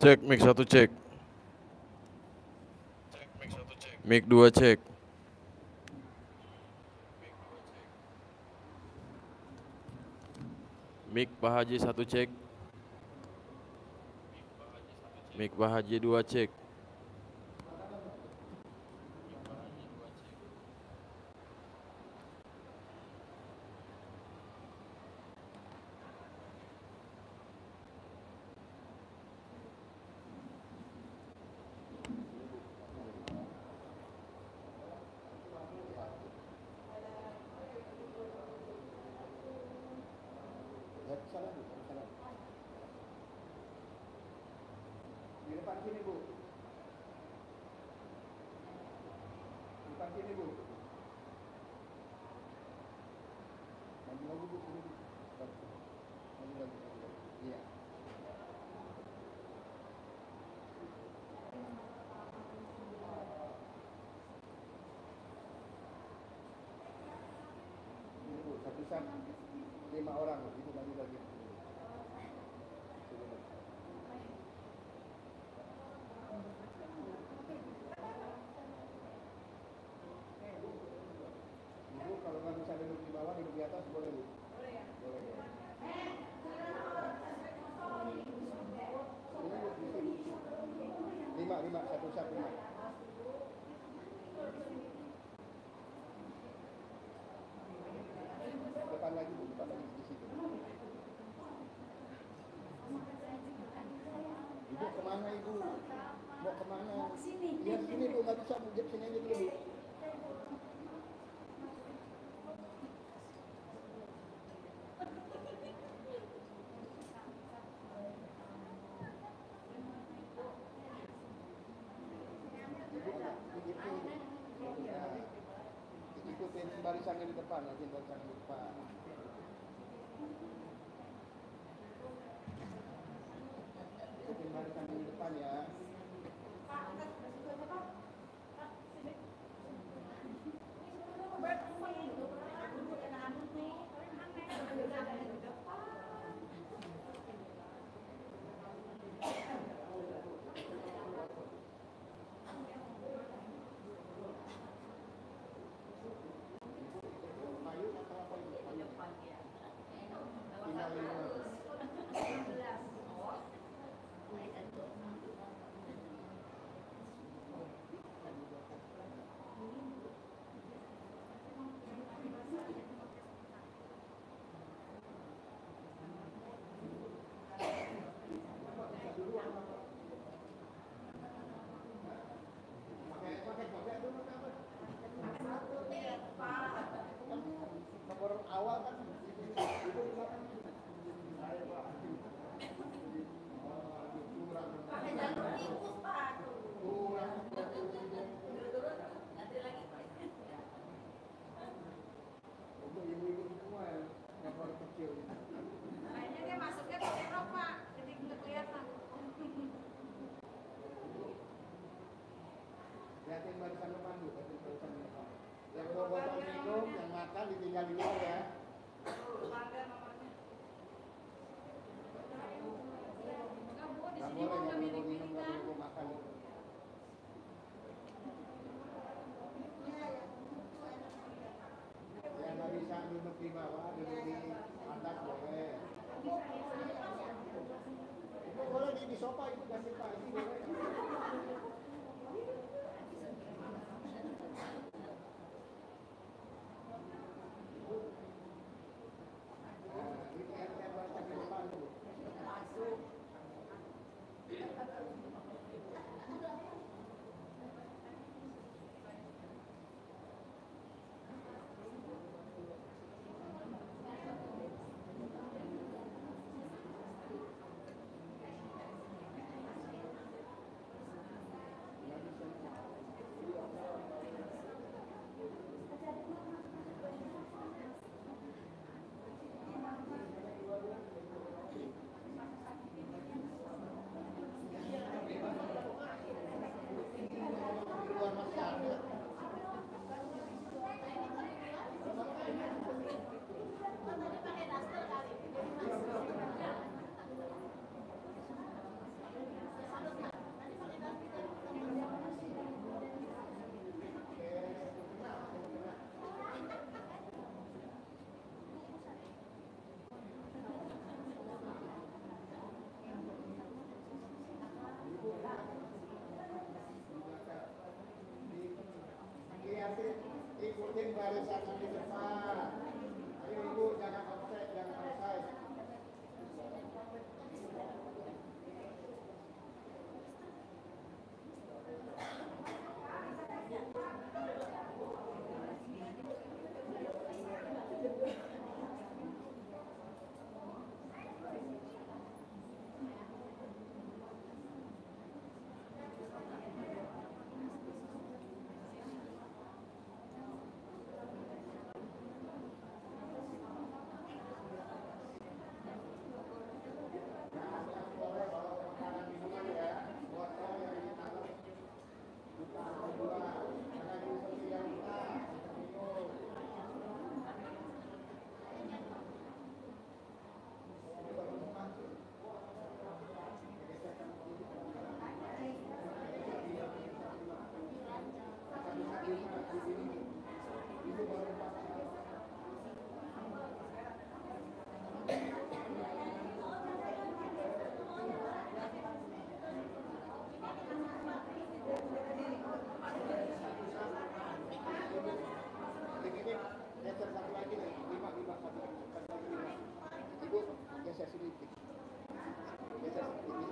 Cek mic satu cek. Cek mic satu cek. Mic dua cek. Mic Pak Haji satu cek. Mic Pak Haji dua cek. kemana ibu? Mau kemana? Mau kesini. Ya sini bu, nggak bisa bu, sini aja dulu Ikutin barisan yang di depan, aja barisan di depan. 大姐。terima waduh ini mantap boleh. kalau di, di sofa itu kasih pak.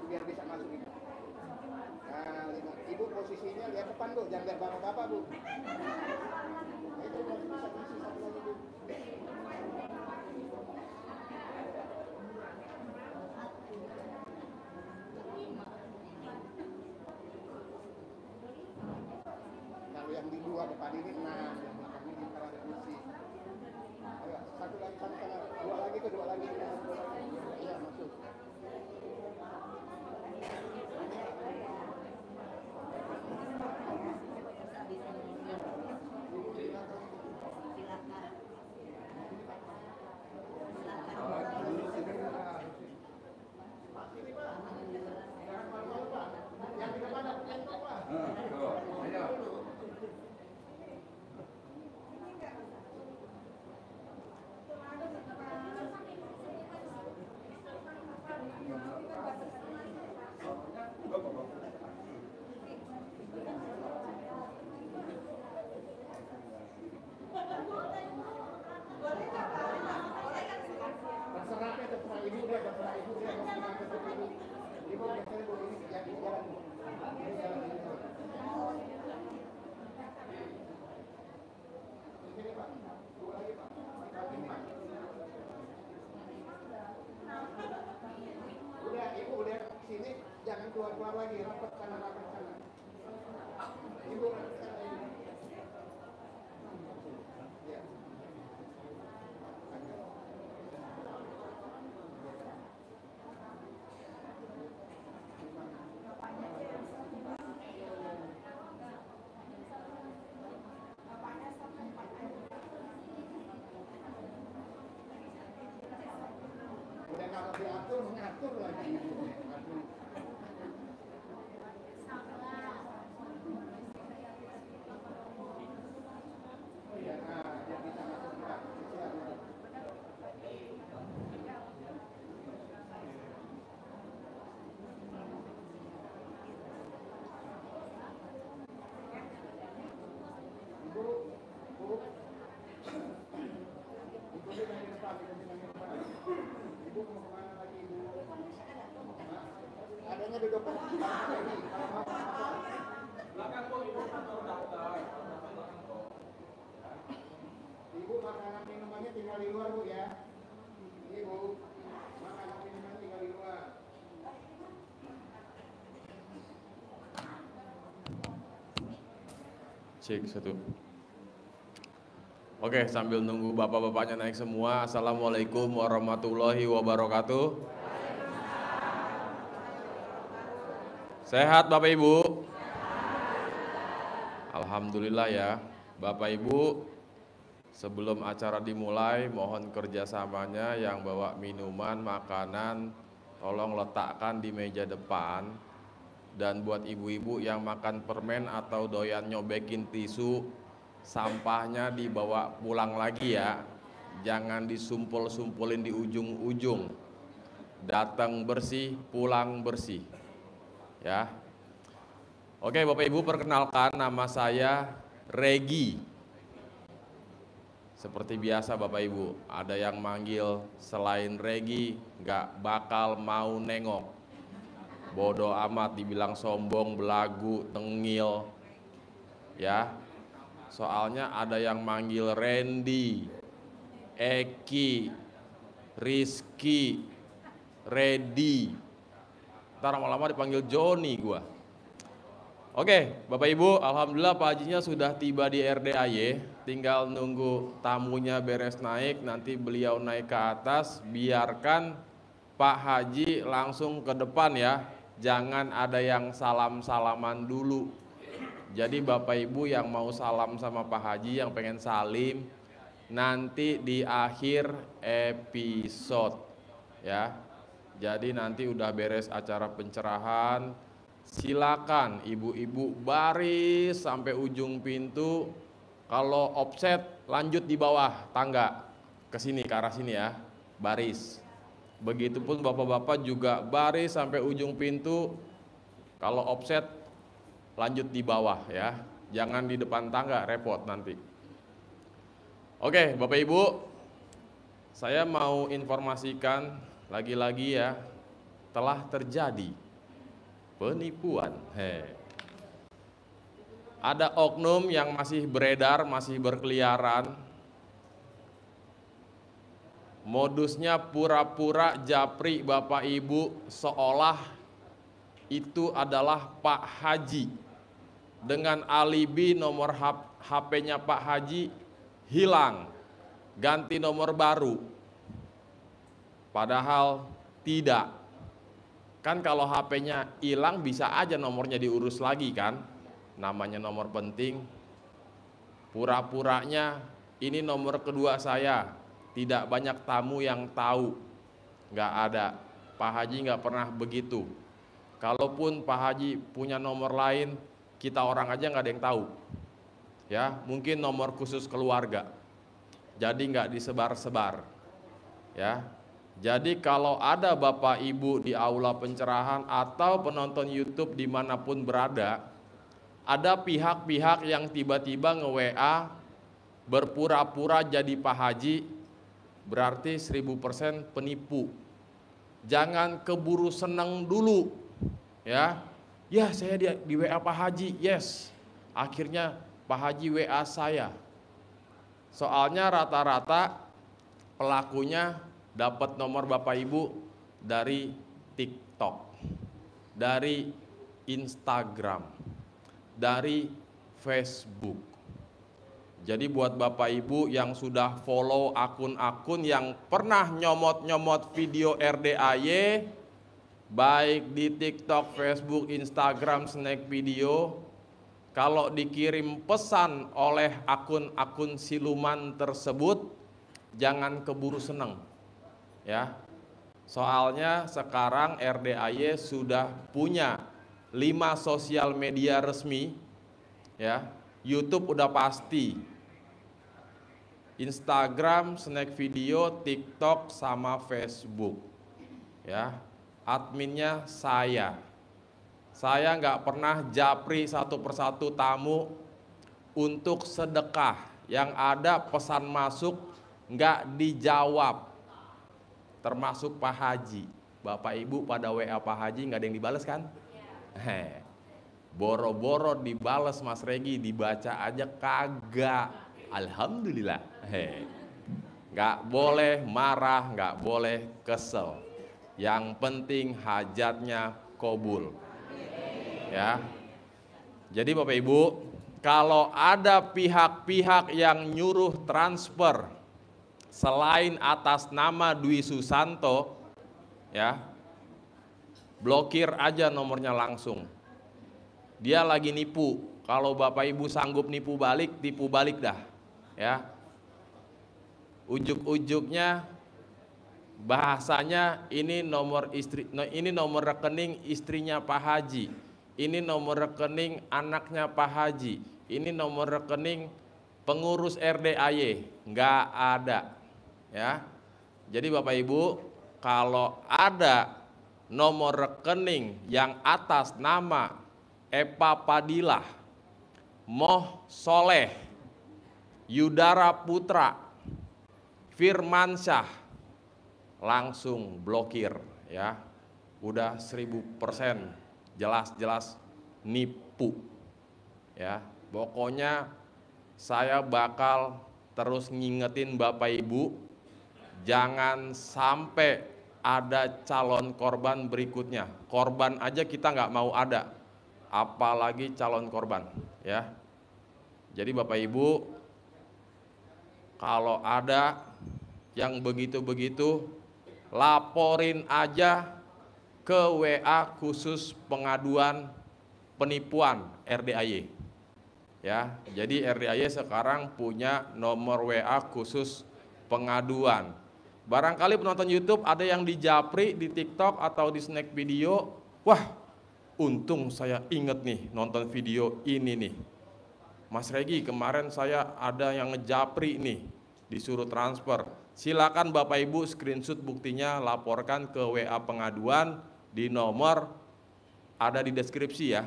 biar bisa masuk nah, ibu posisinya lihat depan bu jangan lihat bapak-bapak bu 啊，都能干，都能干。Belakang kok ibu kantor daftar. Ibu makanan minumannya tinggal di luar bu ya. Ini bu, makanan minuman tinggal di luar. Cek satu. Oke, sambil nunggu bapak-bapaknya naik semua, Assalamualaikum warahmatullahi wabarakatuh. Sehat Bapak Ibu? Alhamdulillah ya. Bapak Ibu, sebelum acara dimulai mohon kerjasamanya yang bawa minuman, makanan, tolong letakkan di meja depan. Dan buat ibu-ibu yang makan permen atau doyan nyobekin tisu, sampahnya dibawa pulang lagi ya. Jangan disumpul-sumpulin di ujung-ujung. Datang bersih, pulang bersih ya. Oke, Bapak Ibu perkenalkan nama saya Regi. Seperti biasa Bapak Ibu, ada yang manggil selain Regi nggak bakal mau nengok. Bodoh amat dibilang sombong, belagu, tengil. Ya. Soalnya ada yang manggil Randy, Eki, Rizky, Reddy, Ntar lama-lama dipanggil Joni gue. Oke, Bapak Ibu, Alhamdulillah Pak Hajinya sudah tiba di RDAY, tinggal nunggu tamunya beres naik, nanti beliau naik ke atas, biarkan Pak Haji langsung ke depan ya, jangan ada yang salam-salaman dulu. Jadi Bapak Ibu yang mau salam sama Pak Haji, yang pengen salim, nanti di akhir episode ya. Jadi nanti udah beres acara pencerahan, silakan ibu-ibu baris sampai ujung pintu. Kalau offset lanjut di bawah tangga ke sini ke arah sini ya, baris. Begitupun bapak-bapak juga baris sampai ujung pintu. Kalau offset lanjut di bawah ya. Jangan di depan tangga repot nanti. Oke, Bapak Ibu, saya mau informasikan lagi-lagi ya telah terjadi penipuan. He. Ada oknum yang masih beredar, masih berkeliaran. Modusnya pura-pura japri Bapak Ibu seolah itu adalah Pak Haji. Dengan alibi nomor HP-nya Pak Haji hilang, ganti nomor baru Padahal tidak. Kan kalau HP-nya hilang bisa aja nomornya diurus lagi kan? Namanya nomor penting. Pura-puranya ini nomor kedua saya. Tidak banyak tamu yang tahu. Nggak ada. Pak Haji nggak pernah begitu. Kalaupun Pak Haji punya nomor lain, kita orang aja nggak ada yang tahu. Ya, mungkin nomor khusus keluarga. Jadi nggak disebar-sebar. Ya, jadi kalau ada Bapak Ibu di aula pencerahan atau penonton YouTube dimanapun berada, ada pihak-pihak yang tiba-tiba nge-WA berpura-pura jadi Pak Haji, berarti 1000% penipu. Jangan keburu seneng dulu, ya. Ya saya di, di WA Pak Haji, yes. Akhirnya Pak Haji WA saya. Soalnya rata-rata pelakunya dapat nomor Bapak Ibu dari TikTok, dari Instagram, dari Facebook. Jadi buat Bapak Ibu yang sudah follow akun-akun yang pernah nyomot-nyomot video RDAY baik di TikTok, Facebook, Instagram, Snack Video kalau dikirim pesan oleh akun-akun siluman tersebut jangan keburu seneng ya. Soalnya sekarang RDAY sudah punya lima sosial media resmi ya. YouTube udah pasti. Instagram, Snack Video, TikTok sama Facebook. Ya. Adminnya saya. Saya nggak pernah japri satu persatu tamu untuk sedekah yang ada pesan masuk nggak dijawab termasuk Pak Haji. Bapak Ibu pada WA Pak Haji nggak ada yang dibales kan? Yeah. Iya. Boro-boro dibales Mas Regi, dibaca aja kagak. Alhamdulillah. Nggak boleh marah, nggak boleh kesel. Yang penting hajatnya kobul. Ya. Jadi Bapak Ibu, kalau ada pihak-pihak yang nyuruh transfer selain atas nama Dwi Susanto ya blokir aja nomornya langsung dia lagi nipu kalau bapak ibu sanggup nipu balik tipu balik dah ya ujuk-ujuknya bahasanya ini nomor istri ini nomor rekening istrinya Pak Haji ini nomor rekening anaknya Pak Haji ini nomor rekening pengurus RDAY nggak ada ya. Jadi Bapak Ibu, kalau ada nomor rekening yang atas nama Epa Padilah, Moh Soleh, Yudara Putra, Firmansyah, langsung blokir ya. Udah seribu persen jelas-jelas nipu ya. Pokoknya saya bakal terus ngingetin Bapak Ibu jangan sampai ada calon korban berikutnya. Korban aja kita nggak mau ada, apalagi calon korban. Ya, jadi Bapak Ibu, kalau ada yang begitu-begitu, laporin aja ke WA khusus pengaduan penipuan RDAY. Ya, jadi RDAY sekarang punya nomor WA khusus pengaduan Barangkali penonton YouTube ada yang di Japri, di TikTok atau di snack video. Wah, untung saya inget nih nonton video ini nih. Mas Regi, kemarin saya ada yang ngejapri nih, disuruh transfer. Silakan Bapak Ibu screenshot buktinya laporkan ke WA pengaduan di nomor ada di deskripsi ya.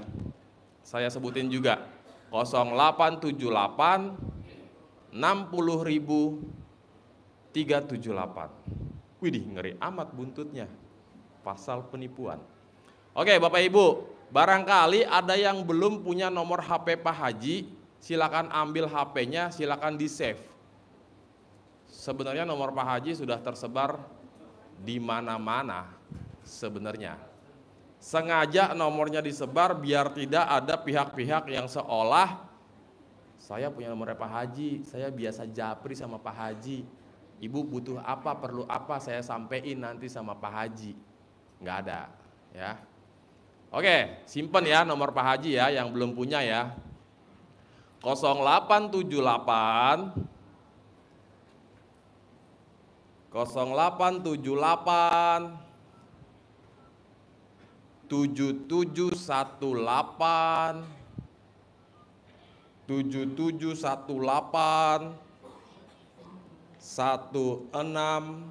Saya sebutin juga 0878 60.000 378. Widih ngeri amat buntutnya. Pasal penipuan. Oke Bapak Ibu, barangkali ada yang belum punya nomor HP Pak Haji, silakan ambil HP-nya, silakan di-save. Sebenarnya nomor Pak Haji sudah tersebar di mana-mana sebenarnya. Sengaja nomornya disebar biar tidak ada pihak-pihak yang seolah saya punya nomor Pak Haji, saya biasa japri sama Pak Haji ibu butuh apa perlu apa saya sampaikan nanti sama Pak Haji nggak ada ya oke simpen ya nomor Pak Haji ya yang belum punya ya 0878 0878 7718 7718 1618.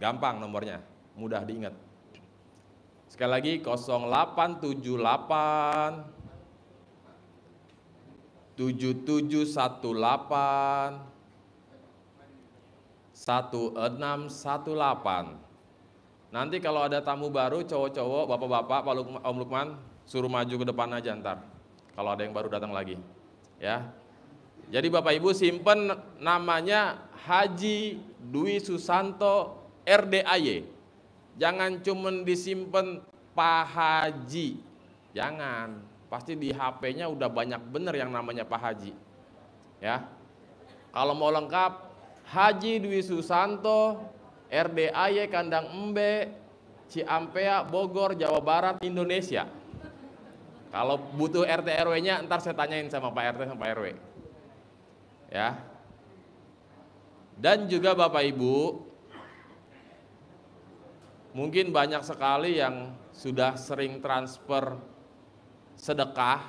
Gampang nomornya, mudah diingat. Sekali lagi 0878 7718 1618 Nanti kalau ada tamu baru cowok-cowok, bapak-bapak, Pak Om Lukman suruh maju ke depan aja ntar Kalau ada yang baru datang lagi Ya, jadi Bapak Ibu simpen namanya Haji Dwi Susanto RDAY. Jangan cuma disimpan Pak Haji. Jangan. Pasti di HP-nya udah banyak bener yang namanya Pak Haji. Ya. Kalau mau lengkap Haji Dwi Susanto RDAY Kandang Embe Ciampea Bogor Jawa Barat Indonesia. Kalau butuh RT RW-nya ntar saya tanyain sama Pak RT sama Pak RW ya. Dan juga Bapak Ibu, mungkin banyak sekali yang sudah sering transfer sedekah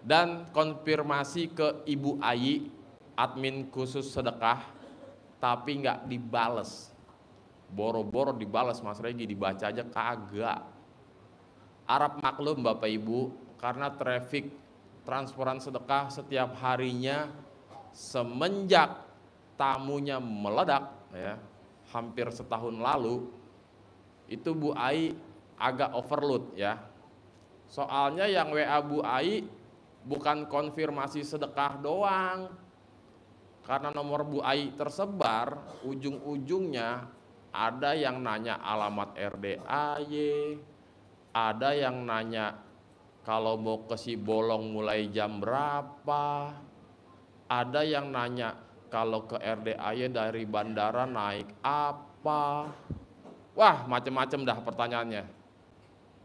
dan konfirmasi ke Ibu Ayi, admin khusus sedekah, tapi nggak dibales. Boro-boro dibales Mas Regi, dibaca aja kagak. Arab maklum Bapak Ibu, karena traffic transferan sedekah setiap harinya semenjak tamunya meledak ya hampir setahun lalu itu Bu Ai agak overload ya soalnya yang WA Bu Ai bukan konfirmasi sedekah doang karena nomor Bu Ai tersebar ujung-ujungnya ada yang nanya alamat RDAY ada yang nanya kalau mau ke si bolong mulai jam berapa ada yang nanya kalau ke RDAY dari bandara naik apa wah macam-macam dah pertanyaannya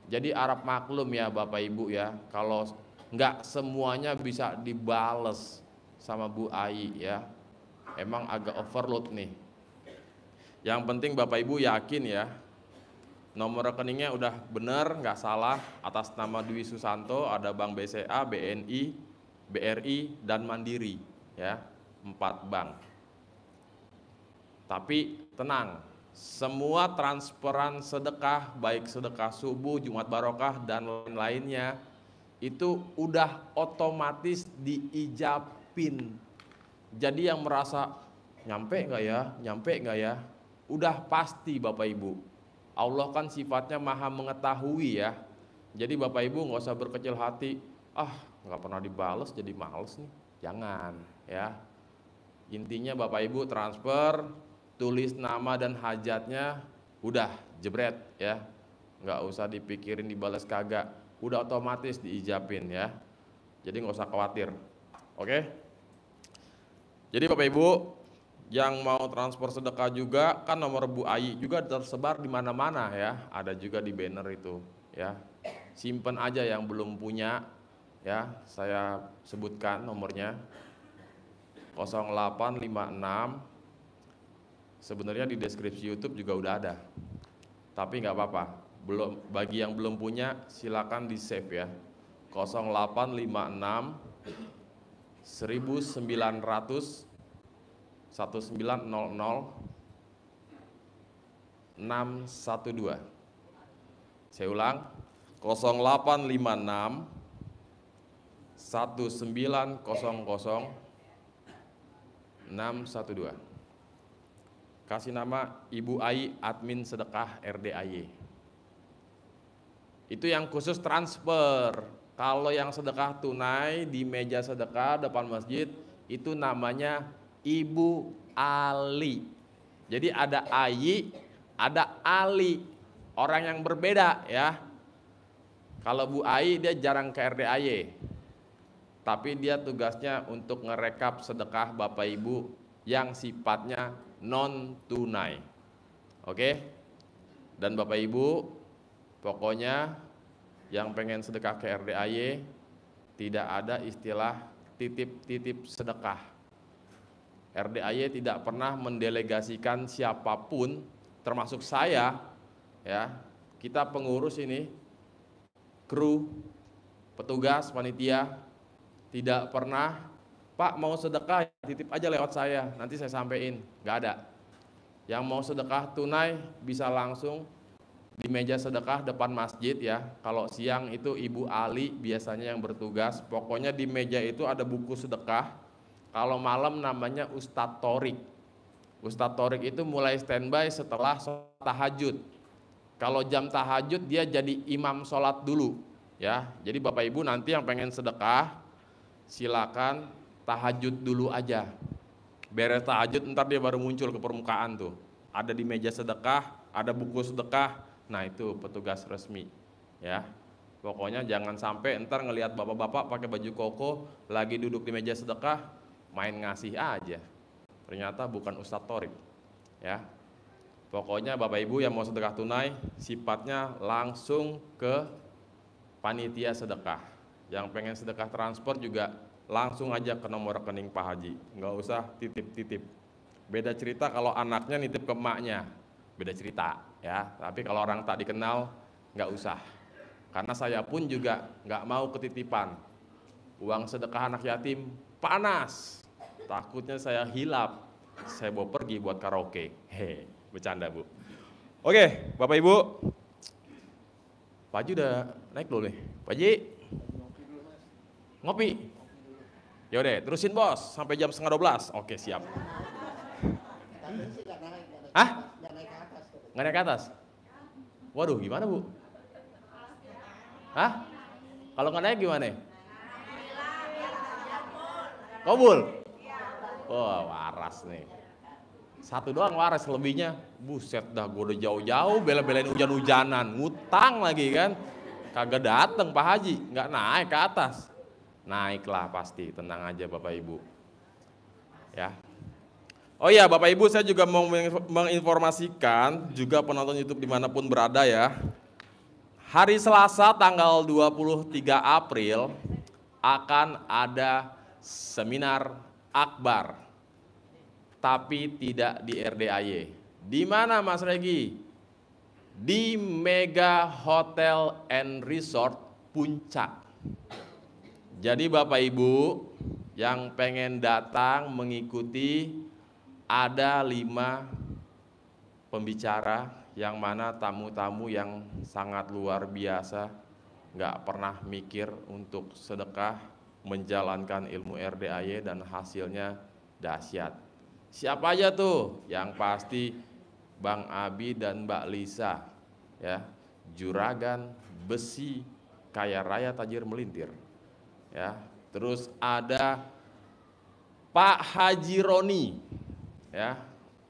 jadi Arab maklum ya Bapak Ibu ya kalau nggak semuanya bisa dibales sama Bu Ayi ya emang agak overload nih yang penting Bapak Ibu yakin ya nomor rekeningnya udah benar, nggak salah, atas nama Dwi Susanto ada Bank BCA, BNI, BRI, dan Mandiri, ya, empat bank. Tapi tenang, semua transferan sedekah, baik sedekah subuh, Jumat Barokah, dan lain-lainnya, itu udah otomatis diijapin. Jadi yang merasa, nyampe nggak ya, nyampe nggak ya, udah pasti Bapak Ibu Allah kan sifatnya maha mengetahui ya. Jadi Bapak Ibu nggak usah berkecil hati. Ah, nggak pernah dibales jadi males nih. Jangan ya. Intinya Bapak Ibu transfer, tulis nama dan hajatnya, udah jebret ya. Nggak usah dipikirin dibales kagak. Udah otomatis diijapin ya. Jadi nggak usah khawatir. Oke? Jadi Bapak Ibu, yang mau transfer sedekah juga kan nomor Bu Ayi juga tersebar di mana-mana ya ada juga di banner itu ya simpen aja yang belum punya ya saya sebutkan nomornya 0856 sebenarnya di deskripsi YouTube juga udah ada tapi nggak apa-apa belum bagi yang belum punya silakan di save ya 0856 1900 1900 Saya ulang 0856 1900 612. Kasih nama Ibu Ai admin sedekah RDAY. Itu yang khusus transfer. Kalau yang sedekah tunai di meja sedekah depan masjid itu namanya Ibu Ali. Jadi ada Ayi, ada Ali. Orang yang berbeda ya. Kalau Bu Ayi dia jarang ke RDAY. Tapi dia tugasnya untuk ngerekap sedekah Bapak Ibu yang sifatnya non tunai. Oke? Dan Bapak Ibu, pokoknya yang pengen sedekah ke RDAY tidak ada istilah titip-titip sedekah RDAY tidak pernah mendelegasikan siapapun termasuk saya ya kita pengurus ini kru petugas panitia tidak pernah Pak mau sedekah titip aja lewat saya nanti saya sampaikan nggak ada yang mau sedekah tunai bisa langsung di meja sedekah depan masjid ya. Kalau siang itu Ibu Ali biasanya yang bertugas. Pokoknya di meja itu ada buku sedekah kalau malam namanya Ustadz Torik. Ustadz Torik itu mulai standby setelah sholat tahajud. Kalau jam tahajud dia jadi imam sholat dulu. ya. Jadi Bapak Ibu nanti yang pengen sedekah silakan tahajud dulu aja. Beres tahajud ntar dia baru muncul ke permukaan tuh. Ada di meja sedekah, ada buku sedekah. Nah itu petugas resmi ya. Pokoknya jangan sampai ntar ngelihat bapak-bapak pakai baju koko lagi duduk di meja sedekah, main ngasih aja. Ternyata bukan Ustadz Torib. Ya. Pokoknya Bapak Ibu yang mau sedekah tunai sifatnya langsung ke panitia sedekah. Yang pengen sedekah transport juga langsung aja ke nomor rekening Pak Haji. Nggak usah titip-titip. Beda cerita kalau anaknya nitip ke emaknya. Beda cerita ya. Tapi kalau orang tak dikenal nggak usah. Karena saya pun juga nggak mau ketitipan. Uang sedekah anak yatim panas takutnya saya hilap. Saya bawa pergi buat karaoke. He, bercanda bu. Oke, Bapak Ibu. Pak Haji udah naik dulu nih? Pak Haji? Ngopi? Yaudah, terusin bos sampai jam setengah 12. Oke, siap. Hah? Gak naik ke atas? Waduh, gimana bu? Hah? Kalau nggak naik gimana? Kobul. Oh waras nih. Satu doang waras, lebihnya buset dah gue udah jauh-jauh bela-belain hujan-hujanan, ngutang lagi kan. Kagak dateng Pak Haji, nggak naik ke atas. Naiklah pasti, tenang aja Bapak Ibu. Ya. Oh iya Bapak Ibu saya juga mau menginformasikan juga penonton Youtube dimanapun berada ya. Hari Selasa tanggal 23 April akan ada seminar akbar, tapi tidak di RDAY. Di mana Mas Regi? Di Mega Hotel and Resort Puncak. Jadi Bapak Ibu yang pengen datang mengikuti ada lima pembicara yang mana tamu-tamu yang sangat luar biasa nggak pernah mikir untuk sedekah menjalankan ilmu RDAY dan hasilnya dahsyat. Siapa aja tuh? Yang pasti Bang Abi dan Mbak Lisa ya, juragan besi kaya raya tajir melintir. Ya, terus ada Pak Haji Roni ya,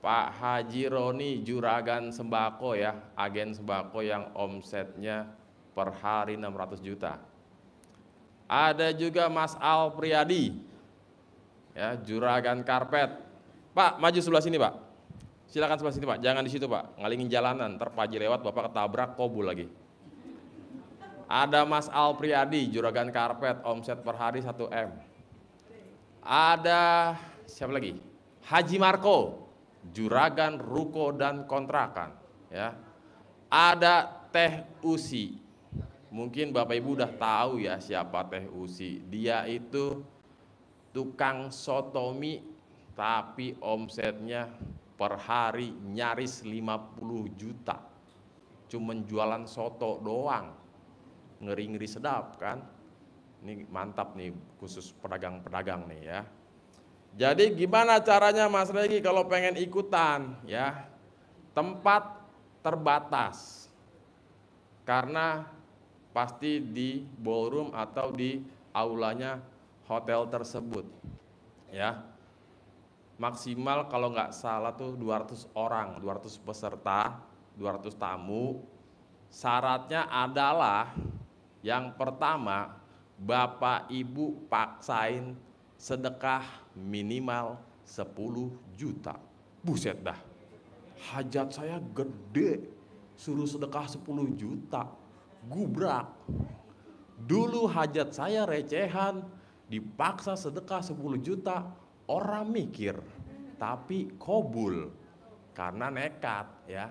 Pak Haji Roni juragan sembako ya, agen sembako yang omsetnya per hari 600 juta ada juga Mas Al Priadi, ya juragan karpet. Pak, maju sebelah sini pak. Silakan sebelah sini pak. Jangan di situ pak. Ngalingin jalanan, terpaji lewat bapak ketabrak kobul lagi. Ada Mas Al Priadi, juragan karpet, omset per hari 1 m. Ada siapa lagi? Haji Marco, juragan ruko dan kontrakan. Ya, ada Teh Usi, Mungkin Bapak Ibu udah tahu ya siapa Teh Usi. Dia itu tukang sotomi tapi omsetnya per hari nyaris 50 juta. Cuman jualan soto doang. Ngeri-ngeri sedap kan? Ini mantap nih khusus pedagang-pedagang nih ya. Jadi gimana caranya Mas Regi kalau pengen ikutan ya? Tempat terbatas. Karena pasti di ballroom atau di aulanya hotel tersebut. Ya. Maksimal kalau nggak salah tuh 200 orang, 200 peserta, 200 tamu. Syaratnya adalah yang pertama, Bapak Ibu paksain sedekah minimal 10 juta. Buset dah. Hajat saya gede, suruh sedekah 10 juta gubrak. Dulu hajat saya recehan, dipaksa sedekah 10 juta, orang mikir, tapi kobul karena nekat ya.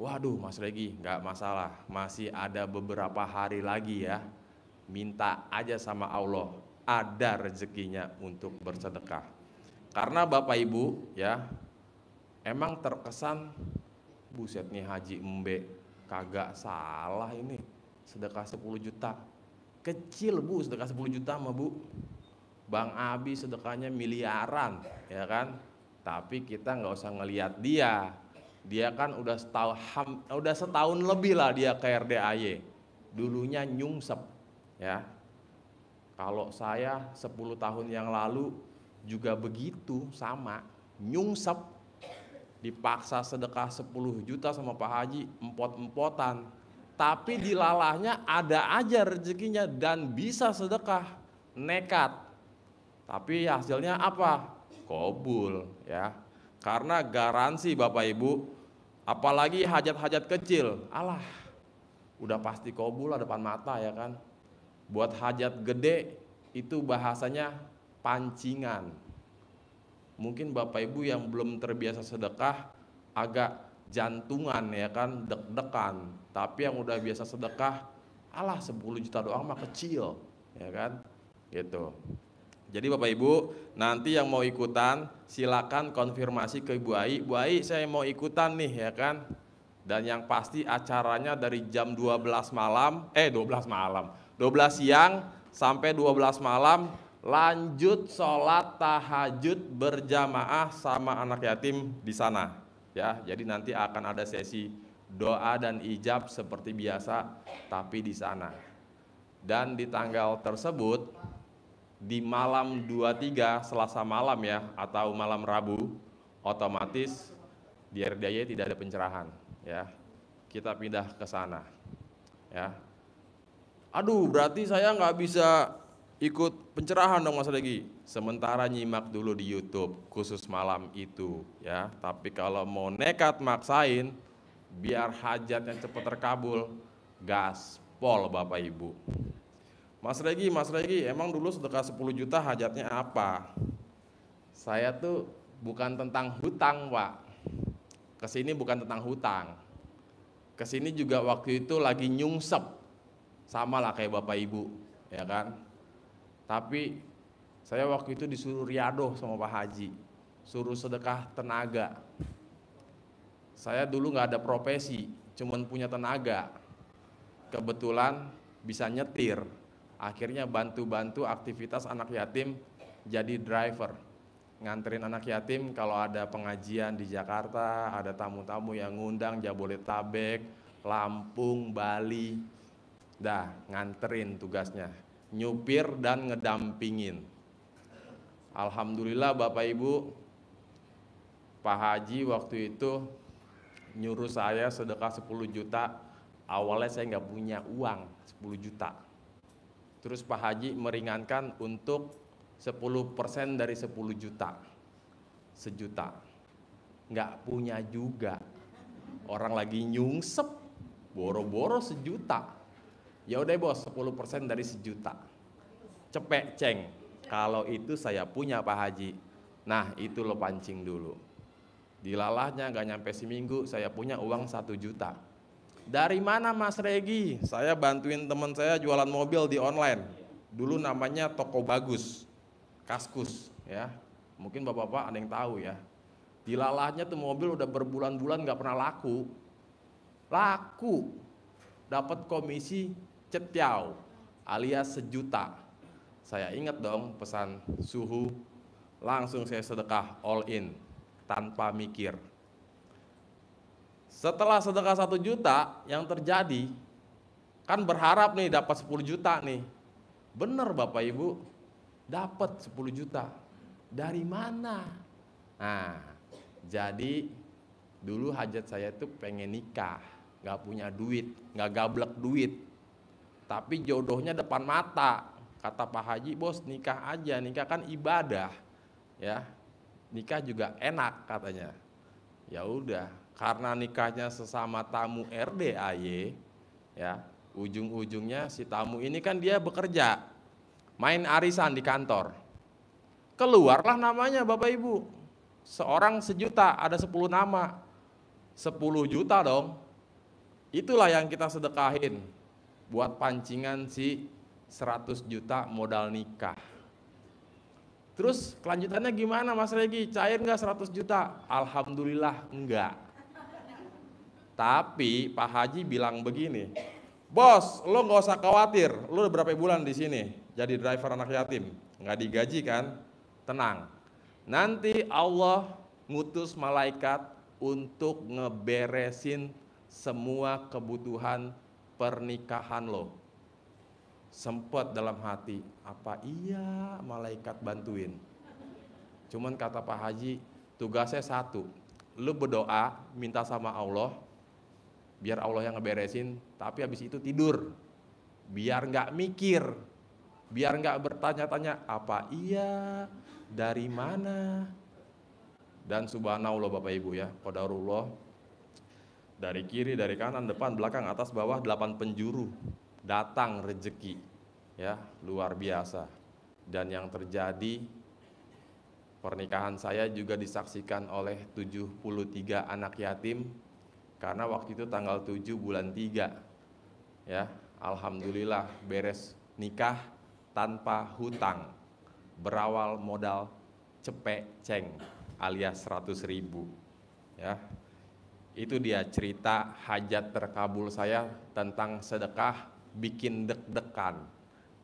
Waduh Mas Regi nggak masalah, masih ada beberapa hari lagi ya. Minta aja sama Allah, ada rezekinya untuk bersedekah. Karena Bapak Ibu ya, emang terkesan buset nih Haji Mbe, kagak salah ini sedekah 10 juta kecil bu sedekah 10 juta mah bu Bang Abi sedekahnya miliaran ya kan tapi kita nggak usah ngelihat dia dia kan udah setahun udah setahun lebih lah dia ke RDAY dulunya nyungsep ya kalau saya 10 tahun yang lalu juga begitu sama nyungsep dipaksa sedekah 10 juta sama Pak Haji empot-empotan tapi di lalahnya ada aja rezekinya dan bisa sedekah nekat. Tapi hasilnya apa? Kobul ya. Karena garansi Bapak Ibu, apalagi hajat-hajat kecil, alah udah pasti kobul lah depan mata ya kan. Buat hajat gede itu bahasanya pancingan. Mungkin Bapak Ibu yang belum terbiasa sedekah agak jantungan ya kan deg-degan tapi yang udah biasa sedekah alah 10 juta doang mah kecil ya kan gitu jadi Bapak Ibu nanti yang mau ikutan silakan konfirmasi ke Ibu Ai Bu Ai saya mau ikutan nih ya kan dan yang pasti acaranya dari jam 12 malam eh 12 malam 12 siang sampai 12 malam lanjut sholat tahajud berjamaah sama anak yatim di sana ya. Jadi nanti akan ada sesi doa dan ijab seperti biasa tapi di sana. Dan di tanggal tersebut di malam 23 Selasa malam ya atau malam Rabu otomatis di RDAY tidak ada pencerahan ya. Kita pindah ke sana. Ya. Aduh, berarti saya nggak bisa ikut pencerahan dong Mas Regi sementara nyimak dulu di YouTube khusus malam itu ya. Tapi kalau mau nekat maksain biar hajatnya cepat terkabul, gaspol Bapak Ibu. Mas Regi, Mas Regi, emang dulu sedekah 10 juta hajatnya apa? Saya tuh bukan tentang hutang, Pak. Kesini bukan tentang hutang. Kesini juga waktu itu lagi nyungsep. Sama lah kayak Bapak Ibu, ya kan? Tapi saya waktu itu disuruh riadoh sama Pak Haji, suruh sedekah tenaga. Saya dulu nggak ada profesi, cuman punya tenaga. Kebetulan bisa nyetir, akhirnya bantu-bantu aktivitas anak yatim jadi driver nganterin anak yatim kalau ada pengajian di Jakarta, ada tamu-tamu yang ngundang Jabodetabek, Lampung, Bali. Dah, nganterin tugasnya. Nyupir dan ngedampingin. Alhamdulillah Bapak Ibu Pak Haji waktu itu nyuruh saya sedekah 10 juta awalnya saya nggak punya uang 10 juta terus Pak Haji meringankan untuk 10% dari 10 juta sejuta nggak punya juga orang lagi nyungsep boro-boro sejuta ya udah bos 10% dari sejuta cepek ceng kalau itu saya punya Pak Haji. Nah itu lo pancing dulu. Dilalahnya gak nyampe seminggu saya punya uang satu juta. Dari mana Mas Regi? Saya bantuin teman saya jualan mobil di online. Dulu namanya Toko Bagus, Kaskus ya. Mungkin bapak-bapak ada yang tahu ya. Dilalahnya tuh mobil udah berbulan-bulan gak pernah laku. Laku, dapat komisi cetiau alias sejuta. Saya ingat dong pesan suhu, langsung saya sedekah all in, tanpa mikir. Setelah sedekah satu juta, yang terjadi, kan berharap nih dapat 10 juta nih. Bener Bapak Ibu, dapat 10 juta. Dari mana? Nah, jadi dulu hajat saya itu pengen nikah, nggak punya duit, nggak gablek duit, tapi jodohnya depan mata Kata Pak Haji, bos nikah aja, nikah kan ibadah, ya nikah juga enak katanya. Ya udah, karena nikahnya sesama tamu RDAY, ya ujung-ujungnya si tamu ini kan dia bekerja, main arisan di kantor. Keluarlah namanya Bapak Ibu. Seorang sejuta ada sepuluh nama. sepuluh juta dong. Itulah yang kita sedekahin buat pancingan si 100 juta modal nikah. Terus kelanjutannya gimana Mas Regi? Cair nggak 100 juta? Alhamdulillah enggak. Tapi Pak Haji bilang begini, Bos, lo nggak usah khawatir, lo udah berapa bulan di sini jadi driver anak yatim, nggak digaji kan? Tenang, nanti Allah ngutus malaikat untuk ngeberesin semua kebutuhan pernikahan lo sempat dalam hati, apa iya malaikat bantuin? Cuman kata Pak Haji, tugasnya satu, lu berdoa, minta sama Allah, biar Allah yang ngeberesin, tapi habis itu tidur. Biar nggak mikir, biar nggak bertanya-tanya, apa iya, dari mana, dan subhanallah Bapak Ibu ya, kodarullah dari kiri, dari kanan, depan, belakang, atas, bawah, delapan penjuru datang rezeki ya luar biasa dan yang terjadi pernikahan saya juga disaksikan oleh 73 anak yatim karena waktu itu tanggal 7 bulan 3 ya Alhamdulillah beres nikah tanpa hutang berawal modal cepek ceng alias 100 ribu ya itu dia cerita hajat terkabul saya tentang sedekah bikin deg-degan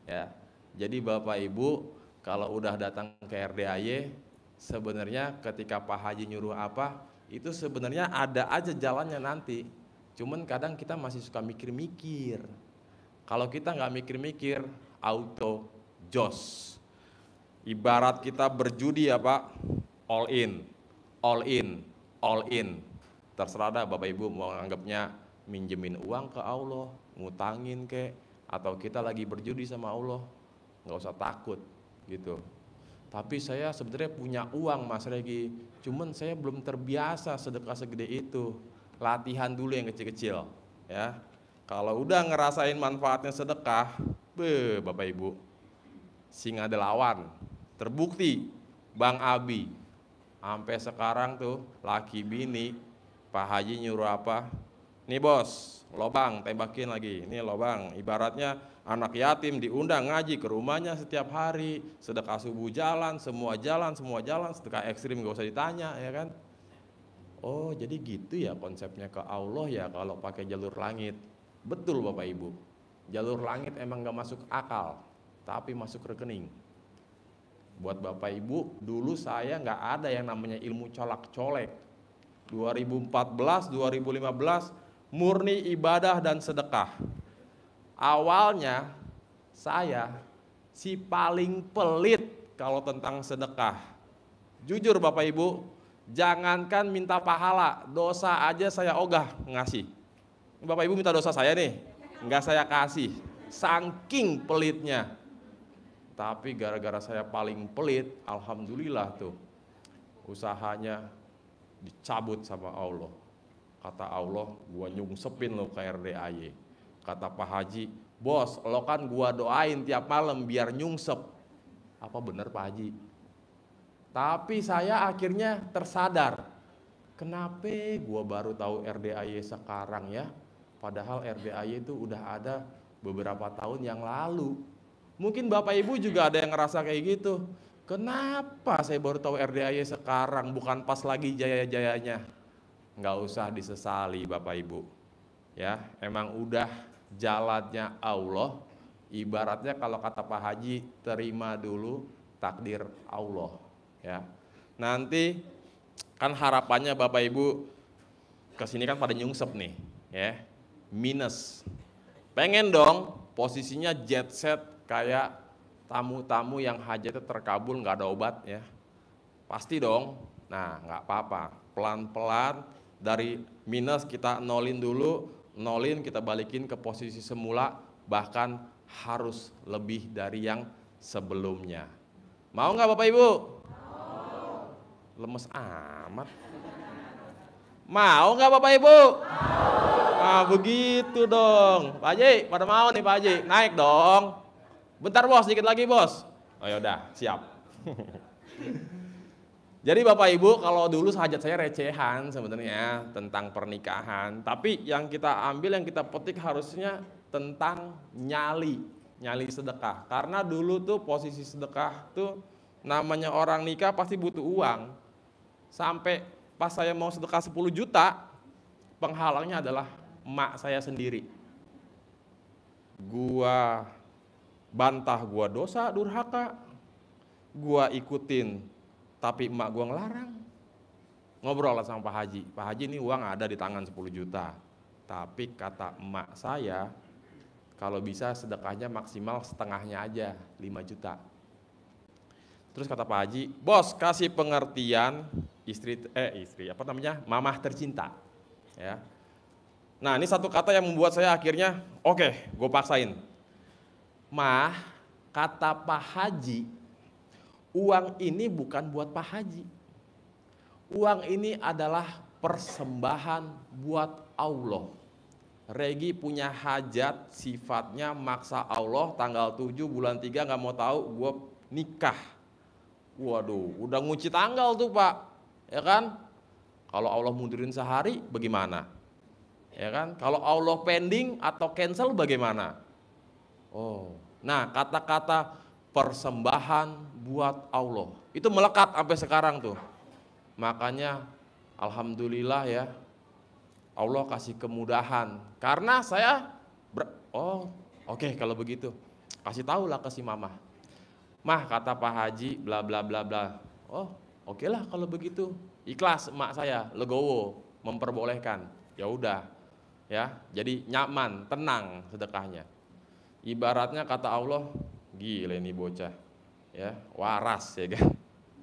ya. Jadi Bapak Ibu kalau udah datang ke RDAY sebenarnya ketika Pak Haji nyuruh apa itu sebenarnya ada aja jalannya nanti. Cuman kadang kita masih suka mikir-mikir. Kalau kita nggak mikir-mikir, auto jos. Ibarat kita berjudi ya Pak, all in, all in, all in. Terserah dah Bapak Ibu mau anggapnya minjemin uang ke Allah, ngutangin kek atau kita lagi berjudi sama Allah nggak usah takut gitu tapi saya sebenarnya punya uang Mas Regi cuman saya belum terbiasa sedekah segede itu latihan dulu yang kecil-kecil ya kalau udah ngerasain manfaatnya sedekah be Bapak Ibu singa ada lawan terbukti Bang Abi sampai sekarang tuh laki bini Pak Haji nyuruh apa nih bos, lobang, tembakin lagi. Ini lobang, ibaratnya anak yatim diundang ngaji ke rumahnya setiap hari, sedekah subuh jalan, semua jalan, semua jalan, sedekah ekstrim gak usah ditanya, ya kan? Oh, jadi gitu ya konsepnya ke Allah ya kalau pakai jalur langit. Betul Bapak Ibu. Jalur langit emang gak masuk akal, tapi masuk rekening. Buat Bapak Ibu, dulu saya gak ada yang namanya ilmu colak-colek. 2014, 2015, murni ibadah dan sedekah. Awalnya saya si paling pelit kalau tentang sedekah. Jujur Bapak Ibu, jangankan minta pahala, dosa aja saya ogah ngasih. Bapak Ibu minta dosa saya nih, nggak saya kasih. Saking pelitnya. Tapi gara-gara saya paling pelit, alhamdulillah tuh. Usahanya dicabut sama Allah. Kata Allah, gua nyungsepin lo ke RDAY. Kata Pak Haji, bos, lo kan gua doain tiap malam biar nyungsep. Apa benar Pak Haji? Tapi saya akhirnya tersadar, kenapa gua baru tahu RDAY sekarang ya? Padahal RDAY itu udah ada beberapa tahun yang lalu. Mungkin Bapak Ibu juga ada yang ngerasa kayak gitu. Kenapa saya baru tahu RDAY sekarang bukan pas lagi jaya-jayanya? nggak usah disesali Bapak Ibu. Ya, emang udah jalannya Allah. Ibaratnya kalau kata Pak Haji, terima dulu takdir Allah. Ya, nanti kan harapannya Bapak Ibu kesini kan pada nyungsep nih, ya minus. Pengen dong posisinya jet set kayak tamu-tamu yang hajatnya terkabul nggak ada obat ya, pasti dong. Nah nggak apa-apa, pelan-pelan dari minus kita nolin dulu, nolin kita balikin ke posisi semula, bahkan harus lebih dari yang sebelumnya. Mau nggak Bapak Ibu? Mau. Lemes amat. Mau nggak Bapak Ibu? Mau. Nah, begitu dong. Pak Haji, pada mau nih Pak Haji. Naik dong. Bentar bos, sedikit lagi bos. Oh yaudah, siap. Jadi Bapak Ibu, kalau dulu hajat saya recehan sebenarnya tentang pernikahan, tapi yang kita ambil, yang kita petik harusnya tentang nyali, nyali sedekah. Karena dulu tuh posisi sedekah tuh namanya orang nikah pasti butuh uang. Sampai pas saya mau sedekah 10 juta, penghalangnya adalah emak saya sendiri. Gua bantah gua dosa durhaka, gua ikutin tapi emak gue ngelarang. Ngobrol lah sama Pak Haji. Pak Haji ini uang ada di tangan 10 juta. Tapi kata emak saya, kalau bisa sedekahnya maksimal setengahnya aja, 5 juta. Terus kata Pak Haji, bos kasih pengertian istri, eh istri apa namanya, mamah tercinta. Ya. Nah ini satu kata yang membuat saya akhirnya, oke okay, gue paksain. Mah, kata Pak Haji uang ini bukan buat Pak Haji. Uang ini adalah persembahan buat Allah. Regi punya hajat sifatnya maksa Allah tanggal 7 bulan 3 nggak mau tahu gue nikah. Waduh, udah ngunci tanggal tuh pak, ya kan? Kalau Allah mundurin sehari bagaimana? Ya kan? Kalau Allah pending atau cancel bagaimana? Oh, nah kata-kata persembahan buat Allah. Itu melekat sampai sekarang tuh. Makanya alhamdulillah ya Allah kasih kemudahan. Karena saya ber oh, oke okay, kalau begitu. Kasih tahulah lah ke si mama. Mah kata Pak Haji bla bla bla bla. Oh, oke okay lah kalau begitu. Ikhlas emak saya, legowo, memperbolehkan. Ya udah. Ya, jadi nyaman, tenang sedekahnya. Ibaratnya kata Allah, gila ini bocah ya waras ya kan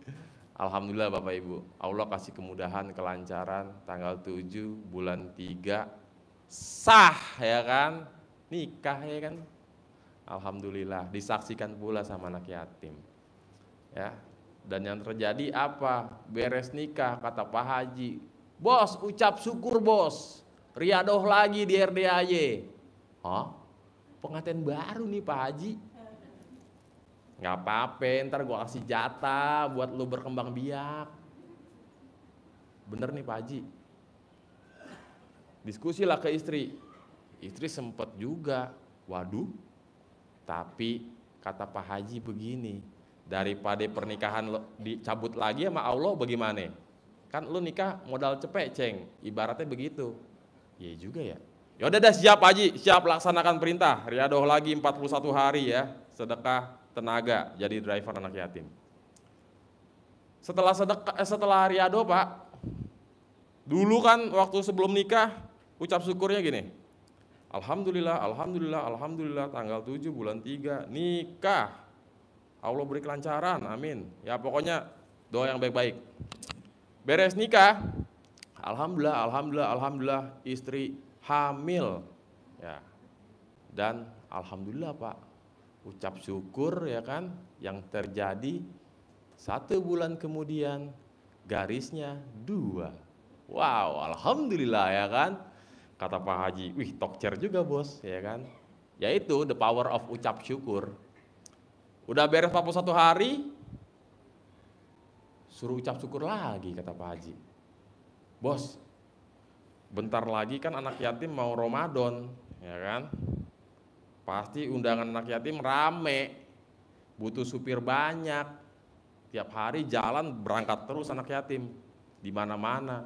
Alhamdulillah Bapak Ibu Allah kasih kemudahan kelancaran tanggal 7 bulan 3 sah ya kan nikah ya kan Alhamdulillah disaksikan pula sama anak yatim ya dan yang terjadi apa beres nikah kata Pak Haji bos ucap syukur bos riadoh lagi di RDAY Hah? pengantin baru nih Pak Haji Gak apa-apa, ntar gue kasih jatah buat lo berkembang biak. Bener nih Pak Haji. diskusi lah ke istri. Istri sempet juga. Waduh, tapi kata Pak Haji begini, daripada pernikahan lo, dicabut lagi sama Allah bagaimana? Kan lo nikah modal cepet, ceng. Ibaratnya begitu. Iya juga ya. Yaudah dah siap Pak Haji, siap laksanakan perintah. Riadoh lagi 41 hari ya, sedekah tenaga jadi driver anak yatim. Setelah sedekah eh, setelah hari ado, Pak. Dulu kan waktu sebelum nikah ucap syukurnya gini. Alhamdulillah, alhamdulillah, alhamdulillah tanggal 7 bulan 3 nikah. Allah beri kelancaran, amin. Ya pokoknya doa yang baik-baik. Beres nikah, alhamdulillah, alhamdulillah, alhamdulillah istri hamil. Ya. Dan alhamdulillah, Pak ucap syukur ya kan yang terjadi satu bulan kemudian garisnya dua wow alhamdulillah ya kan kata Pak Haji wih tokcer juga bos ya kan yaitu the power of ucap syukur udah beres 41 hari suruh ucap syukur lagi kata Pak Haji bos bentar lagi kan anak yatim mau Ramadan ya kan Pasti undangan anak yatim rame, butuh supir banyak. Tiap hari jalan berangkat terus anak yatim di mana-mana.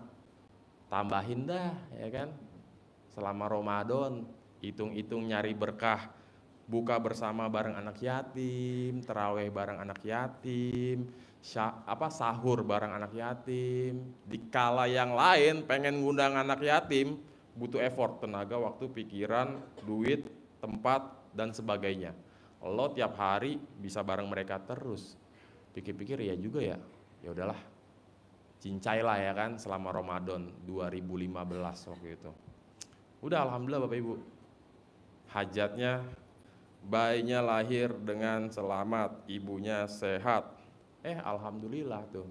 Tambahin dah, ya kan? Selama Ramadan, hitung-hitung nyari berkah buka bersama bareng anak yatim, terawih bareng anak yatim, syah, apa sahur bareng anak yatim. Di kala yang lain pengen ngundang anak yatim, butuh effort, tenaga, waktu, pikiran, duit, tempat, dan sebagainya. Lo tiap hari bisa bareng mereka terus. Pikir-pikir ya juga ya, ya udahlah. lah ya kan selama Ramadan 2015 waktu itu. Udah alhamdulillah Bapak Ibu. Hajatnya bayinya lahir dengan selamat, ibunya sehat. Eh alhamdulillah tuh.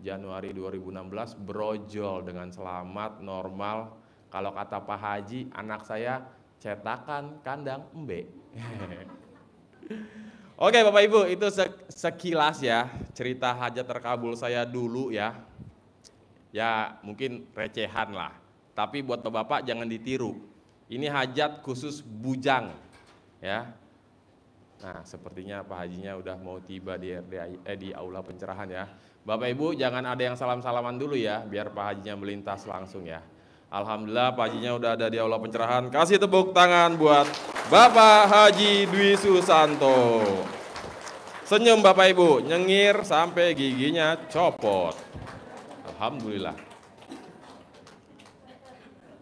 Januari 2016 brojol dengan selamat, normal. Kalau kata Pak Haji, anak saya cetakan kandang embe. Oke Bapak Ibu, itu sekilas ya cerita hajat terkabul saya dulu ya. Ya mungkin recehan lah, tapi buat Bapak bapak jangan ditiru. Ini hajat khusus bujang ya. Nah sepertinya Pak Hajinya udah mau tiba di, RDI, eh, di aula pencerahan ya. Bapak Ibu jangan ada yang salam-salaman dulu ya, biar Pak Hajinya melintas langsung ya. Alhamdulillah paginya udah ada di aula pencerahan. Kasih tepuk tangan buat Bapak Haji Dwi Susanto. Senyum Bapak Ibu, nyengir sampai giginya copot. Alhamdulillah.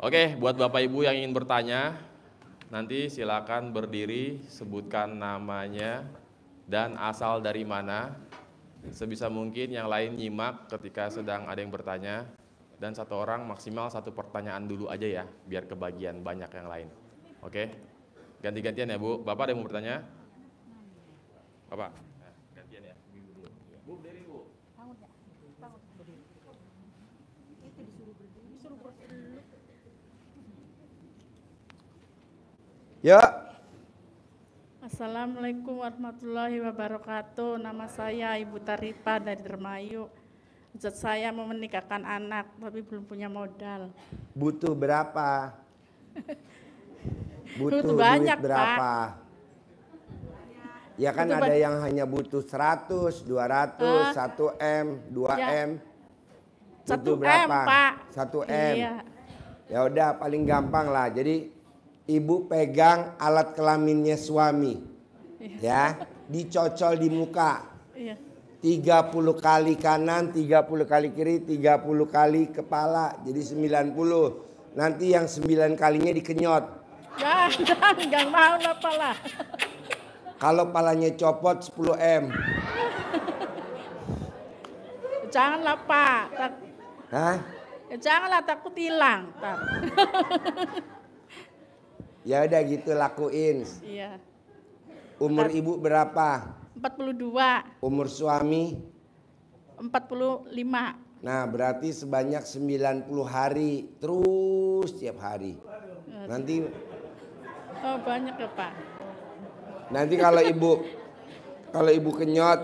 Oke, buat Bapak Ibu yang ingin bertanya, nanti silakan berdiri, sebutkan namanya dan asal dari mana. Sebisa mungkin yang lain nyimak ketika sedang ada yang bertanya dan satu orang maksimal satu pertanyaan dulu aja ya biar kebagian banyak yang lain oke okay? ganti-gantian ya bu bapak ada yang mau bertanya bapak gantian ya bu berdiri bu ya. ya. Assalamualaikum warahmatullahi wabarakatuh. Nama saya Ibu Taripa dari Dermayu saya mau menikahkan anak tapi belum punya modal. Butuh berapa? butuh, butuh banyak, duit berapa? Pak. Ya kan butuh ada banyak. yang hanya butuh 100, 200, uh, 1M, 2M. Ya. Butuh 1M, berapa? Pak. 1M. Iya. Ya udah paling gampang lah. Jadi ibu pegang alat kelaminnya suami. Iya. Ya, dicocol di muka. Iya. 30 kali kanan, 30 kali kiri, 30 kali kepala. Jadi 90. Nanti yang 9 kalinya dikenyot. Jangan, jangan mau lah pala. Kalau palanya copot 10 M. Ya janganlah Pak. Tak... Hah? Ya janganlah takut hilang. Tak. ya udah gitu lakuin. Iya. Umur Ntar... ibu berapa? 42. Umur suami? 45. Nah, berarti sebanyak 90 hari terus tiap hari. Nanti Oh, banyak ya, Pak. Nanti kalau Ibu kalau Ibu kenyot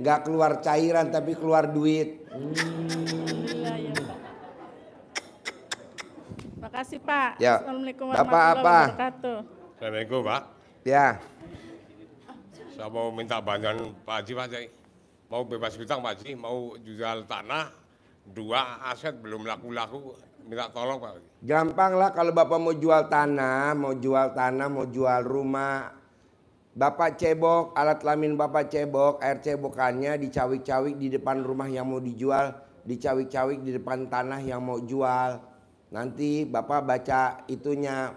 nggak hmm, keluar cairan tapi keluar duit. Hmm. Ya, Pak. Makasih Pak. Ya. Assalamualaikum warahmatullahi wabarakatuh. Assalamualaikum Pak. Ya. Saya mau minta bantuan Pak Haji, Pak Haji. Mau bebas hutang Pak Haji, mau jual tanah, dua aset belum laku-laku, minta tolong Pak Haji. Gampang lah kalau Bapak mau jual tanah, mau jual tanah, mau jual rumah, Bapak cebok, alat lamin Bapak cebok, air cebokannya dicawik-cawik di depan rumah yang mau dijual, dicawik-cawik di depan tanah yang mau jual. Nanti Bapak baca itunya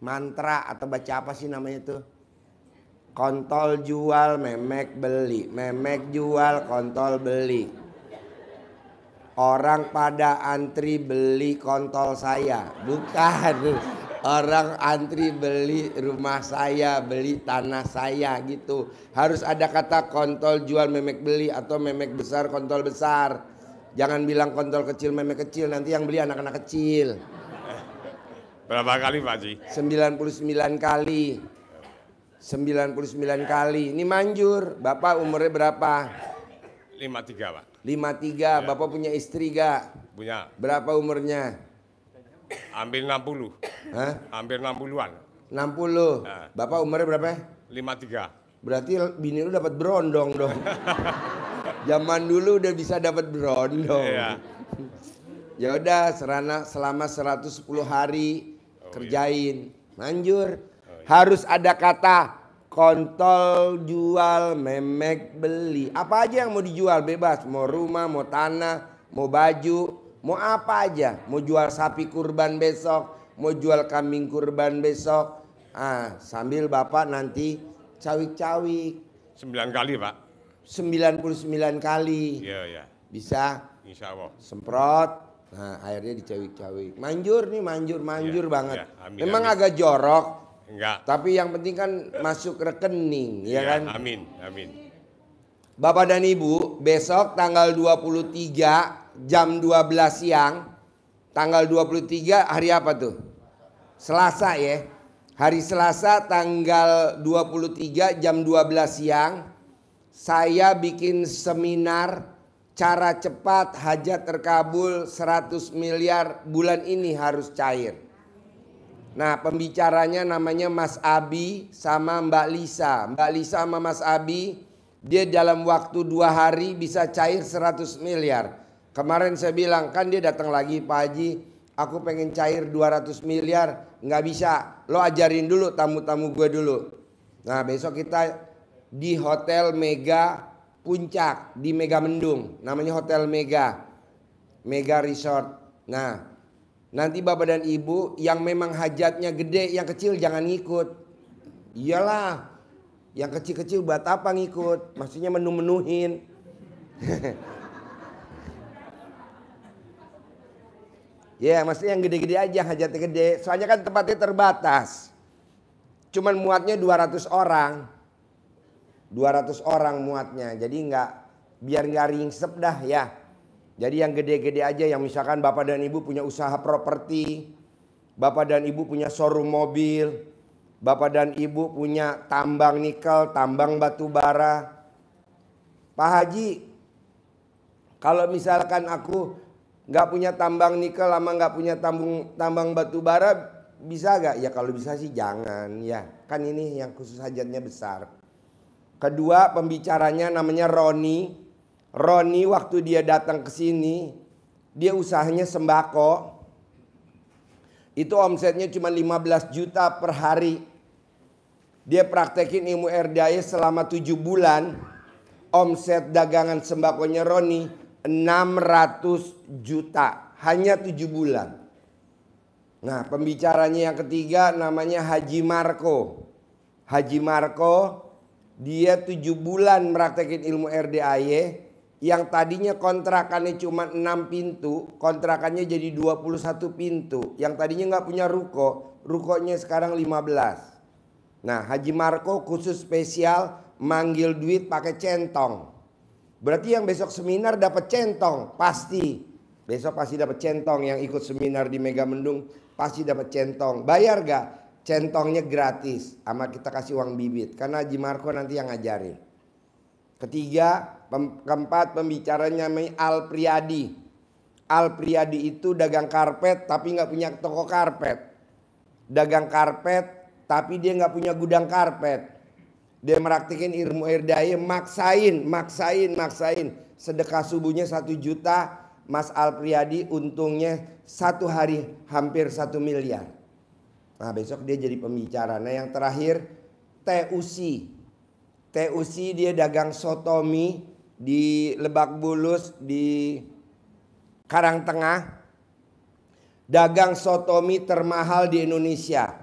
mantra atau baca apa sih namanya itu kontol jual memek beli memek jual kontol beli orang pada antri beli kontol saya bukan orang antri beli rumah saya, beli tanah saya gitu. Harus ada kata kontol jual memek beli atau memek besar kontol besar. Jangan bilang kontol kecil memek kecil nanti yang beli anak-anak kecil. Berapa kali Pak Ji? 99 kali. 99 kali. Ini manjur. Bapak umurnya berapa? 53 Pak. 53. Ya. Bapak punya istri gak? Punya. Berapa umurnya? Hampir 60. Hah? Hampir 60-an. 60. Ya. Bapak umurnya berapa? 53. Berarti bini lu dapat berondong dong. Zaman dulu udah bisa dapat berondong. Iya. ya udah serana selama 110 hari oh, kerjain iya, iya. manjur oh, iya. harus ada kata kontol jual memek beli apa aja yang mau dijual bebas mau rumah mau tanah mau baju mau apa aja mau jual sapi kurban besok mau jual kambing kurban besok ah sambil bapak nanti cawik-cawik sembilan kali pak sembilan puluh sembilan kali iya iya bisa insya Allah semprot Nah, airnya dicewik cawi Manjur nih, manjur, manjur ya, banget. Ya, amin, Memang amin. agak jorok. Enggak. Tapi yang penting kan masuk rekening, ya, ya kan? Amin, amin. Bapak dan Ibu, besok tanggal 23 jam 12 siang. Tanggal 23 hari apa tuh? Selasa ya. Hari Selasa tanggal 23 jam 12 siang. Saya bikin seminar cara cepat hajat terkabul 100 miliar bulan ini harus cair. Nah pembicaranya namanya Mas Abi sama Mbak Lisa. Mbak Lisa sama Mas Abi dia dalam waktu dua hari bisa cair 100 miliar. Kemarin saya bilang kan dia datang lagi Pak Haji aku pengen cair 200 miliar nggak bisa lo ajarin dulu tamu-tamu gue dulu. Nah besok kita di Hotel Mega puncak di Mega Mendung, namanya Hotel Mega, Mega Resort. Nah, nanti bapak dan ibu yang memang hajatnya gede, yang kecil jangan ngikut. Iyalah, yang kecil-kecil buat apa ngikut? Maksudnya menu-menuhin. ya, yeah, maksudnya yang gede-gede aja, hajatnya gede. Soalnya kan tempatnya terbatas. Cuman muatnya 200 orang. 200 orang muatnya. Jadi nggak biar nggak ringsep dah ya. Jadi yang gede-gede aja yang misalkan bapak dan ibu punya usaha properti, bapak dan ibu punya showroom mobil, bapak dan ibu punya tambang nikel, tambang batu bara. Pak Haji, kalau misalkan aku nggak punya tambang nikel lama nggak punya tambung, tambang batu bara, bisa gak? Ya kalau bisa sih jangan ya. Kan ini yang khusus hajatnya besar. Kedua pembicaranya namanya Roni. Roni waktu dia datang ke sini, dia usahanya sembako. Itu omsetnya cuma 15 juta per hari. Dia praktekin ilmu RDI selama 7 bulan. Omset dagangan sembakonya Roni 600 juta. Hanya 7 bulan. Nah, pembicaranya yang ketiga namanya Haji Marco. Haji Marco dia tujuh bulan meraktekin ilmu RDAY. Yang tadinya kontrakannya cuma enam pintu. Kontrakannya jadi 21 pintu. Yang tadinya nggak punya ruko. Rukonya sekarang 15. Nah Haji Marco khusus spesial manggil duit pakai centong. Berarti yang besok seminar dapat centong. Pasti. Besok pasti dapat centong yang ikut seminar di Mega Mendung Pasti dapat centong. Bayar gak? centongnya gratis sama kita kasih uang bibit karena Haji Marco nanti yang ngajarin ketiga pem, keempat pembicaranya namanya Al Priadi Al Priadi itu dagang karpet tapi nggak punya toko karpet dagang karpet tapi dia nggak punya gudang karpet dia meraktikin ilmu daya maksain maksain maksain sedekah subuhnya satu juta Mas Al Priadi untungnya satu hari hampir satu miliar Nah besok dia jadi pembicara. Nah yang terakhir TUC. TUC dia dagang sotomi di Lebak Bulus di Karang Tengah. Dagang sotomi termahal di Indonesia.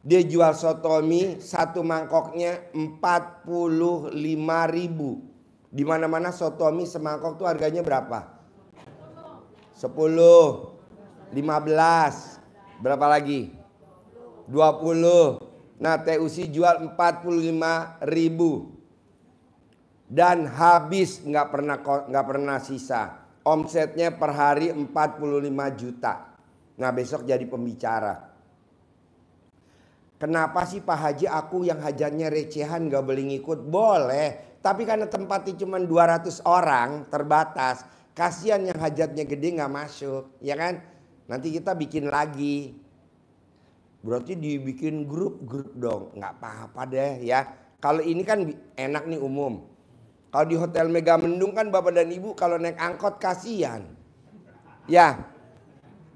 Dia jual sotomi satu mangkoknya 45 ribu. Di mana-mana sotomi semangkok tuh harganya berapa? 10, 15, berapa lagi? 20 nah TUC jual 45 ribu dan habis nggak pernah nggak pernah sisa omsetnya per hari 45 juta nah besok jadi pembicara Kenapa sih Pak Haji aku yang hajatnya recehan gak boleh ngikut? Boleh, tapi karena tempatnya cuma 200 orang terbatas, kasihan yang hajatnya gede nggak masuk, ya kan? Nanti kita bikin lagi. Berarti dibikin grup-grup dong. Nggak apa-apa deh ya. Kalau ini kan enak nih umum. Kalau di Hotel Mega Mendung kan Bapak dan Ibu kalau naik angkot kasihan. Ya.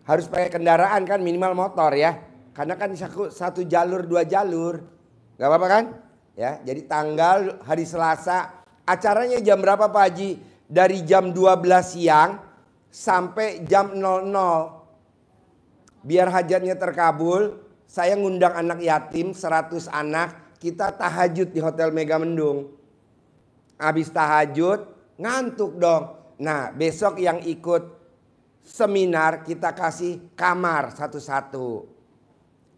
Harus pakai kendaraan kan minimal motor ya. Karena kan satu, jalur dua jalur. nggak apa-apa kan? Ya, jadi tanggal hari Selasa acaranya jam berapa Pak Haji? Dari jam 12 siang sampai jam 00. Biar hajatnya terkabul, saya ngundang anak yatim 100 anak, kita tahajud di Hotel Mega Mendung. Habis tahajud, ngantuk dong. Nah, besok yang ikut seminar kita kasih kamar satu-satu.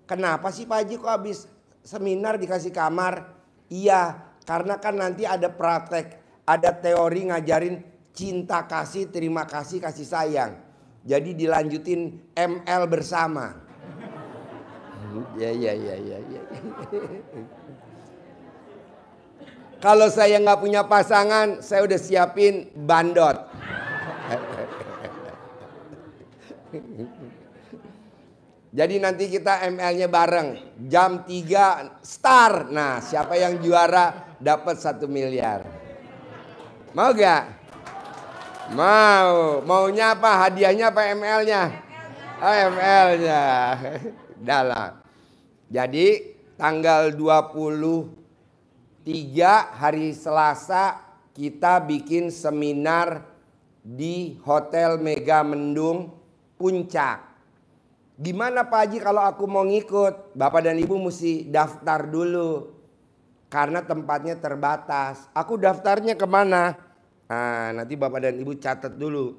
Kenapa sih Pak Haji kok habis seminar dikasih kamar? Iya, karena kan nanti ada praktek, ada teori ngajarin cinta kasih, terima kasih, kasih sayang. Jadi dilanjutin ML bersama. Ya ya ya ya ya. Kalau saya nggak punya pasangan, saya udah siapin bandot. Jadi nanti kita ML-nya bareng. Jam 3 star. Nah, siapa yang juara dapat satu miliar. Mau gak? Mau. Maunya apa? Hadiahnya apa ML-nya? ML-nya. ML-nya. Dalam. Jadi tanggal 23 hari Selasa kita bikin seminar di Hotel Mega Mendung Puncak. Gimana Pak Haji kalau aku mau ngikut? Bapak dan Ibu mesti daftar dulu. Karena tempatnya terbatas. Aku daftarnya kemana? Nah, nanti Bapak dan Ibu catat dulu.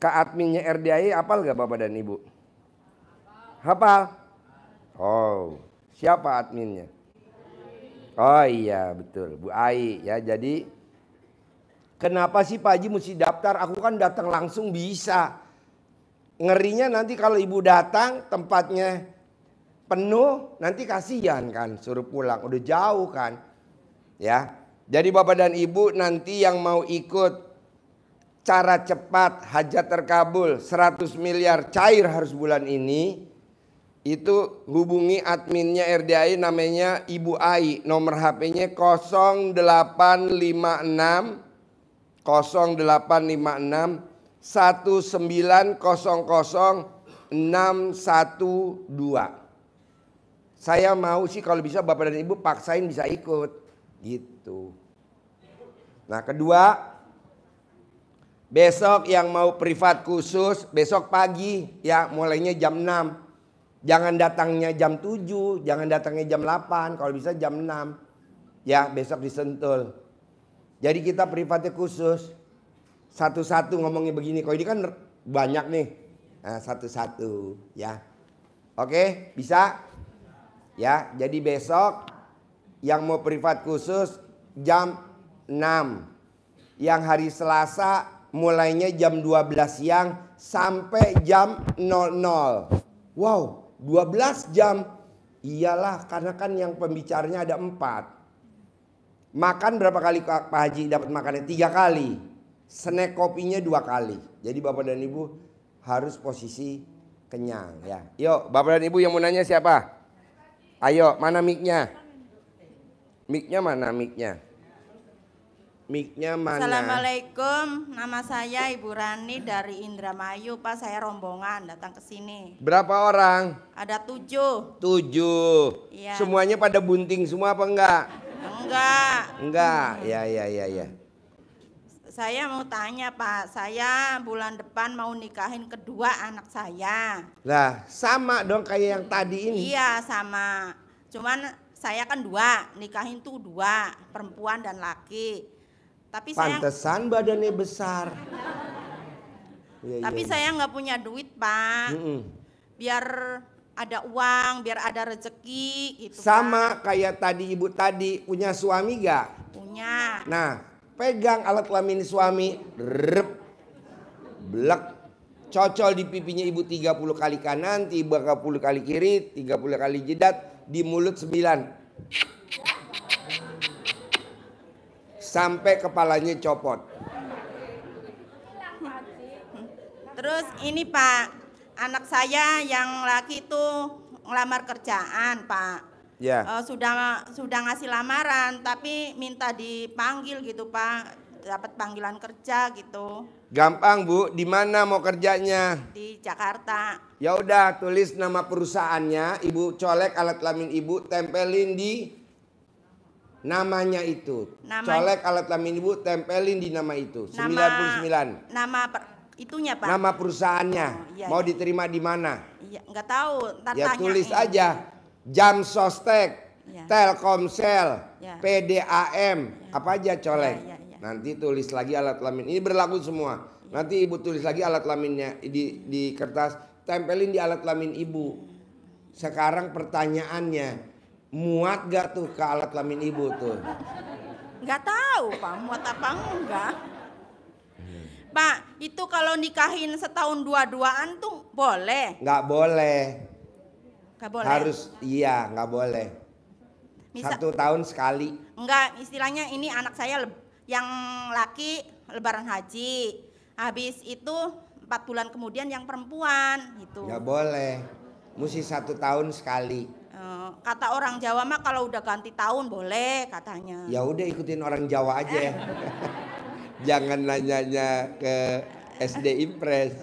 Ke adminnya RDI apal gak Bapak dan Ibu? Hafal. Oh, siapa adminnya? Oh iya betul, Bu Ai ya. Jadi kenapa sih Pak Haji mesti daftar? Aku kan datang langsung bisa. Ngerinya nanti kalau ibu datang tempatnya penuh, nanti kasihan kan, suruh pulang. Udah jauh kan, ya. Jadi bapak dan ibu nanti yang mau ikut cara cepat hajat terkabul 100 miliar cair harus bulan ini itu hubungi adminnya RDI namanya Ibu Ai nomor HP-nya 0856 0856 1900 612 saya mau sih kalau bisa Bapak dan Ibu paksain bisa ikut gitu nah kedua besok yang mau privat khusus besok pagi ya mulainya jam 6 Jangan datangnya jam 7, jangan datangnya jam 8, kalau bisa jam 6. Ya, besok disentul. Jadi kita privatnya khusus. Satu-satu ngomongnya begini, kalau ini kan banyak nih. satu nah, satu-satu ya. Oke, bisa? Ya, jadi besok yang mau privat khusus jam 6. Yang hari Selasa mulainya jam 12 siang sampai jam 00. Wow, 12 jam. Iyalah karena kan yang pembicaranya ada empat. Makan berapa kali Pak Haji dapat makannya? Tiga kali. Snack kopinya dua kali. Jadi Bapak dan Ibu harus posisi kenyang ya. Yuk Bapak dan Ibu yang mau nanya siapa? Ayo mana micnya? Micnya mana micnya? Miknya mana? Assalamualaikum, nama saya Ibu Rani dari Indramayu, Pak. Saya rombongan datang ke sini. Berapa orang? Ada tujuh. Tujuh. Ya. Semuanya pada bunting semua apa enggak? Enggak. Enggak, hmm. ya ya ya ya. Saya mau tanya Pak, saya bulan depan mau nikahin kedua anak saya. Lah sama dong kayak yang tadi ini. Iya sama, cuman saya kan dua, nikahin tuh dua, perempuan dan laki tapi Pantesan badannya besar. ya, Tapi ya. saya nggak punya duit pak. Mm -mm. Biar ada uang, biar ada rezeki gitu. Sama pak. kayak tadi ibu tadi punya suami gak? Punya. Nah, pegang alat kelamin suami, rep, blek, cocol di pipinya ibu 30 kali kanan, 30 kali kiri, 30 kali jedat di mulut sembilan sampai kepalanya copot. Terus ini Pak, anak saya yang laki itu ngelamar kerjaan Pak. Ya. E, sudah sudah ngasih lamaran tapi minta dipanggil gitu Pak dapat panggilan kerja gitu. Gampang Bu, di mana mau kerjanya? Di Jakarta. Ya udah tulis nama perusahaannya, Ibu colek alat kelamin Ibu, tempelin di namanya itu. Nama, Colek alat kelamin ibu tempelin di nama itu. Nama, 99. Nama per, itunya Pak. Nama perusahaannya. Oh, iya, iya. Mau diterima di mana? Iya, enggak tahu. Ya tulis ini. aja. Jam Sostek, ya. Telkomsel, ya. PDAM, ya. apa aja iya, colek. Ya, iya, iya. Nanti tulis lagi alat kelamin. Ini berlaku semua. Ya. Nanti ibu tulis lagi alat kelaminnya di di kertas, tempelin di alat kelamin ibu. Hmm. Sekarang pertanyaannya, muat gak tuh ke alat lamin ibu tuh? Gak tahu pak, muat apa enggak. Pak, itu kalau nikahin setahun dua-duaan tuh boleh? Gak boleh. Gak boleh? Harus, iya gak boleh. Misa, Satu tahun sekali. Enggak, istilahnya ini anak saya yang laki lebaran haji. Habis itu empat bulan kemudian yang perempuan gitu. Gak boleh, mesti satu tahun sekali. Eh, kata orang Jawa mah kalau udah ganti tahun boleh katanya. Ya udah ikutin orang Jawa aja ya. Jangan nanyanya ke eh. SD Impres. Eh.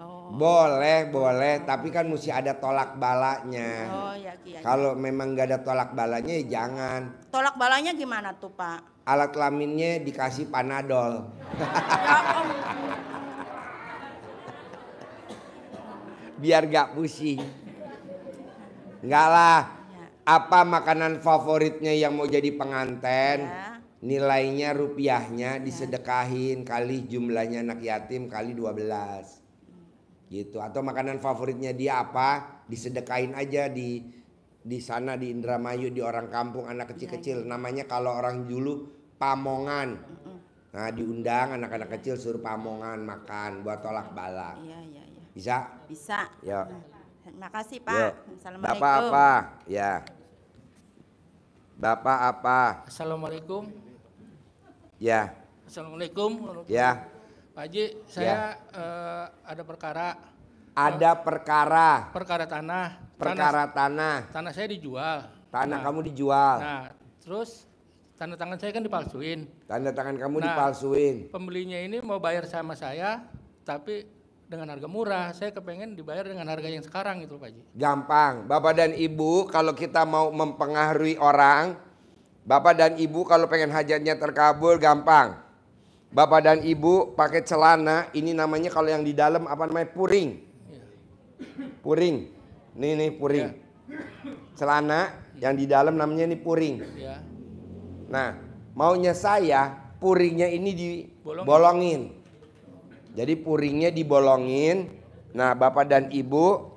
Oh. Boleh, boleh, tapi kan mesti ada tolak balanya. Oh, ya, ya, ya. Kalau memang gak ada tolak balanya ya jangan. Tolak balanya gimana tuh, Pak? Alat kelaminnya dikasih panadol. Ya Biar gak pusing. Enggak lah. Ya. Apa makanan favoritnya yang mau jadi penganten? Ya. Nilainya rupiahnya ya. disedekahin kali jumlahnya anak yatim kali 12 gitu atau makanan favoritnya dia apa disedekain aja di di sana di Indramayu di orang kampung anak iya, kecil-kecil iya. namanya kalau orang dulu pamongan nah diundang anak-anak kecil suruh pamongan makan buat tolak balak iya, iya. bisa bisa ya nah. Terima kasih Pak. Yo. Assalamualaikum. Bapak apa? Ya. Bapak apa? Assalamualaikum. Ya. Assalamualaikum. Ya. Pak Haji, saya ya. uh, ada perkara. Ada eh, perkara. Perkara tanah. Perkara tanah. Tanah, tanah saya dijual. Tanah nah, kamu dijual. Nah, terus tanda tangan saya kan dipalsuin. Tanda tangan kamu nah, dipalsuin. Pembelinya ini mau bayar sama saya, tapi dengan harga murah. Saya kepengen dibayar dengan harga yang sekarang gitu Pak Haji. Gampang. Bapak dan Ibu kalau kita mau mempengaruhi orang, Bapak dan Ibu kalau pengen hajatnya terkabul gampang. Bapak dan Ibu pakai celana, ini namanya kalau yang di dalam apa namanya? puring. Iya. Puring. ini nih puring. Ya. Celana yang di dalam namanya ini puring. Ya. Nah, maunya saya puringnya ini dibolongin. Bolongin. Jadi puringnya dibolongin. Nah, bapak dan ibu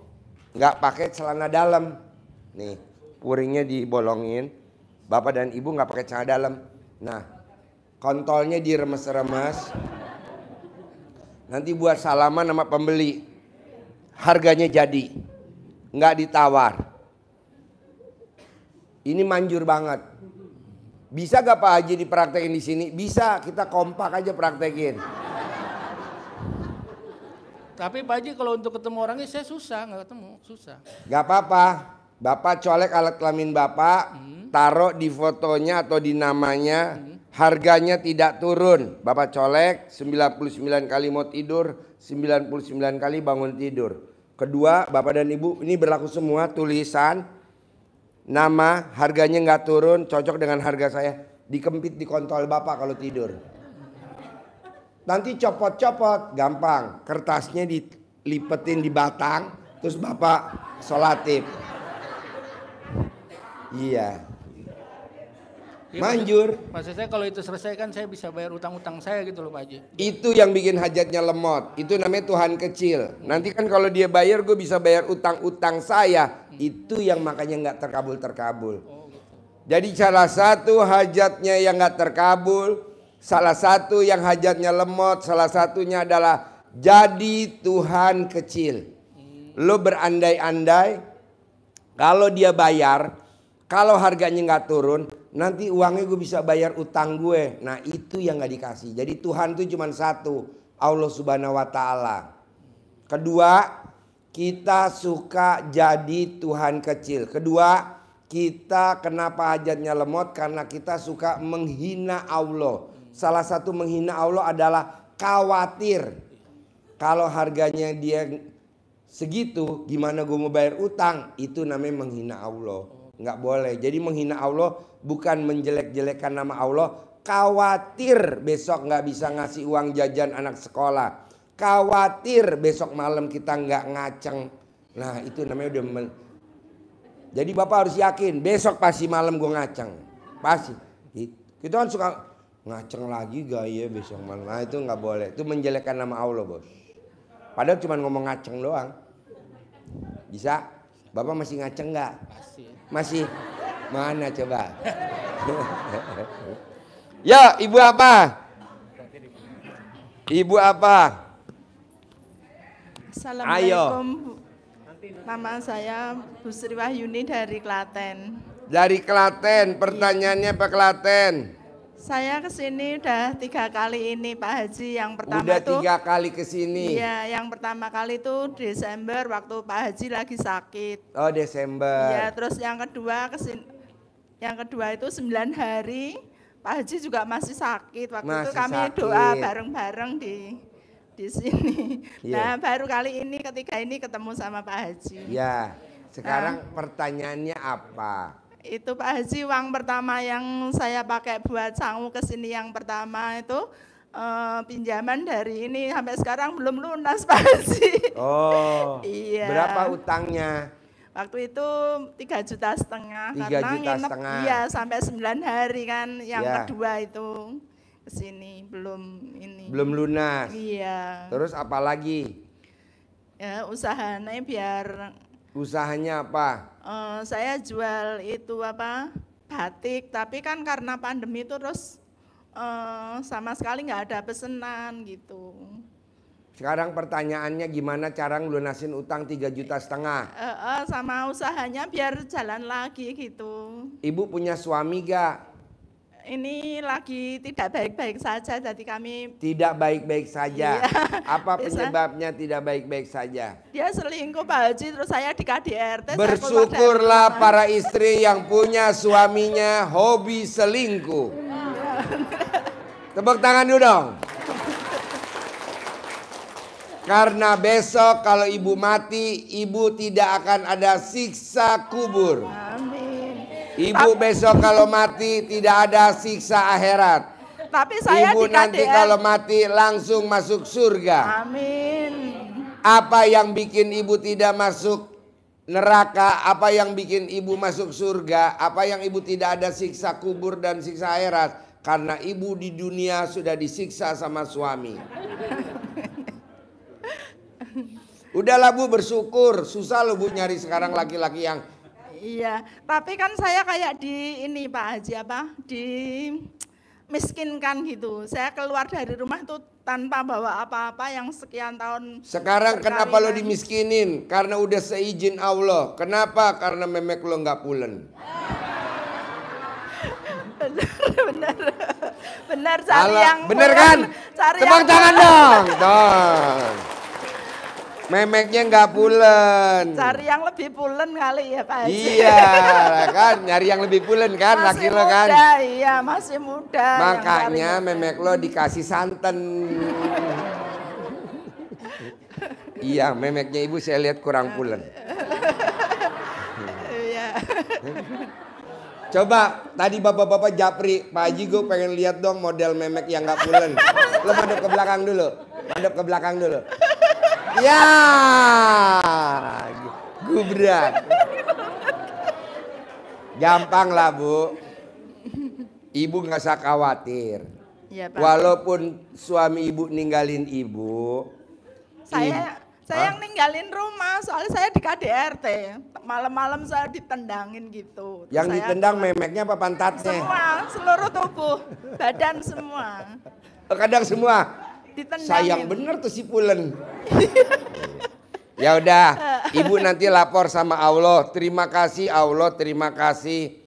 nggak pakai celana dalam. Nih, puringnya dibolongin. Bapak dan ibu nggak pakai celana dalam. Nah, kontolnya diremes-remes. Nanti buat salaman sama pembeli. Harganya jadi. Nggak ditawar. Ini manjur banget. Bisa gak Pak Haji dipraktekin di sini? Bisa, kita kompak aja praktekin. Tapi Pak Haji kalau untuk ketemu orangnya saya susah, nggak ketemu, susah. Gak apa-apa. Bapak colek alat kelamin Bapak, hmm. taruh di fotonya atau di namanya, hmm. harganya tidak turun. Bapak colek 99 kali mau tidur, 99 kali bangun tidur. Kedua, Bapak dan Ibu, ini berlaku semua tulisan, nama, harganya nggak turun, cocok dengan harga saya. Dikempit di kontol Bapak kalau tidur. Nanti copot-copot gampang. Kertasnya dilipetin di batang. Terus bapak solatif. Iya. iya Manjur. Maksud saya kalau itu selesai kan saya bisa bayar utang-utang saya gitu loh Pak Haji. Itu yang bikin hajatnya lemot. Itu namanya Tuhan kecil. Nanti kan kalau dia bayar gue bisa bayar utang-utang saya. Itu yang makanya nggak terkabul-terkabul. Oh, gitu. Jadi salah satu hajatnya yang nggak terkabul Salah satu yang hajatnya lemot, salah satunya adalah jadi Tuhan kecil. Lo berandai-andai, kalau dia bayar, kalau harganya nggak turun, nanti uangnya gue bisa bayar utang gue. Nah itu yang nggak dikasih. Jadi Tuhan tuh cuma satu, Allah Subhanahu Wa Taala. Kedua, kita suka jadi Tuhan kecil. Kedua, kita kenapa hajatnya lemot karena kita suka menghina Allah salah satu menghina Allah adalah khawatir. Kalau harganya dia segitu, gimana gue mau bayar utang? Itu namanya menghina Allah. Nggak boleh. Jadi menghina Allah bukan menjelek-jelekan nama Allah. Khawatir besok nggak bisa ngasih uang jajan anak sekolah. Khawatir besok malam kita nggak ngaceng. Nah itu namanya udah men jadi bapak harus yakin besok pasti malam gue ngaceng. Pasti. Gitu. Kita kan suka ngaceng lagi gaya besok malam nah, itu nggak boleh itu menjelekkan nama Allah bos padahal cuma ngomong ngaceng doang bisa bapak masih ngaceng nggak masih masih mana coba ya ibu apa ibu apa Assalamualaikum Ayo. nama saya Bu Sri Wahyuni dari Klaten dari Klaten pertanyaannya Pak Klaten saya ke sini udah tiga kali ini Pak Haji. Yang pertama udah tuh, tiga kali ke sini. Iya, yang pertama kali itu Desember waktu Pak Haji lagi sakit. Oh, Desember. Iya, terus yang kedua ke yang kedua itu sembilan hari Pak Haji juga masih sakit. Waktu masih itu kami sakit. doa bareng-bareng di di sini. Yeah. Nah, baru kali ini ketiga ini ketemu sama Pak Haji. Iya. Sekarang nah. pertanyaannya apa? itu Pak Haji uang pertama yang saya pakai buat sangu ke sini yang pertama itu uh, pinjaman dari ini sampai sekarang belum lunas Pak Haji. Oh. iya. Berapa utangnya? Waktu itu tiga juta setengah tiga juta nginep setengah. iya sampai sembilan hari kan yang yeah. kedua itu ke sini belum ini. Belum lunas. Iya. Terus apa lagi? Ya, usahanya biar usahanya apa? uh, saya jual itu apa batik, tapi kan karena pandemi itu terus uh, sama sekali nggak ada pesenan gitu. Sekarang pertanyaannya gimana cara ngelunasin utang 3 juta setengah? Uh, uh, sama usahanya biar jalan lagi gitu. Ibu punya suami gak? ini lagi tidak baik-baik saja, jadi kami tidak baik-baik saja. Iya, Apa bisa. penyebabnya tidak baik-baik saja? Dia selingkuh Pak Haji, terus saya di KDRT. Bersyukurlah para istri yang punya suaminya hobi selingkuh. Tepuk tangan dulu dong. Karena besok kalau ibu mati, ibu tidak akan ada siksa kubur. Amin. Ibu besok kalau mati tidak ada siksa akhirat. Tapi saya Ibu nanti kalau mati langsung masuk surga. Amin. Apa yang bikin ibu tidak masuk neraka, apa yang bikin ibu masuk surga, apa yang ibu tidak ada siksa kubur dan siksa akhirat karena ibu di dunia sudah disiksa sama suami. Udahlah Bu bersyukur, susah loh Bu nyari sekarang laki-laki yang Iya, tapi kan saya kayak di ini Pak Haji apa? Di miskinkan gitu. Saya keluar dari rumah tuh tanpa bawa apa-apa yang sekian tahun. Sekarang kenapa lo dimiskinin? Karena udah seizin Allah. Kenapa? Karena memek lo nggak pulen. bener, bener, bener cari Alah, yang bener kan? Cari Tepang yang tangan dong. dong. Memeknya nggak pulen. Cari yang lebih pulen kali ya Pak Haji. Iya kan, nyari yang lebih pulen kan masih laki kan? muda, lo kan. Iya masih muda. Makanya memek lo dikasih santan. iya memeknya ibu saya lihat kurang pulen. Iya. Coba tadi bapak-bapak Japri, Pak Haji gue pengen lihat dong model memek yang nggak pulen. Lo madep ke belakang dulu, madep ke belakang dulu. Ya, gubrak. Gampang lah bu. Ibu nggak usah khawatir. Ya, Pak. Walaupun suami ibu ninggalin ibu. Saya ibu, saya yang ninggalin rumah soalnya saya di KDRT malam-malam saya ditendangin gitu yang ditendang keluar. memeknya apa pantatnya semua seluruh tubuh badan semua kadang semua Sayang benar bener tuh si Pulen. ya udah, ibu nanti lapor sama Allah. Terima kasih Allah, terima kasih.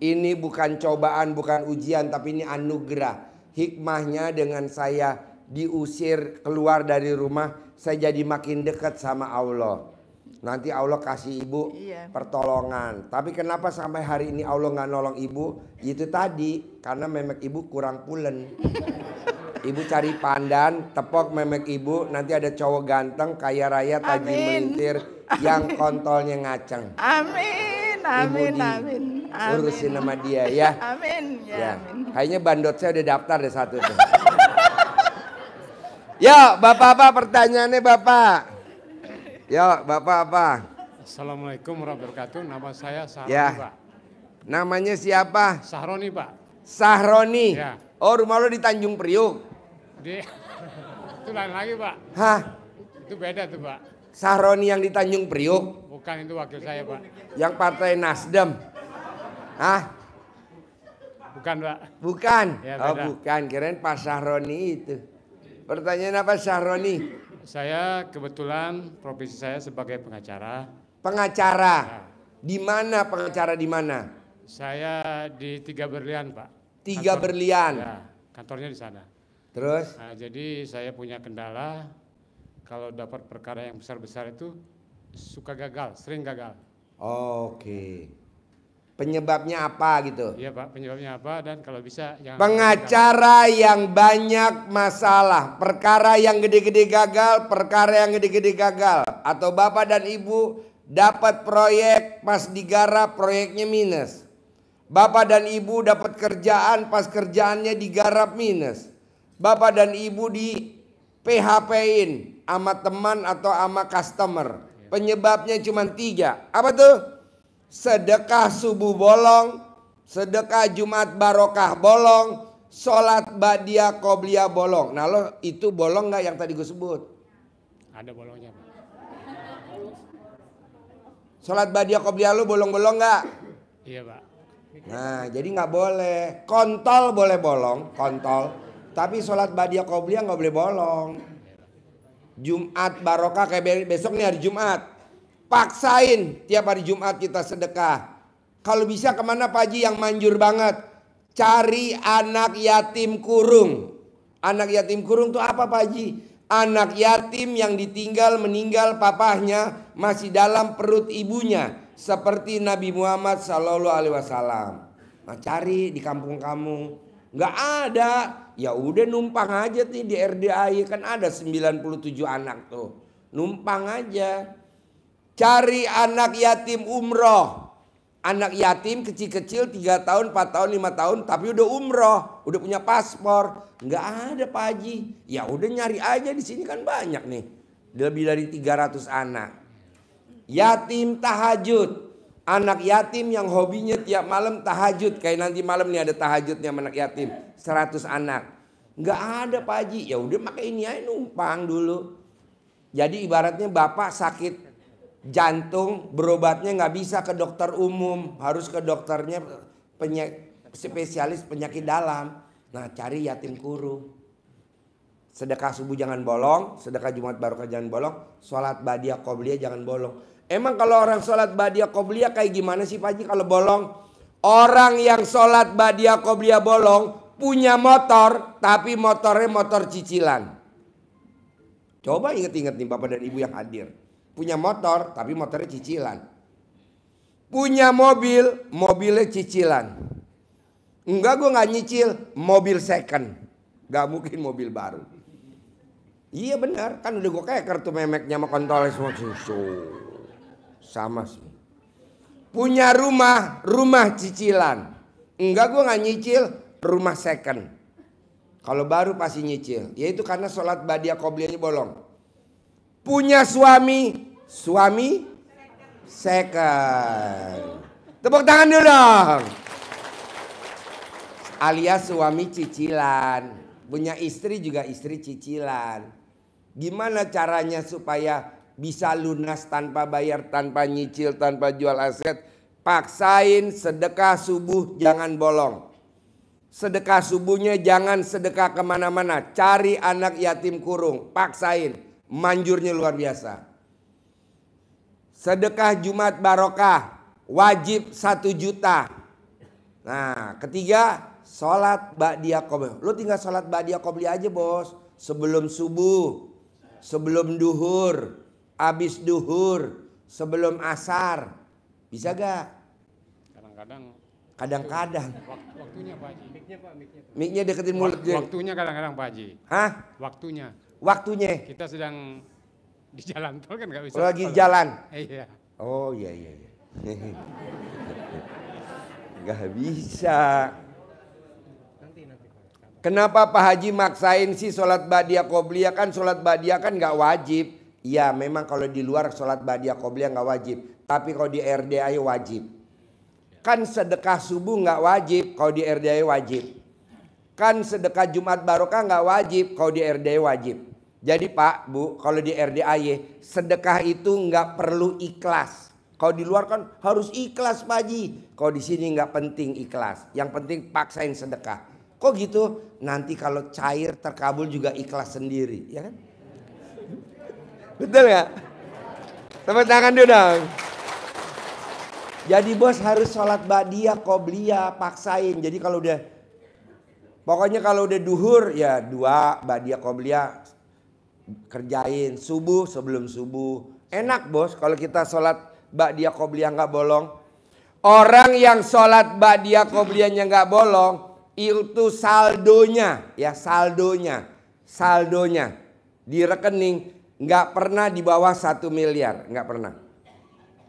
Ini bukan cobaan, bukan ujian, tapi ini anugerah. Hikmahnya dengan saya diusir keluar dari rumah, saya jadi makin dekat sama Allah. Nanti Allah kasih ibu iya. pertolongan. Tapi kenapa sampai hari ini Allah nggak nolong ibu? Itu tadi karena memang ibu kurang pulen. Ibu cari pandan, tepok memek ibu, nanti ada cowok ganteng, kaya raya, taji melintir, yang kontolnya ngaceng. Amin, amin, di, amin, amin. Urusin nama dia ya. Amin, ya. ya. Amin. Kayaknya bandot saya udah daftar deh satu tuh. Yo Bapak apa pertanyaannya Bapak? Yo Bapak apa? Assalamualaikum warahmatullahi wabarakatuh. Nama saya Sahroni, ya. Pak. Namanya siapa? Sahroni, Pak. Sahroni. Ya. Oh, rumah lo di Tanjung Priuk. Di, itu lain lagi pak. Hah? Itu beda tuh pak. Sahroni yang di Tanjung Priuk? Bukan itu wakil saya pak. Yang partai Nasdem? Hah? Bukan pak. Bukan? Ya, oh, beda. oh bukan, kirain Pak Sahroni itu. Pertanyaan apa Sahroni? Saya kebetulan profesi saya sebagai pengacara. Pengacara? Nah. Di mana pengacara di mana? Saya di Tiga Berlian pak. Tiga Kantor, Berlian? Ya, kantornya di sana. Terus? Nah, jadi saya punya kendala kalau dapat perkara yang besar-besar itu suka gagal, sering gagal. Oh, Oke. Okay. Penyebabnya apa gitu? Iya Pak, penyebabnya apa dan kalau bisa yang Pengacara gagal. yang banyak masalah, perkara yang gede-gede gagal, perkara yang gede-gede gagal atau Bapak dan Ibu dapat proyek pas digarap proyeknya minus. Bapak dan Ibu dapat kerjaan pas kerjaannya digarap minus. Bapak dan Ibu di PHP-in sama teman atau sama customer. Penyebabnya cuma tiga. Apa tuh? Sedekah subuh bolong, sedekah Jumat barokah bolong, sholat badia koblia bolong. Nah lo itu bolong nggak yang tadi gue sebut? Ada bolongnya. Sholat badia koblia lo bolong-bolong nggak? Iya pak. Nah jadi nggak boleh. Kontol boleh bolong, kontol. Tapi sholat badia qobliyah nggak boleh bolong. Jumat barokah kayak besok nih hari Jumat. Paksain tiap hari Jumat kita sedekah. Kalau bisa kemana Pak Haji yang manjur banget? Cari anak yatim kurung. Anak yatim kurung tuh apa Pak Haji? Anak yatim yang ditinggal meninggal papahnya masih dalam perut ibunya seperti Nabi Muhammad Shallallahu Alaihi Wasallam. Nah, cari di kampung kamu nggak ada ya udah numpang aja nih di RDAI ya kan ada 97 anak tuh. Numpang aja. Cari anak yatim umroh. Anak yatim kecil-kecil 3 tahun, 4 tahun, 5 tahun tapi udah umroh, udah punya paspor. Nggak ada Pak Haji. Ya udah nyari aja di sini kan banyak nih. Lebih dari 300 anak. Yatim tahajud. Anak yatim yang hobinya tiap malam tahajud. Kayak nanti malam nih ada tahajudnya anak yatim. 100 anak. Nggak ada Pak Haji. Ya udah pakai ini aja numpang dulu. Jadi ibaratnya bapak sakit jantung berobatnya nggak bisa ke dokter umum. Harus ke dokternya penyak, spesialis penyakit dalam. Nah cari yatim kurung. Sedekah subuh jangan bolong, sedekah Jumat baru jangan bolong, sholat badia qobliyah jangan bolong. Emang kalau orang sholat badia koblia kayak gimana sih Pak Haji kalau bolong? Orang yang sholat badia koblia bolong punya motor tapi motornya motor cicilan. Coba inget-inget nih Bapak dan Ibu yang hadir. Punya motor tapi motornya cicilan. Punya mobil, mobilnya cicilan. Enggak gue gak nyicil, mobil second. Gak mungkin mobil baru. Iya benar, kan udah gue keker tuh memeknya sama kontolnya semua susu sama sih. Punya rumah, rumah cicilan. Enggak gue nggak nyicil, rumah second. Kalau baru pasti nyicil. Yaitu karena sholat badia kobliannya bolong. Punya suami, suami second. Tepuk tangan dulu dong. Alias suami cicilan. Punya istri juga istri cicilan. Gimana caranya supaya bisa lunas tanpa bayar, tanpa nyicil, tanpa jual aset. Paksain sedekah subuh jangan bolong. Sedekah subuhnya jangan sedekah kemana-mana. Cari anak yatim kurung, paksain. Manjurnya luar biasa. Sedekah Jumat Barokah, wajib satu juta. Nah, ketiga, sholat ba'diyah lo tinggal sholat ba'diyah aja bos. Sebelum subuh, sebelum duhur, abis duhur, sebelum asar. Bisa gak? Kadang-kadang Kadang-kadang. Waktunya Pak Haji. Miknya Pak, miknya. Miknya deketin mulut dia. Waktunya kadang-kadang Pak Haji. Hah? Waktunya. Waktunya. Kita sedang di jalan tol kan nggak bisa. Oh, lagi jalan. Iya. Oh iya iya iya. gak bisa. Kenapa Pak Haji maksain sih sholat badia kobliya kan sholat badia kan nggak wajib. Iya memang kalau di luar sholat badia yang nggak wajib. Tapi kalau di RDI wajib. Kan sedekah subuh nggak wajib kalau di RDI wajib. Kan sedekah Jumat Barokah nggak wajib kalau di RDI wajib. Jadi Pak, Bu, kalau di RDI sedekah itu nggak perlu ikhlas. Kalau di luar kan harus ikhlas Pak Haji. Kalau di sini nggak penting ikhlas. Yang penting paksain sedekah. Kok gitu? Nanti kalau cair terkabul juga ikhlas sendiri, ya kan? Betul nggak? Tepuk tangan dulu dong. Jadi bos harus sholat badia, koblia paksain. Jadi kalau udah pokoknya kalau udah duhur ya dua badia koblia kerjain subuh sebelum subuh. Enak bos kalau kita sholat badia koblia nggak bolong. Orang yang sholat badia koblianya nggak bolong itu saldonya ya saldonya saldonya di rekening nggak pernah di bawah satu miliar, nggak pernah.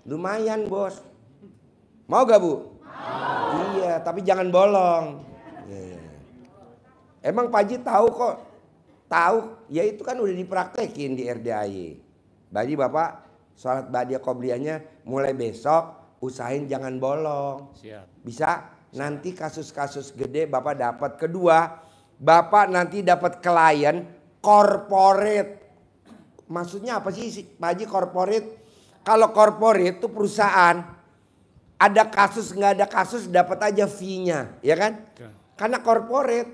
Lumayan bos. Mau gak bu? Mau. Iya, tapi jangan bolong. Yeah. Emang Pak Haji tahu kok, tahu. Ya itu kan udah dipraktekin di RDAY. Bagi bapak, sholat badia kobliannya mulai besok, usahain jangan bolong. Siap. Bisa nanti kasus-kasus gede bapak dapat. Kedua, bapak nanti dapat klien corporate Maksudnya apa sih Pak Haji korporat? Kalau korporat itu perusahaan ada kasus nggak ada kasus dapat aja fee-nya, ya kan? Karena korporat.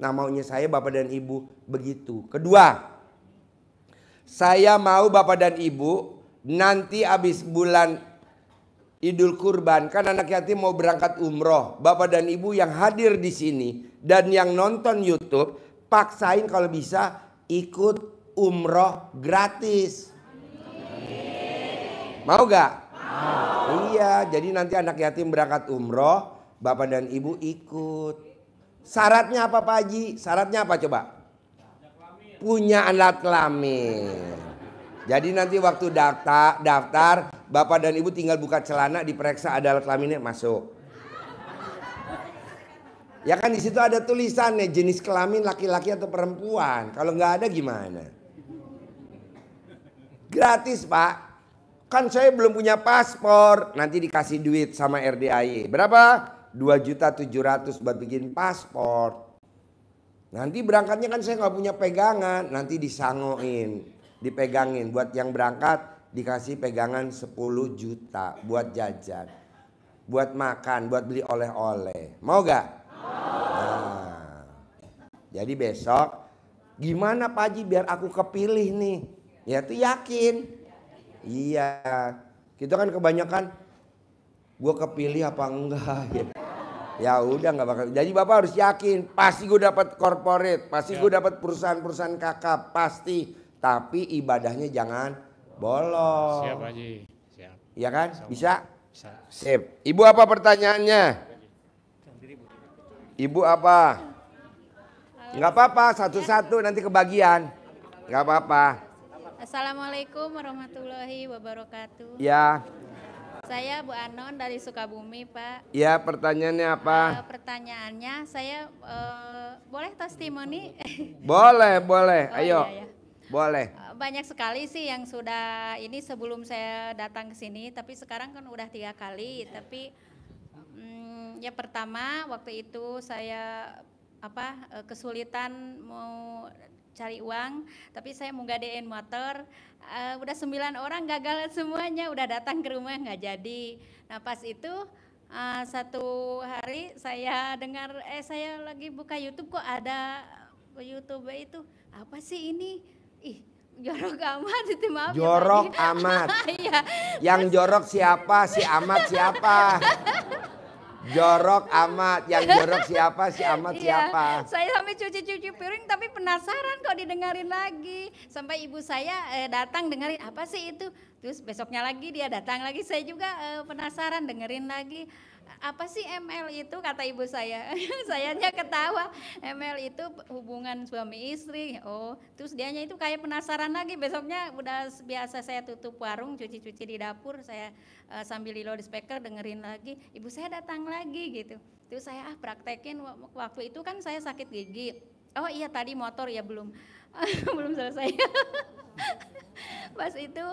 Nah, maunya saya Bapak dan Ibu begitu. Kedua, saya mau Bapak dan Ibu nanti habis bulan Idul Kurban kan anak yatim mau berangkat umroh. Bapak dan ibu yang hadir di sini dan yang nonton YouTube, paksain kalau bisa ikut umroh gratis. Mau gak? Mau. Iya, jadi nanti anak yatim berangkat umroh, bapak dan ibu ikut. Syaratnya apa Pak Haji? Syaratnya apa coba? Punya alat kelamin. Jadi nanti waktu daftar, daftar bapak dan ibu tinggal buka celana, diperiksa ada alat kelaminnya masuk. Ya kan di situ ada tulisannya jenis kelamin laki-laki atau perempuan. Kalau nggak ada gimana? Gratis pak. Kan saya belum punya paspor. Nanti dikasih duit sama RDAI. Berapa? 2 juta 700 buat bikin paspor. Nanti berangkatnya kan saya nggak punya pegangan. Nanti disangoin. Dipegangin. Buat yang berangkat dikasih pegangan 10 juta buat jajan. Buat makan, buat beli oleh-oleh. Mau gak? Nah, jadi besok gimana Pak Haji biar aku kepilih nih? Ya itu yakin. Iya. Kita kan kebanyakan gue kepilih apa enggak gitu. Ya udah nggak bakal. Jadi bapak harus yakin pasti gue dapat corporate, pasti ya. gue dapat perusahaan-perusahaan kakak pasti. Tapi ibadahnya jangan bolong. Siap aja. Siap. Iya kan? Bisa? Bisa. Sip. Ibu apa pertanyaannya? Ibu apa? Nggak apa-apa, satu-satu nanti kebagian. Nggak apa-apa. Assalamualaikum warahmatullahi wabarakatuh. Ya. Saya Bu Anon dari Sukabumi, Pak. Ya, pertanyaannya apa? Uh, pertanyaannya, saya uh, boleh testimoni? Boleh, boleh. Oh, Ayo. Iya, iya. Boleh. Eh, banyak sekali sih yang sudah ini sebelum saya datang ke sini, tapi sekarang kan udah tiga kali. Tapi um, ya pertama waktu itu saya apa kesulitan mau cari uang, tapi saya mau gadein motor. Uh, udah sembilan orang gagal semuanya, udah datang ke rumah nggak jadi. Nah pas itu uh, satu hari saya dengar, eh saya lagi buka YouTube kok ada YouTube itu apa sih ini? Ih jorok amat itu maaf ya, jorok ya, amat iya. yang jorok siapa si amat siapa jorok amat yang jorok siapa si amat iya, siapa saya sampai cuci-cuci piring tapi penasaran kok didengarin lagi sampai ibu saya eh, datang dengerin apa sih itu terus besoknya lagi dia datang lagi saya juga eh, penasaran dengerin lagi apa sih ML itu kata ibu saya sayanya ketawa ML itu hubungan suami istri oh terus dianya itu kayak penasaran lagi besoknya udah biasa saya tutup warung cuci-cuci di dapur saya uh, sambil di speaker dengerin lagi ibu saya datang lagi gitu terus saya ah praktekin waktu itu kan saya sakit gigi oh iya tadi motor ya belum belum selesai pas itu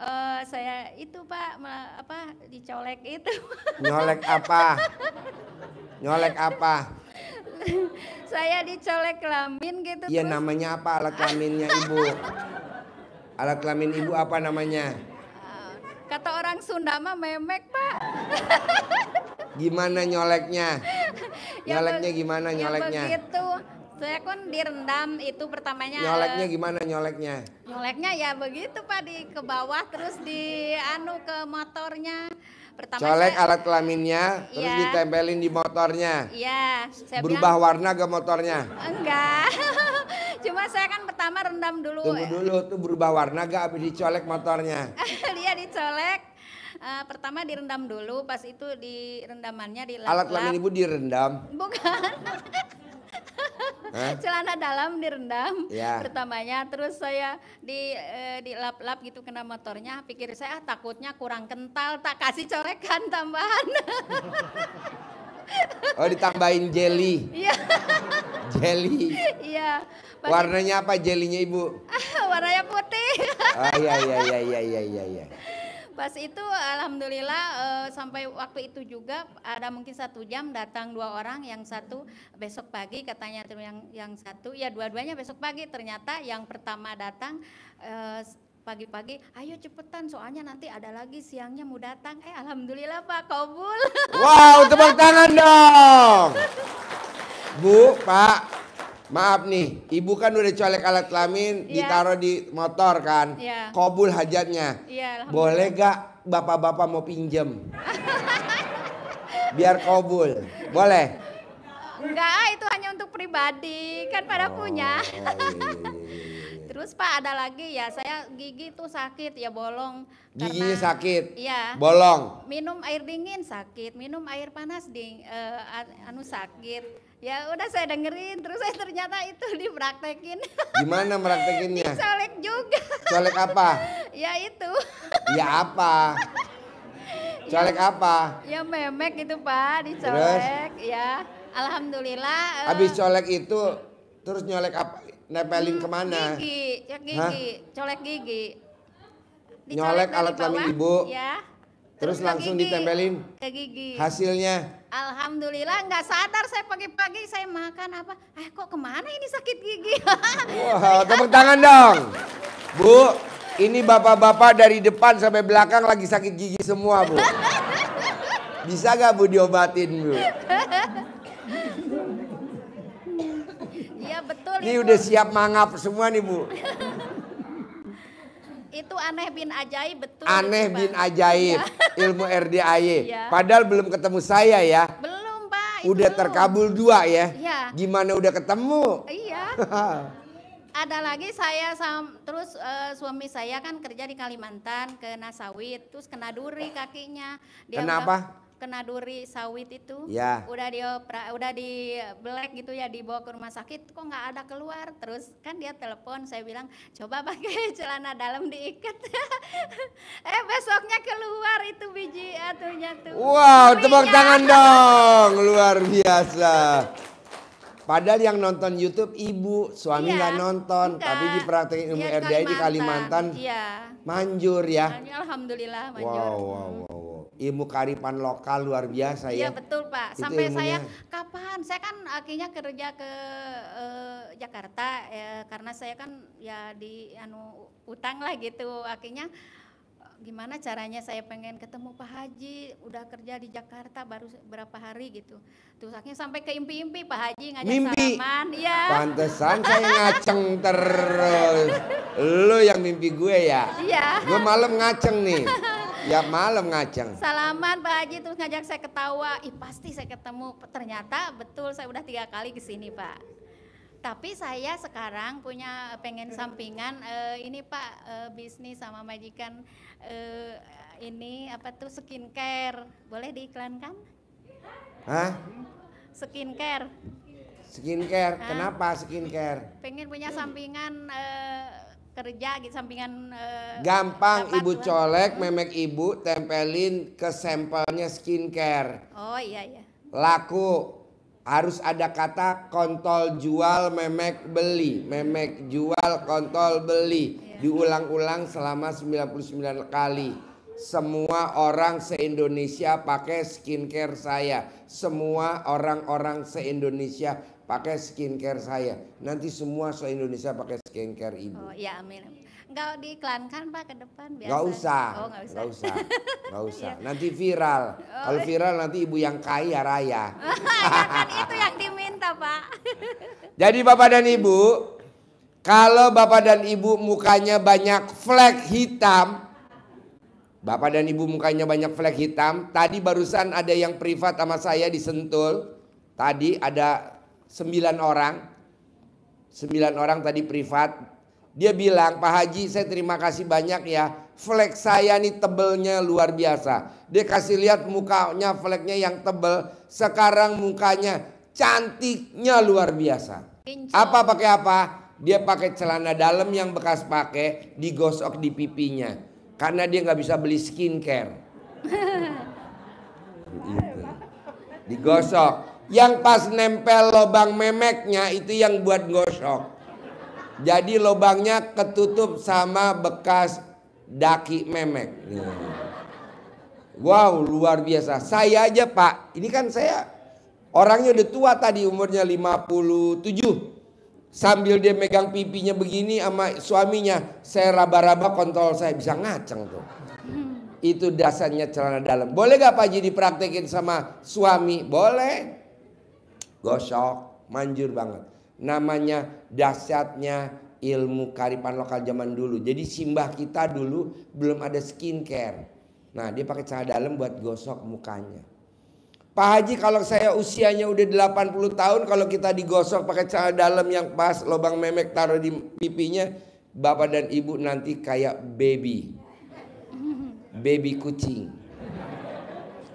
uh, saya itu pak ma, apa dicolek itu nyolek apa nyolek apa saya dicolek kelamin gitu iya namanya apa alat kelaminnya ibu alat kelamin ibu apa namanya uh, kata orang Sunda mah memek pak gimana nyoleknya ya nyoleknya gimana ya nyoleknya ya begitu saya kan direndam itu pertamanya. Nyoleknya eh, gimana nyoleknya? Nyoleknya ya begitu Pak di ke bawah terus di anu ke motornya. Pertama Colek saya, alat kelaminnya terus ya. ditempelin di motornya. Iya. Berubah bilang, warna ke motornya? Enggak. Cuma saya kan pertama rendam dulu. Tunggu dulu tuh berubah warna gak habis dicolek motornya? Iya dicolek uh, pertama direndam dulu pas itu direndamannya rendamannya di alat kelamin ibu direndam bukan celana dalam direndam ya. pertamanya terus saya di e, di lap gitu kena motornya pikir saya ah, takutnya kurang kental tak kasih corekan tambahan oh ditambahin jelly iya jelly iya warnanya apa jelinya ibu warnanya putih oh iya iya iya iya iya iya, iya. Pas itu alhamdulillah uh, sampai waktu itu juga ada mungkin satu jam datang dua orang yang satu besok pagi katanya yang yang satu ya dua-duanya besok pagi ternyata yang pertama datang uh, pagi-pagi, ayo cepetan soalnya nanti ada lagi siangnya mau datang. Eh alhamdulillah Pak Kobul. Wow, tepuk tangan dong. Bu, Pak, Maaf nih, ibu kan udah colek alat kelamin, yeah. ditaruh di motor kan. Yeah. Kobul hajatnya. Yeah, iya, Boleh gak bapak-bapak mau pinjem? Biar kobul. Boleh? Enggak, ah, itu hanya untuk pribadi. Kan pada oh, punya. Iya, iya, Terus Pak ada lagi ya, saya gigi tuh sakit ya bolong. Gigi sakit. Iya. Bolong. Minum air dingin sakit, minum air panas ding, uh, anu sakit ya udah saya dengerin terus saya ternyata itu dipraktekin gimana praktekinnya colek juga colek apa ya itu ya apa colek ya, apa ya memek itu pak dicolek terus? ya alhamdulillah eh, habis colek itu terus nyolek apa nepelin hmm, kemana gigi ya gigi Hah? colek gigi Dicolek nyolek alat kelamin ibu ya terus, terus langsung gigi. ditempelin ke gigi hasilnya Alhamdulillah nggak sadar saya pagi-pagi saya makan apa. Eh kok kemana ini sakit gigi? Wah, tepuk tangan dong. Bu, ini bapak-bapak dari depan sampai belakang lagi sakit gigi semua bu. Bisa gak bu diobatin bu? Iya betul. Ini udah siap mangap semua nih bu. Itu aneh bin ajaib betul. Aneh bin ajaib ya. ilmu RDAY. Ya. Padahal belum ketemu saya ya. Belum Pak. Udah belum. terkabul dua ya. ya. Gimana udah ketemu? Iya. Ada lagi saya sam, terus uh, suami saya kan kerja di Kalimantan ke Nasawit terus kena duri kakinya. Dia Kenapa? Udah, kena duri sawit itu ya. udah dia udah di black gitu ya dibawa ke rumah sakit kok nggak ada keluar terus kan dia telepon saya bilang coba pakai celana dalam diikat eh besoknya keluar itu biji atunya tuh wow tepuk iya. tangan dong luar biasa Padahal yang nonton YouTube ibu, suami iya, nggak iya, nonton, enggak. tapi praktek ilmu ya, RDI Kalimantan. Kalimantan. Iya. Manjur ya. Alhamdulillah manjur. Wow, wow, wow. wow ilmu karipan lokal luar biasa iya, ya. Iya betul Pak. Itu Sampai ilmunya. saya kapan? Saya kan eh, akhirnya kerja ke eh, Jakarta ya, karena saya kan ya di anu utang lah gitu. Akhirnya eh, gimana caranya saya pengen ketemu Pak Haji udah kerja di Jakarta baru berapa hari gitu terus akhirnya sampai ke impi-impi Pak Haji ngajak mimpi. salaman ya pantesan saya ngaceng terus lo yang mimpi gue ya iya gue malam ngaceng nih Ya malam ngajeng. Salaman Pak Haji terus ngajak saya ketawa. Ih pasti saya ketemu. Ternyata betul saya udah tiga kali ke sini Pak. Tapi saya sekarang punya pengen sampingan uh, ini Pak uh, bisnis sama majikan uh, ini apa tuh skincare. Boleh diiklankan? Hah? Skincare. Skincare. Kenapa skincare? Pengen punya sampingan Uh, kerja gitu sampingan uh, gampang dapat, ibu colek colek memek ibu tempelin ke sampelnya skincare oh iya iya laku harus ada kata kontol jual memek beli memek jual kontol beli iya. diulang-ulang selama 99 kali semua orang se-Indonesia pakai skincare saya. Semua orang-orang se-Indonesia pakai skincare saya. Nanti semua se Indonesia pakai skincare ibu. Oh iya amin. Enggak diiklankan pak ke depan biasa. Gak usah. Oh gak usah. Gak usah. Gak usah. Iya. nanti viral. Oh, kalau iya. viral nanti ibu yang kaya raya. ya kan itu yang diminta pak. Jadi bapak dan ibu, kalau bapak dan ibu mukanya banyak flek hitam, Bapak dan ibu mukanya banyak flek hitam. Tadi barusan ada yang privat sama saya disentul. Tadi ada sembilan orang sembilan orang tadi privat dia bilang Pak Haji saya terima kasih banyak ya Flek saya nih tebelnya luar biasa Dia kasih lihat mukanya fleknya yang tebel Sekarang mukanya cantiknya luar biasa Apa pakai apa? Dia pakai celana dalam yang bekas pakai Digosok di pipinya Karena dia nggak bisa beli skincare Digosok yang pas nempel lobang memeknya itu yang buat gosok. Jadi lobangnya ketutup sama bekas daki memek. Wow, luar biasa. Saya aja, Pak. Ini kan saya orangnya udah tua tadi umurnya 57. Sambil dia megang pipinya begini sama suaminya, saya raba-raba kontrol saya bisa ngaceng tuh. Itu dasarnya celana dalam. Boleh gak Pak jadi praktekin sama suami? Boleh gosok, manjur banget. Namanya dahsyatnya ilmu karipan lokal zaman dulu. Jadi simbah kita dulu belum ada skincare. Nah, dia pakai cara dalam buat gosok mukanya. Pak Haji kalau saya usianya udah 80 tahun kalau kita digosok pakai cara dalam yang pas lubang memek taruh di pipinya bapak dan ibu nanti kayak baby. Baby kucing.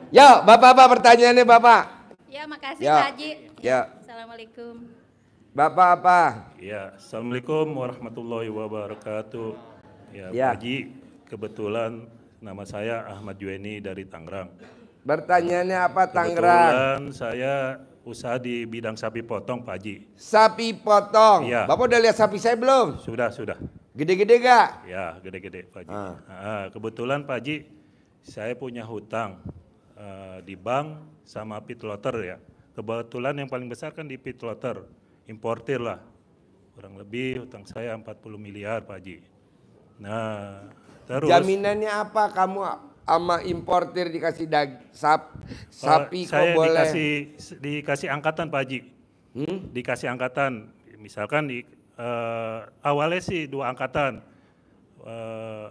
Ya, Bapak-bapak pertanyaannya Bapak. Ya, makasih ya. Pak Haji. Ya. Assalamualaikum. Bapak apa? Ya, Assalamualaikum warahmatullahi wabarakatuh. Ya, ya. Pak Haji, kebetulan nama saya Ahmad Jueni dari Tangerang. Pertanyaannya apa Tangerang? Kebetulan saya usaha di bidang sapi potong Pak Haji. Sapi potong? Ya. Bapak udah lihat sapi saya belum? Sudah, sudah. Gede-gede gak? Ya, gede-gede Pak Haji. Ah. Ah, kebetulan Pak Haji saya punya hutang Eh, di bank sama pit ya. Kebetulan yang paling besar kan di pit importir lah. Kurang lebih utang saya 40 miliar Pak Haji. Nah, terus jaminannya apa kamu sama importir dikasih dag, sap, eh, sapi uh, saya kok boleh? Dikasih dikasih angkatan Pak Haji. Hmm? Dikasih angkatan. Misalkan di uh, awalnya sih dua angkatan. Uh,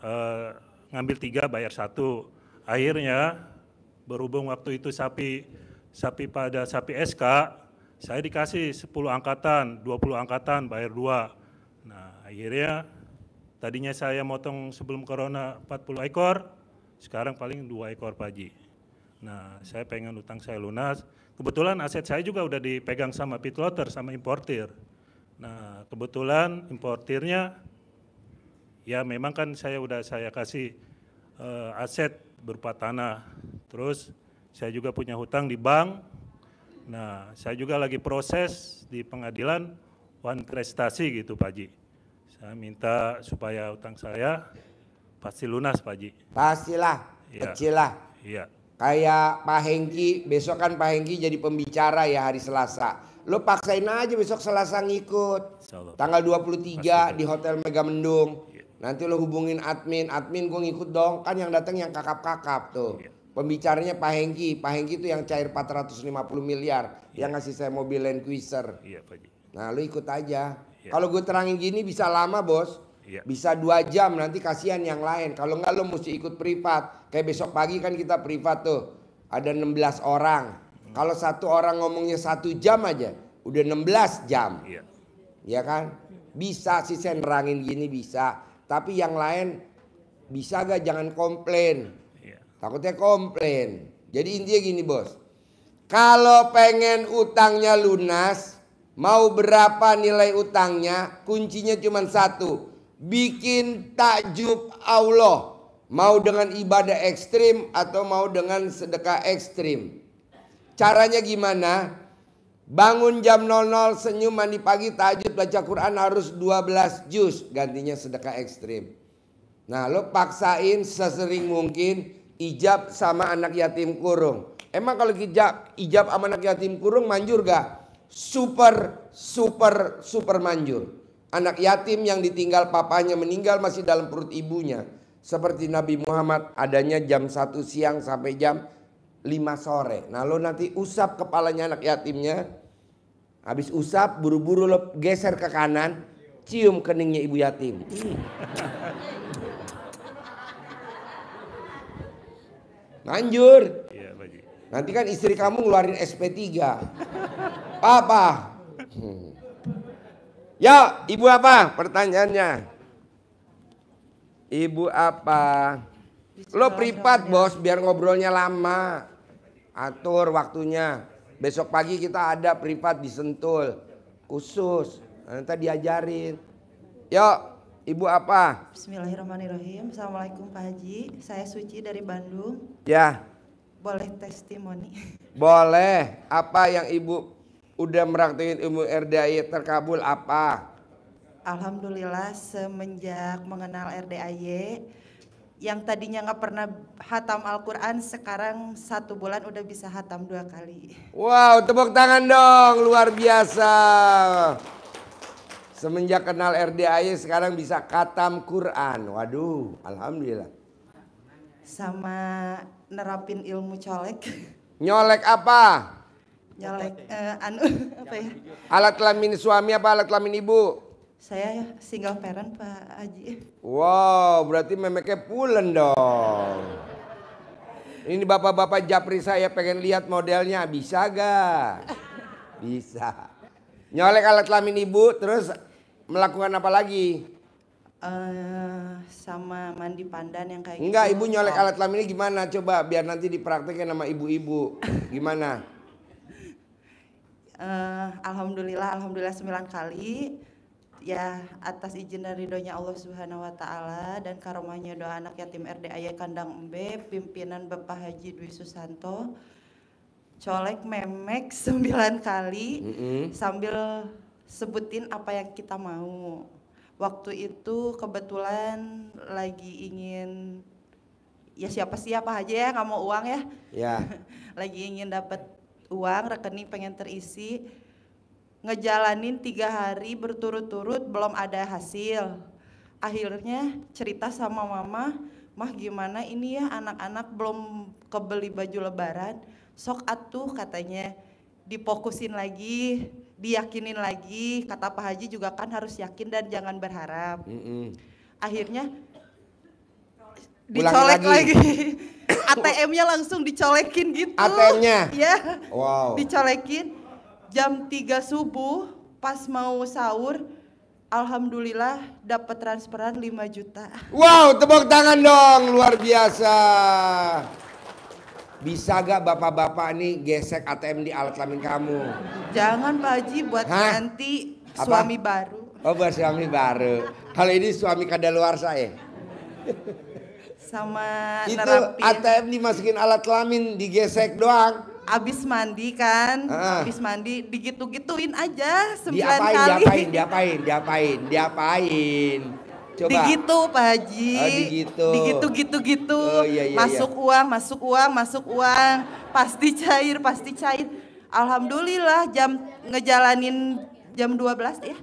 uh, ngambil tiga bayar satu akhirnya berhubung waktu itu sapi sapi pada sapi SK, saya dikasih 10 angkatan, 20 angkatan, bayar dua. Nah, akhirnya tadinya saya motong sebelum corona 40 ekor, sekarang paling dua ekor pagi. Nah, saya pengen utang saya lunas. Kebetulan aset saya juga udah dipegang sama pitloter sama importir. Nah, kebetulan importirnya ya memang kan saya udah saya kasih uh, aset berupa tanah Terus saya juga punya hutang di bank. Nah, saya juga lagi proses di pengadilan one prestasi gitu Pak Ji. Saya minta supaya hutang saya pasti lunas Pak Ji. Pastilah, ya. kecil lah. Iya. Kayak Pak Hengki, besok kan Pak Hengki jadi pembicara ya hari Selasa. Lo paksain aja besok Selasa ngikut. Tanggal 23 pasti. di Hotel Mendung. Ya. Nanti lo hubungin admin, admin gue ngikut dong. Kan yang datang yang kakap-kakap tuh. Ya. Pembicaranya Pak Hengki. Pak Hengki itu yang cair 450 miliar. Yeah. Yang ngasih saya mobil Land Cruiser. Iya, yeah, Pak Haji. Nah, lu ikut aja. Yeah. Kalau gue terangin gini bisa lama, Bos. Yeah. Bisa dua jam nanti kasihan yang lain. Kalau enggak lu mesti ikut privat. Kayak besok pagi kan kita privat tuh. Ada 16 orang. Hmm. Kalau satu orang ngomongnya satu jam aja, udah 16 jam. Iya. Yeah. Ya kan? Bisa sih saya nerangin gini bisa. Tapi yang lain bisa gak jangan komplain. Takutnya komplain. Jadi intinya gini bos. Kalau pengen utangnya lunas, mau berapa nilai utangnya, kuncinya cuma satu. Bikin takjub Allah. Mau dengan ibadah ekstrim atau mau dengan sedekah ekstrim. Caranya gimana? Bangun jam 00, senyum, mandi pagi, takjub baca Quran harus 12 juz. Gantinya sedekah ekstrim. Nah lo paksain sesering mungkin Ijab sama anak yatim kurung. Emang kalau ijab, ijab sama anak yatim kurung manjur gak? Super, super, super manjur. Anak yatim yang ditinggal papanya meninggal masih dalam perut ibunya. Seperti Nabi Muhammad adanya jam 1 siang sampai jam 5 sore. Nah lo nanti usap kepalanya anak yatimnya. Habis usap buru-buru lo geser ke kanan. Cium keningnya ibu yatim. Hmm. Nganjur. Iya, Nanti kan istri kamu ngeluarin SP3. Papa. Hmm. Ya, ibu apa? Pertanyaannya. Ibu apa? Lo privat bos, ya. biar ngobrolnya lama. Atur waktunya. Besok pagi kita ada privat di Sentul. Khusus. Nanti diajarin. Yuk, Ibu apa? Bismillahirrahmanirrahim. Assalamualaikum Pak Haji. Saya Suci dari Bandung. Ya. Boleh testimoni? Boleh. Apa yang Ibu udah meraktikan ilmu RDAI terkabul apa? Alhamdulillah semenjak mengenal RDAY yang tadinya nggak pernah hatam Al-Quran sekarang satu bulan udah bisa hatam dua kali. Wow, tepuk tangan dong, luar biasa. Semenjak kenal RDAY sekarang bisa katam Quran. Waduh, alhamdulillah. Sama nerapin ilmu colek. Nyolek apa? Nyolek uh, anu apa ya? Alat kelamin suami apa alat kelamin ibu? Saya single parent Pak Haji. Wow, berarti memeknya pulen dong. Ini bapak-bapak Japri saya pengen lihat modelnya, bisa gak? Bisa. Nyolek alat kelamin ibu, terus melakukan apa lagi? Uh, sama mandi pandan yang kayak Enggak, gitu. ibu nyolek oh. alat kelaminnya gimana? Coba biar nanti dipraktekin sama ibu-ibu. Gimana? uh, alhamdulillah, alhamdulillah sembilan kali. Ya atas izin dari ridhonya Allah Subhanahu Wa Taala dan karomahnya doa anak yatim RDAY Kandang Embe, pimpinan Bapak Haji Dwi Susanto, colek memek sembilan kali mm -hmm. sambil sebutin apa yang kita mau. Waktu itu kebetulan lagi ingin ya siapa siapa aja ya nggak mau uang ya. Ya. lagi ingin dapat uang rekening pengen terisi ngejalanin tiga hari berturut-turut belum ada hasil. Akhirnya cerita sama mama, mah gimana ini ya anak-anak belum kebeli baju lebaran, sok atuh katanya dipokusin lagi, diyakinin lagi. Kata Pak Haji juga kan harus yakin dan jangan berharap. Mm -hmm. Akhirnya dicolek lagi. lagi. ATM-nya langsung dicolekin gitu. ATM-nya? Ya. Wow. Dicolekin jam 3 subuh pas mau sahur Alhamdulillah dapat transferan 5 juta. Wow, tepuk tangan dong, luar biasa. Bisa gak bapak-bapak nih gesek ATM di alat kelamin kamu? Jangan Pak Haji buat Hah? nanti Apa? suami baru. Oh buat suami baru. Kalau ini suami kada luar saya. Sama Itu nerapin. ATM dimasukin alat kelamin digesek doang. Abis mandi kan, ah. abis mandi digitu-gituin aja sembilan kali. Diapain, diapain, diapain, diapain, diapain. Coba. Digitu Pak Haji. Oh, digitu. Digitu gitu gitu. Oh, iya, iya, iya. masuk iya. uang, masuk uang, masuk uang. Pasti cair, pasti cair. Alhamdulillah jam ngejalanin jam 12 ya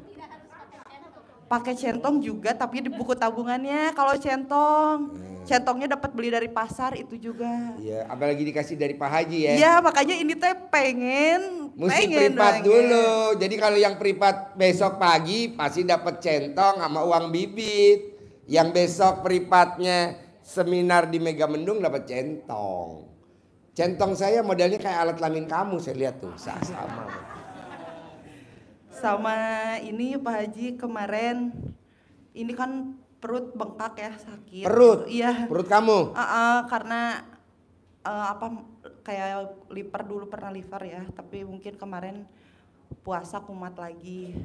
pakai centong juga tapi di buku tabungannya kalau centong hmm. centongnya dapat beli dari pasar itu juga iya apalagi dikasih dari Pak Haji ya iya makanya ini teh pengen mesti pengen privat dulu jadi kalau yang privat besok pagi pasti dapat centong sama uang bibit yang besok privatnya seminar di mega mendung dapat centong centong saya modelnya kayak alat lamin kamu saya lihat tuh sama sama ini Pak Haji kemarin ini kan perut bengkak ya sakit. Perut? Iya. Perut kamu? Uh, uh, karena uh, apa kayak liver dulu pernah liver ya, tapi mungkin kemarin puasa kumat lagi.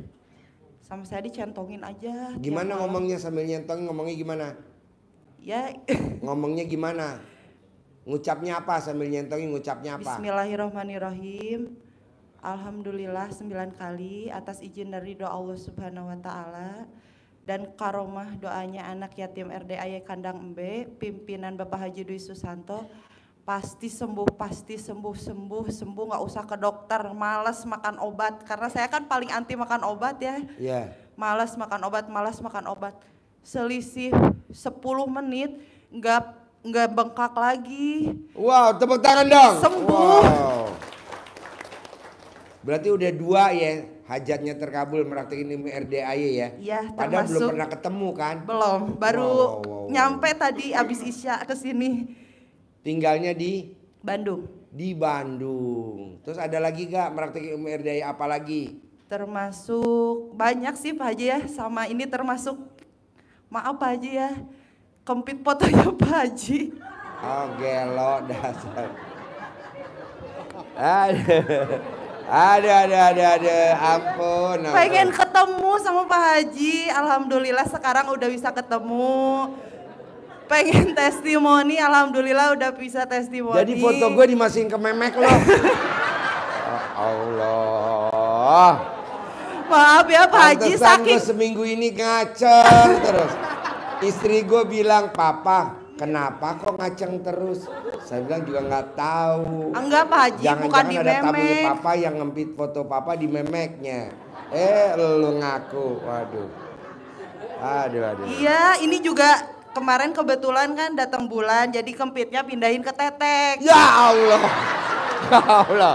Sama saya dicentongin aja. Gimana ngomongnya sambil nyentong ngomongnya gimana? Ya. ngomongnya gimana? Ngucapnya apa sambil nyentongin ngucapnya apa? Bismillahirrahmanirrahim. Alhamdulillah sembilan kali atas izin dari doa Allah Subhanahu wa taala dan karomah doanya anak yatim RDAY Kandang Embe pimpinan Bapak Haji Dwi Susanto pasti sembuh pasti sembuh sembuh sembuh nggak usah ke dokter malas makan obat karena saya kan paling anti makan obat ya yeah. malas makan obat malas makan obat selisih 10 menit nggak nggak bengkak lagi wow tepuk tangan dong sembuh wow. Berarti udah dua ya hajatnya terkabul meraktik ini RDAY ya. Iya. Padahal belum pernah ketemu kan? Belum. Baru wow, wow, wow. nyampe tadi abis isya ke sini. Tinggalnya di Bandung. Di Bandung. Terus ada lagi gak meraktik ilmu RDAY apa lagi? Termasuk banyak sih Pak Haji ya. Sama ini termasuk maaf Pak Haji ya. Kempit fotonya Pak Haji. Oh gelo dasar. Aduh. Ada, ada, ada, ada. Ampun. Pengen ketemu sama Pak Haji. Alhamdulillah sekarang udah bisa ketemu. Pengen testimoni, alhamdulillah udah bisa testimoni. Jadi foto gue dimasukin ke memek loh. Ya Allah. Maaf ya Pak Haji sakit. seminggu ini ngacer terus. Istri gue bilang, Papa Kenapa kok ngaceng terus? Saya bilang juga nggak tahu. Enggak Pak Haji, jangan, bukan jangan di ada memek. Papa yang ngempit foto Papa di memeknya. Eh, lu ngaku. Waduh. Aduh, aduh. Iya, ini juga kemarin kebetulan kan datang bulan, jadi kempitnya pindahin ke tetek. Ya Allah. Ya Allah.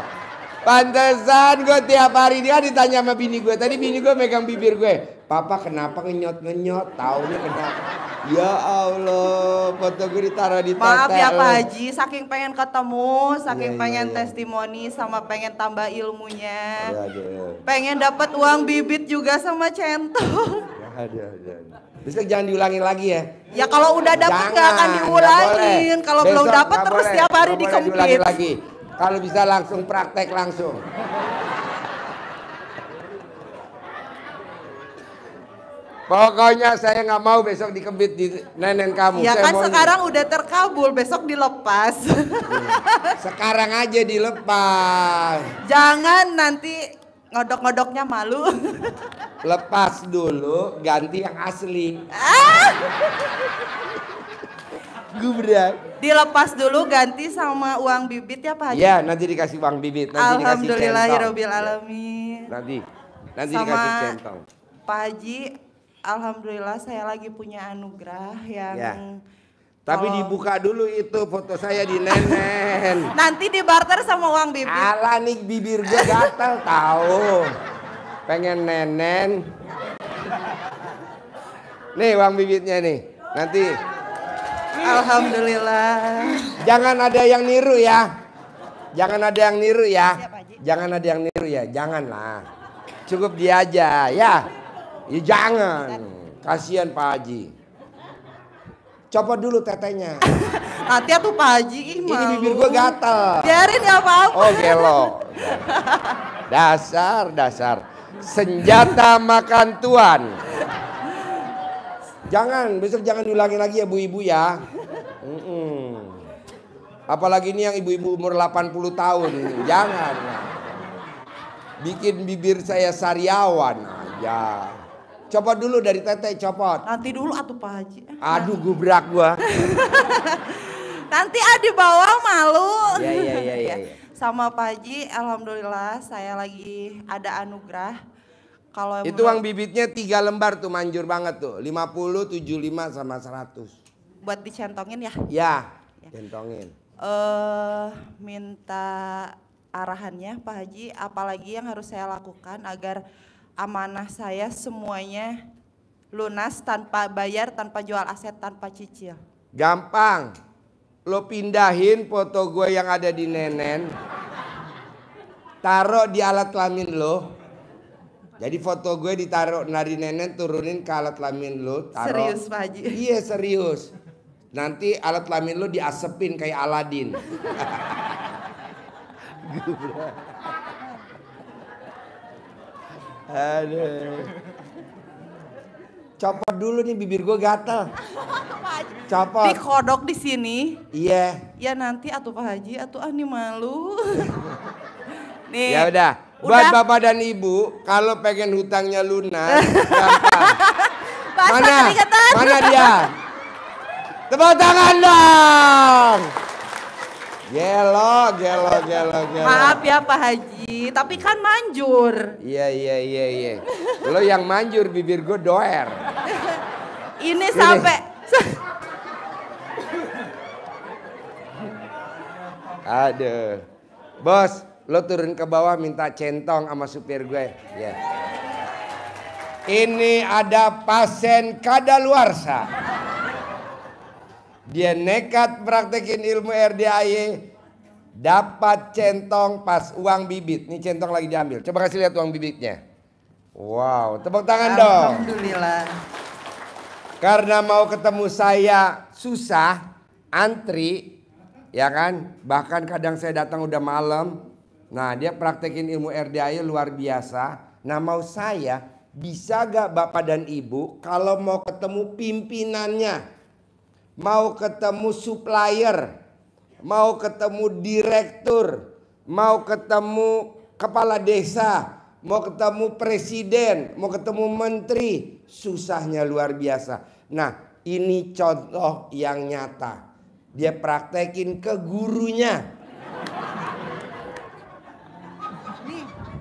Pantesan gue tiap hari dia ditanya sama bini gue. Tadi bini gue megang bibir gue. Papa kenapa ngenyot-ngenyot? Taunya kenapa? Ya Allah, foto gue ditaruh di Maaf ya Pak Haji, saking pengen ketemu, saking ya, pengen ya, testimoni sama pengen tambah ilmunya. Ya, ya, ya. Pengen dapat uang bibit juga sama centong. Ya, ya, ya. jangan diulangi lagi ya. Ya kalau udah dapat nggak akan diulangin. Kalau belum dapat terus tiap hari dikempit. Lagi. Kalau bisa langsung praktek langsung. Pokoknya saya nggak mau besok dikebit di nenek kamu. Ya saya kan sekarang ini. udah terkabul, besok dilepas. Iya. sekarang aja dilepas. Jangan nanti ngodok-ngodoknya malu. Lepas dulu, ganti yang asli. Ah. Gubrak. Dilepas dulu ganti sama uang bibit ya Pak Haji. Ya, nanti dikasih uang bibit, nanti dikasih alamin. Iya. Nanti nanti sama dikasih centong. Pak Haji alhamdulillah saya lagi punya anugerah yang ya. Tapi oh. dibuka dulu itu foto saya di lenen. Nanti di barter sama uang bibir. Ala nih bibir gue gatel tahu. Pengen nenen. Nih uang bibitnya nih. Nanti. Alhamdulillah. Jangan ada yang niru ya. Jangan ada yang niru ya. Jangan ada yang niru ya. Janganlah. Cukup dia aja ya. Ya jangan. Kasihan Pak Haji. Copot dulu tetenya. Hati tuh Pak Haji Ini Ini bibir gue gatel. Biarin ya Pak. Oke Oh gelok. Dasar, dasar. Senjata makan tuan. Jangan, besok jangan diulangi lagi ya Bu Ibu ya. Mm -mm. Apalagi ini yang ibu-ibu umur 80 tahun. Jangan. Bikin bibir saya sariawan aja. Copot dulu dari tete, copot. Nanti dulu atuh Pak Haji. Aduh gubrak gua. Nanti ada ah, bawah malu. Iya, iya iya iya iya. Sama Pak Haji, alhamdulillah saya lagi ada anugerah. Kalau Itu uang bibitnya tiga lembar tuh manjur banget tuh. 50, 75 sama 100. Buat dicentongin ya? Ya, ya. centongin. Eh uh, minta arahannya Pak Haji apalagi yang harus saya lakukan agar amanah saya semuanya lunas tanpa bayar, tanpa jual aset, tanpa cicil. Gampang. Lo pindahin foto gue yang ada di Nenen. Taruh di alat kelamin lo. Jadi foto gue ditaruh nari Nenen turunin ke alat kelamin lo. Taruh. Serius Pak Haji? Iya serius. Nanti alat kelamin lo diasepin kayak Aladin. Aduh. Copot dulu nih bibir gue gatel. Copot. kodok di sini. Iya. Yeah. Ya nanti atau Pak Haji atau ah nih malu. nih. Ya udah. Buat bapak dan ibu, kalau pengen hutangnya lunas, Mana? Mana dia? Tepuk tangan dong. Gelo, gelo, gelo, gelo. Maaf ya Pak Haji, tapi kan manjur. Iya, iya, iya, iya. Lo yang manjur bibir gue doer. Ini sampai Ada, Bos, lo turun ke bawah minta centong sama supir gue. Ya. Ini ada pasien kadaluarsa. Dia nekat praktekin ilmu RDAY dapat centong pas uang bibit. Nih centong lagi diambil. Coba kasih lihat uang bibitnya. Wow, tepuk tangan dong. Alhamdulillah. Karena mau ketemu saya susah, antri, ya kan? Bahkan kadang saya datang udah malam. Nah, dia praktekin ilmu RDAY luar biasa. Nah, mau saya bisa gak Bapak dan Ibu kalau mau ketemu pimpinannya mau ketemu supplier, mau ketemu direktur, mau ketemu kepala desa, mau ketemu presiden, mau ketemu menteri, susahnya luar biasa. Nah, ini contoh yang nyata. Dia praktekin ke gurunya.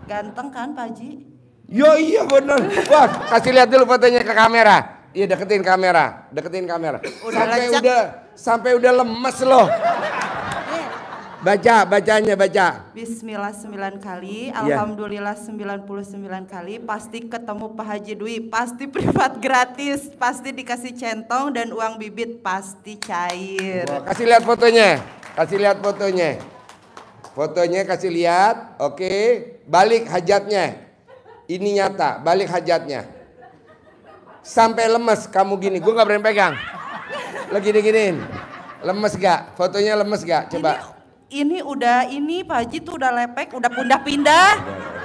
ganteng kan Pak Ji? Yo iya bener. Wah, kasih lihat dulu fotonya ke kamera. Iya deketin kamera, deketin kamera. Udah sampai lecek. udah sampai udah lemes loh. Iya. Baca, bacanya baca. Bismillah sembilan kali, yeah. Alhamdulillah sembilan kali, pasti ketemu Pak Haji Dwi, pasti privat gratis, pasti dikasih centong dan uang bibit pasti cair. Wah, kasih lihat fotonya, kasih lihat fotonya. Fotonya kasih lihat, oke. Balik hajatnya. Ini nyata, balik hajatnya sampai lemes kamu gini. Gue nggak berani pegang. Lagi gini-giniin. Lemes gak? Fotonya lemes gak? Coba. Ini, ini udah ini Pak Haji tuh udah lepek, udah pindah-pindah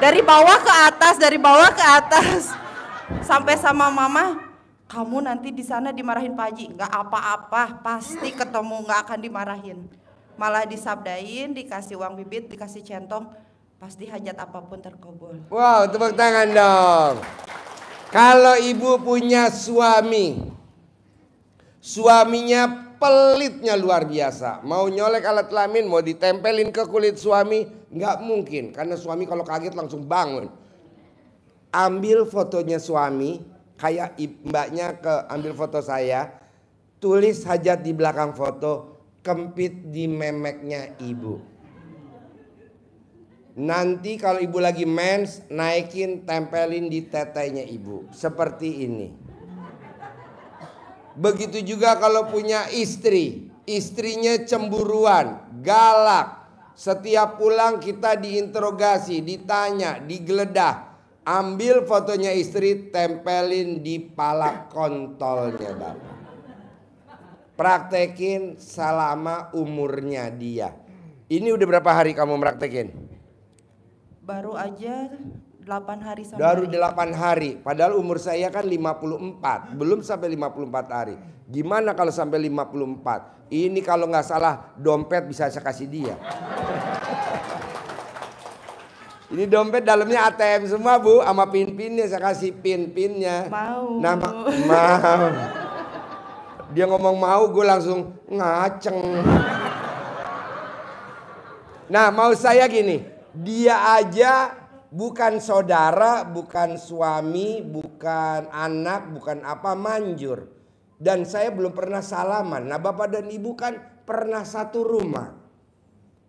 dari bawah ke atas, dari bawah ke atas. Sampai sama mama, kamu nanti di sana dimarahin Pak Haji, nggak apa-apa, pasti ketemu nggak akan dimarahin. Malah disabdain, dikasih uang bibit, dikasih centong, pasti hajat apapun terkobol. Wow, tepuk tangan dong. Kalau ibu punya suami, suaminya pelitnya luar biasa. Mau nyolek alat kelamin, mau ditempelin ke kulit suami, nggak mungkin. Karena suami kalau kaget langsung bangun. Ambil fotonya suami, kayak mbaknya ke ambil foto saya, tulis hajat di belakang foto, kempit di memeknya ibu. Nanti kalau ibu lagi mens, naikin, tempelin di tetenya ibu. Seperti ini. Begitu juga kalau punya istri. Istrinya cemburuan, galak. Setiap pulang kita diinterogasi, ditanya, digeledah. Ambil fotonya istri, tempelin di pala kontolnya Bapak. Praktekin selama umurnya dia. Ini udah berapa hari kamu praktekin? Baru aja 8 hari sama Baru 8 hari. Padahal umur saya kan 54, belum sampai 54 hari. Gimana kalau sampai 54? Ini kalau nggak salah dompet bisa saya kasih dia. Ini dompet dalamnya ATM semua bu, sama pin-pinnya saya kasih pin-pinnya. Mau. Nama mau. Dia ngomong mau, gue langsung ngaceng. Nah mau saya gini, dia aja bukan saudara, bukan suami, bukan anak, bukan apa manjur. Dan saya belum pernah salaman. Nah bapak dan ibu kan pernah satu rumah.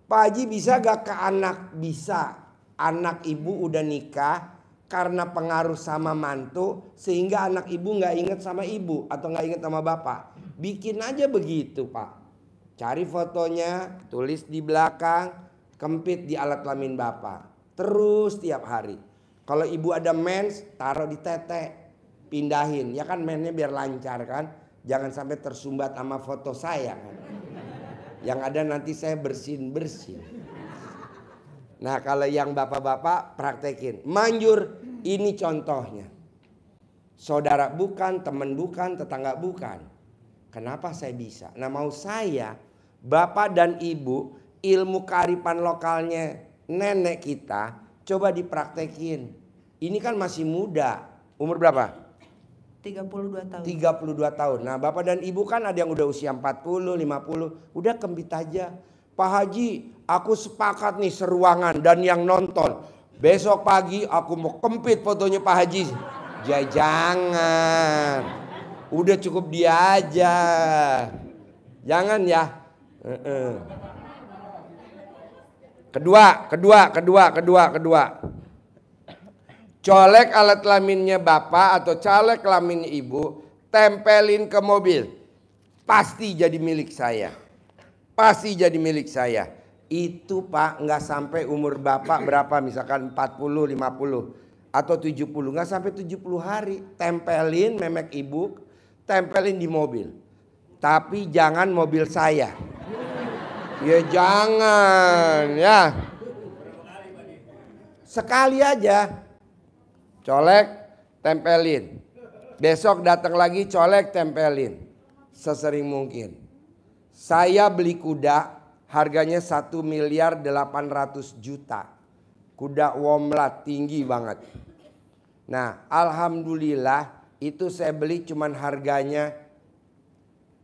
Pak Haji bisa gak ke anak? Bisa. Anak ibu udah nikah karena pengaruh sama mantu sehingga anak ibu nggak inget sama ibu atau nggak inget sama bapak. Bikin aja begitu pak. Cari fotonya, tulis di belakang, Kempit di alat kelamin bapak. Terus tiap hari. Kalau ibu ada mens, taruh di tete. Pindahin. Ya kan mensnya biar lancar kan. Jangan sampai tersumbat sama foto saya kan. Yang ada nanti saya bersin-bersin. Nah kalau yang bapak-bapak praktekin. Manjur ini contohnya. Saudara bukan, teman bukan, tetangga bukan. Kenapa saya bisa? Nah mau saya, bapak dan ibu ilmu kearifan lokalnya nenek kita coba dipraktekin. Ini kan masih muda. Umur berapa? 32 tahun. 32 tahun. Nah, Bapak dan Ibu kan ada yang udah usia 40, 50, udah kembit aja. Pak Haji, aku sepakat nih seruangan dan yang nonton. Besok pagi aku mau kempit fotonya Pak Haji. Ya jangan. Udah cukup dia aja. Jangan ya. Uh -uh. Kedua, kedua, kedua, kedua, kedua. Colek alat kelaminnya bapak atau colek kelaminnya ibu, tempelin ke mobil. Pasti jadi milik saya. Pasti jadi milik saya. Itu pak nggak sampai umur bapak berapa misalkan 40, 50 atau 70. Nggak sampai 70 hari. Tempelin memek ibu, tempelin di mobil. Tapi jangan mobil saya. Ya jangan ya. Sekali aja. Colek, tempelin. Besok datang lagi colek, tempelin. Sesering mungkin. Saya beli kuda harganya 1 miliar 800 juta. Kuda womlat tinggi banget. Nah alhamdulillah itu saya beli cuman harganya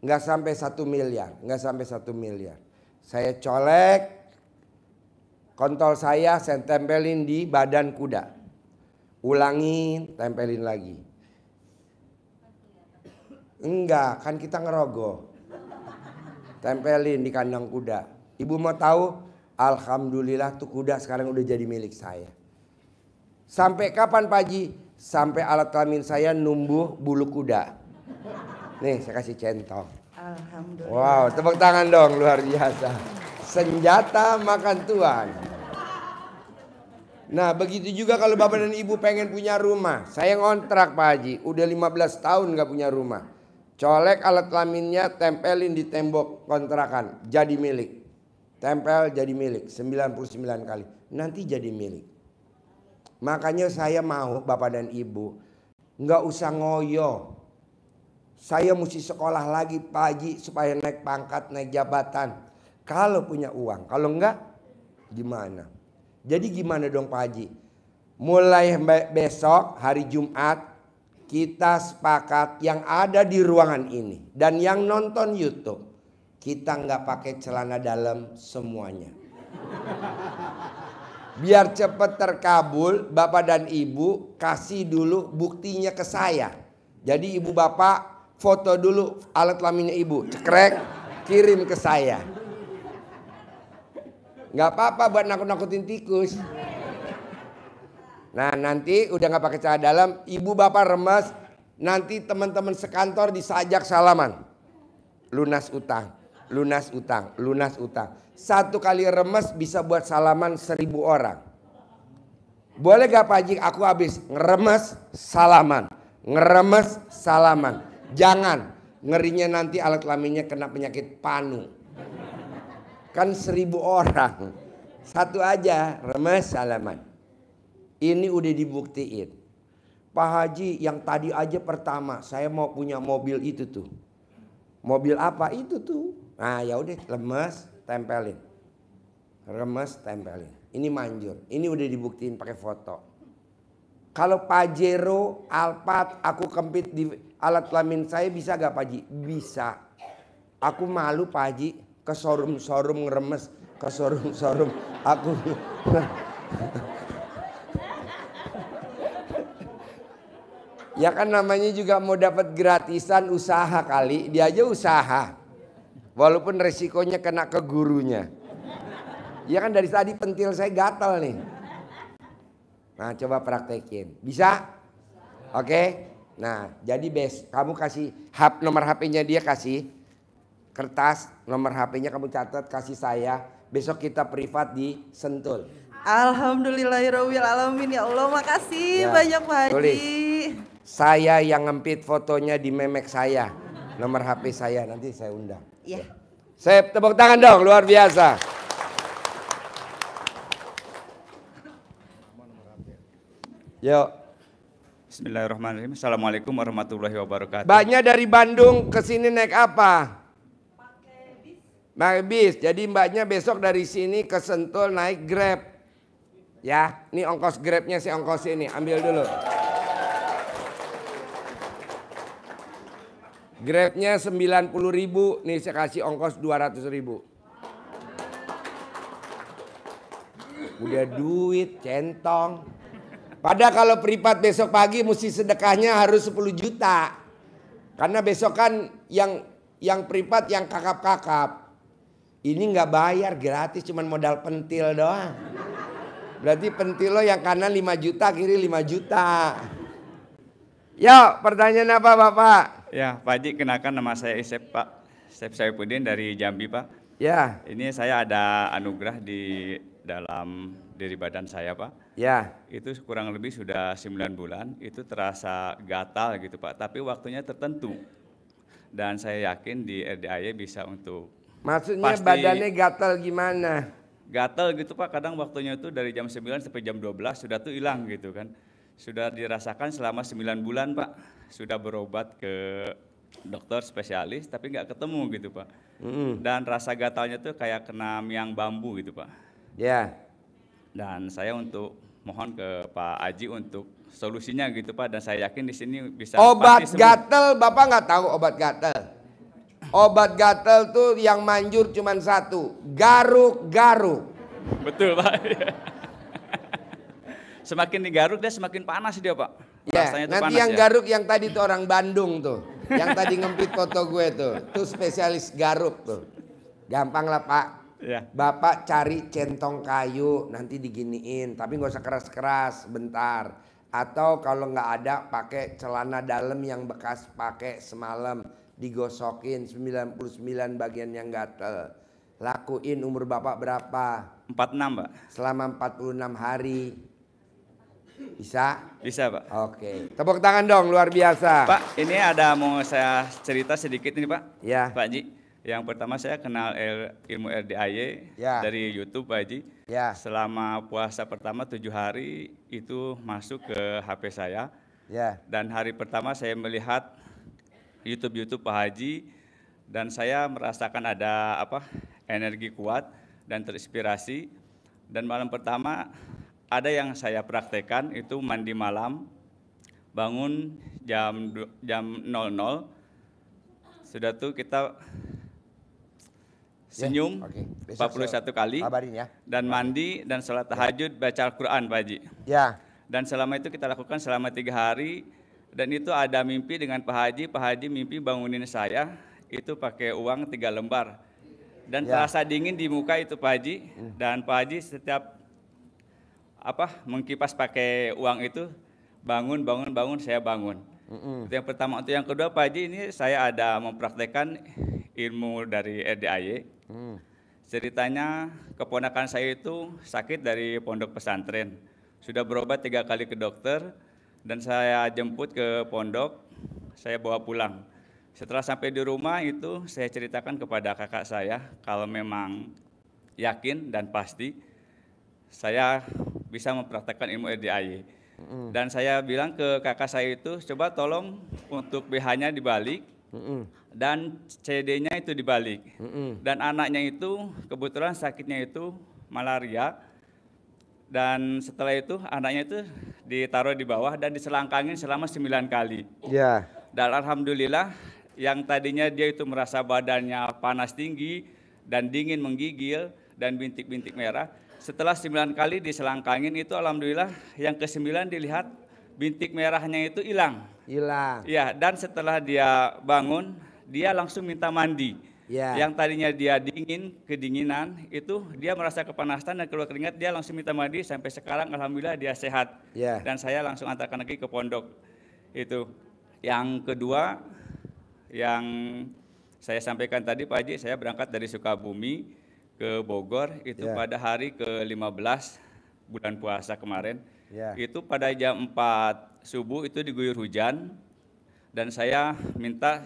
nggak sampai satu miliar, nggak sampai satu miliar. Saya colek kontol saya, saya tempelin di badan kuda. Ulangi tempelin lagi. Enggak, kan kita ngerogoh. Tempelin di kandang kuda. Ibu mau tahu? Alhamdulillah tuh kuda sekarang udah jadi milik saya. Sampai kapan Pak Ji? Sampai alat kelamin saya numbuh bulu kuda. Nih saya kasih centong. Alhamdulillah. Wow, tepuk tangan dong luar biasa. Senjata makan Tuhan. Nah begitu juga kalau bapak dan ibu pengen punya rumah. Saya ngontrak Pak Haji, udah 15 tahun gak punya rumah. Colek alat kelaminnya tempelin di tembok kontrakan, jadi milik. Tempel jadi milik, 99 kali. Nanti jadi milik. Makanya saya mau bapak dan ibu nggak usah ngoyo saya mesti sekolah lagi pagi supaya naik pangkat, naik jabatan. Kalau punya uang, kalau enggak gimana? Jadi gimana dong Pak Haji? Mulai besok hari Jumat kita sepakat yang ada di ruangan ini dan yang nonton YouTube kita nggak pakai celana dalam semuanya. Biar cepet terkabul, bapak dan ibu kasih dulu buktinya ke saya. Jadi ibu bapak foto dulu alat kelaminnya ibu, cekrek, kirim ke saya. Nggak apa-apa buat nakut-nakutin tikus. Nah nanti udah nggak pakai cara dalam, ibu bapak remes, nanti teman-teman sekantor disajak salaman. Lunas utang, lunas utang, lunas utang. Satu kali remes bisa buat salaman seribu orang. Boleh gak Pak Haji aku habis ngeremes salaman, ngeremes salaman, Jangan. Ngerinya nanti alat kelaminnya kena penyakit panu. Kan seribu orang. Satu aja remes salaman. Ini udah dibuktiin. Pak Haji yang tadi aja pertama saya mau punya mobil itu tuh. Mobil apa itu tuh? Nah ya udah lemes tempelin. Remes tempelin. Ini manjur. Ini udah dibuktiin pakai foto. Kalau Pajero, Alphard aku kempit di alat kelamin saya bisa gak Pak Haji? Bisa. Aku malu Pak Haji ke sorum-sorum ngeremes. Ke sorum-sorum aku. ya kan namanya juga mau dapat gratisan usaha kali. Dia aja usaha. Walaupun resikonya kena ke gurunya. Ya kan dari tadi pentil saya gatal nih. Nah coba praktekin. Bisa? Oke? Okay? Nah, jadi bes, kamu kasih hap nomor HP-nya dia kasih kertas, nomor HP-nya kamu catat kasih saya. Besok kita privat di Sentul. Alhamdulillahirabbil alamin ya Allah, makasih ya. banyak Pak Haji. Tulis. Saya yang ngempit fotonya di memek saya. Nomor HP saya nanti saya undang. Iya. Ya. Saya tepuk tangan dong, luar biasa. Yuk. Bismillahirrahmanirrahim. Assalamualaikum warahmatullahi wabarakatuh. Banyak dari Bandung ke sini naik apa? Pakai bis. bis. Jadi mbaknya besok dari sini ke Sentul naik Grab. Ya, ini ongkos Grabnya si ongkos ini. Ambil dulu. Grabnya 90 ribu, nih saya kasih ongkos 200 ribu. Udah duit, centong. Pada kalau privat besok pagi mesti sedekahnya harus 10 juta. Karena besok kan yang yang privat yang kakap-kakap. Ini nggak bayar gratis cuman modal pentil doang. Berarti pentil lo yang kanan 5 juta, kiri 5 juta. Yo, pertanyaan apa Bapak? Ya, Pak Haji kenakan nama saya Isep Pak. Isep Saipudin dari Jambi Pak. Ya. Ini saya ada anugerah di dalam diri badan saya Pak Ya. Itu kurang lebih sudah 9 bulan, itu terasa gatal gitu Pak, tapi waktunya tertentu. Dan saya yakin di RDAY bisa untuk Maksudnya pasti badannya gatal gimana? Gatal gitu Pak, kadang waktunya itu dari jam 9 sampai jam 12 sudah tuh hilang gitu kan. Sudah dirasakan selama 9 bulan Pak, sudah berobat ke dokter spesialis tapi nggak ketemu gitu Pak. Mm Dan rasa gatalnya tuh kayak kena miang bambu gitu Pak. Ya. Yeah. Dan saya untuk mohon ke Pak Aji untuk solusinya gitu Pak dan saya yakin di sini bisa obat gatel Bapak nggak tahu obat gatel obat gatel tuh yang manjur cuma satu garuk-garuk betul Pak semakin digaruk dia semakin panas dia Pak ya, nanti panas, yang ya. garuk yang tadi tuh orang Bandung tuh yang tadi ngempit foto gue tuh tuh spesialis garuk tuh gampang lah Pak Yeah. Bapak cari centong kayu nanti diginiin, tapi nggak usah keras-keras, bentar. Atau kalau nggak ada pakai celana dalam yang bekas pakai semalam digosokin 99 bagian yang gatel. Lakuin umur Bapak berapa? 46, Pak. Selama 46 hari. Bisa? Bisa, Pak. Oke. Tepuk tangan dong, luar biasa. Pak, ini ada mau saya cerita sedikit ini, Pak. Ya. Pak Ji. Yang pertama saya kenal ilmu RDIY ya. dari YouTube Pak Haji. Ya. Selama puasa pertama tujuh hari itu masuk ke HP saya. Ya. Dan hari pertama saya melihat YouTube-YouTube Pak Haji dan saya merasakan ada apa energi kuat dan terinspirasi. Dan malam pertama ada yang saya praktekkan itu mandi malam bangun jam jam 00 sudah tuh kita Ya, senyum okay. Besok 41 kali ya. dan mandi dan sholat tahajud ya. baca Al-Quran Pak Haji ya dan selama itu kita lakukan selama tiga hari dan itu ada mimpi dengan Pak Haji Pak Haji mimpi bangunin saya itu pakai uang tiga lembar dan ya. terasa dingin di muka itu Pak Haji hmm. dan Pak Haji setiap apa mengkipas pakai uang itu bangun bangun bangun saya bangun mm hmm Itu yang pertama. Untuk yang kedua Pak Haji ini saya ada mempraktekkan ilmu dari RDAY. E mm. Ceritanya keponakan saya itu sakit dari pondok pesantren. Sudah berobat tiga kali ke dokter dan saya jemput ke pondok, saya bawa pulang. Setelah sampai di rumah itu saya ceritakan kepada kakak saya kalau memang yakin dan pasti saya bisa mempraktekkan ilmu RDAY. E Mm. Dan saya bilang ke kakak saya itu, coba tolong untuk BH-nya dibalik mm dan CD-nya itu dibalik. Mm Dan anaknya itu kebetulan sakitnya itu malaria. Dan setelah itu anaknya itu ditaruh di bawah dan diselangkangin selama sembilan kali. Ya. Yeah. Dan alhamdulillah yang tadinya dia itu merasa badannya panas tinggi dan dingin menggigil dan bintik-bintik merah, setelah sembilan kali diselangkangin itu alhamdulillah yang kesembilan dilihat bintik merahnya itu hilang. Hilang. Ya, dan setelah dia bangun, dia langsung minta mandi. Ya. Yang tadinya dia dingin, kedinginan, itu dia merasa kepanasan dan keluar keringat, dia langsung minta mandi sampai sekarang alhamdulillah dia sehat. Ya. Dan saya langsung antarkan lagi ke pondok. Itu. Yang kedua yang saya sampaikan tadi Pak Haji, saya berangkat dari Sukabumi ke Bogor itu yeah. pada hari ke-15 bulan puasa kemarin. Yeah. Itu pada jam 4 subuh itu diguyur hujan dan saya minta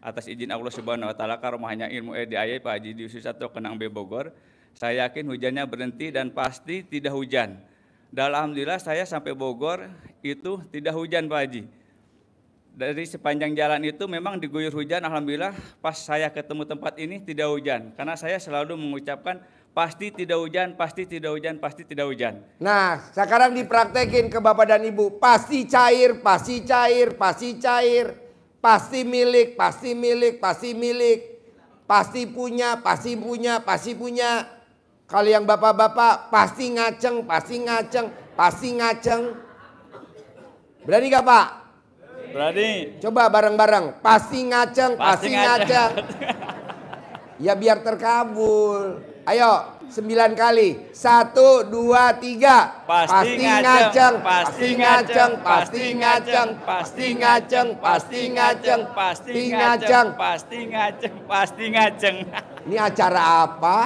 atas izin Allah Subhanahu wa taala karena rumahnya ilmu EDI Pak Haji Yusuf Sato Kenang B Bogor. Saya yakin hujannya berhenti dan pasti tidak hujan. Dan alhamdulillah saya sampai Bogor itu tidak hujan Pak Haji dari sepanjang jalan itu memang diguyur hujan alhamdulillah pas saya ketemu tempat ini tidak hujan karena saya selalu mengucapkan pasti tidak hujan pasti tidak hujan pasti tidak hujan nah sekarang dipraktekin ke bapak dan ibu pasti cair pasti cair pasti cair pasti milik pasti milik pasti milik pasti punya pasti punya pasti punya kalau yang bapak-bapak pasti ngaceng pasti ngaceng pasti ngaceng berani gak pak Berani. Coba bareng-bareng. Pasti ngaceng, pasti, pasti ngaceng. ya biar terkabul. Ayo, sembilan kali. Satu, dua, tiga. Pasti, pasti ngaceng, pasti ngaceng, pasti ngaceng, pasti ngaceng, pasti ngaceng, pasti ngaceng, pasti ngaceng, pasti ngaceng. Ini acara apa?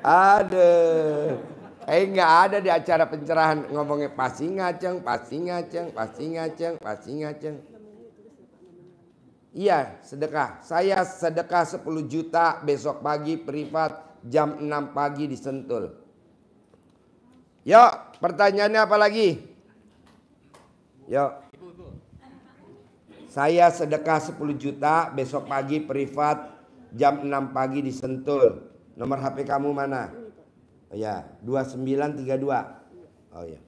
Aduh. Eh nggak ada di acara pencerahan ngomongnya pasti ngaceng, pasti ngaceng, pasti ngaceng, pasti ngaceng. Iya sedekah. Saya sedekah 10 juta besok pagi privat jam 6 pagi di Sentul. Yuk pertanyaannya apa lagi? Yuk. Saya sedekah 10 juta besok pagi privat jam 6 pagi di Sentul. Nomor HP kamu mana? Oh ya, 2932. Oh ya.